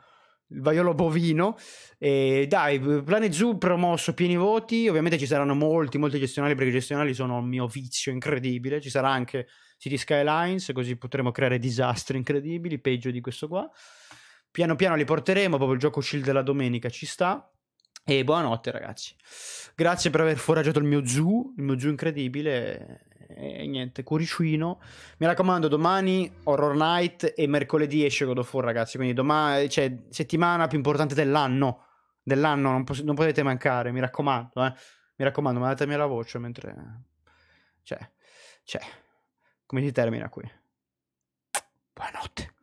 il vaiolo bovino. E dai, Plane Zoo promosso pieni voti. Ovviamente ci saranno molti, molti gestionali, perché i gestionali sono un mio vizio incredibile. Ci sarà anche City Skylines, così potremo creare disastri incredibili, peggio di questo qua. Piano piano li porteremo, proprio il gioco chill della domenica ci sta. E buonanotte ragazzi. Grazie per aver foraggiato il mio zoo, il mio zoo incredibile. E niente, cuoricino. Mi raccomando, domani Horror Night e mercoledì esce God of War, ragazzi. Quindi domani, cioè, settimana più importante dell'anno. Dell'anno, non, pos- non potete mancare, mi raccomando, eh. Mi raccomando, mandatemi la voce mentre... Cioè, cioè, come si termina qui? Buonanotte.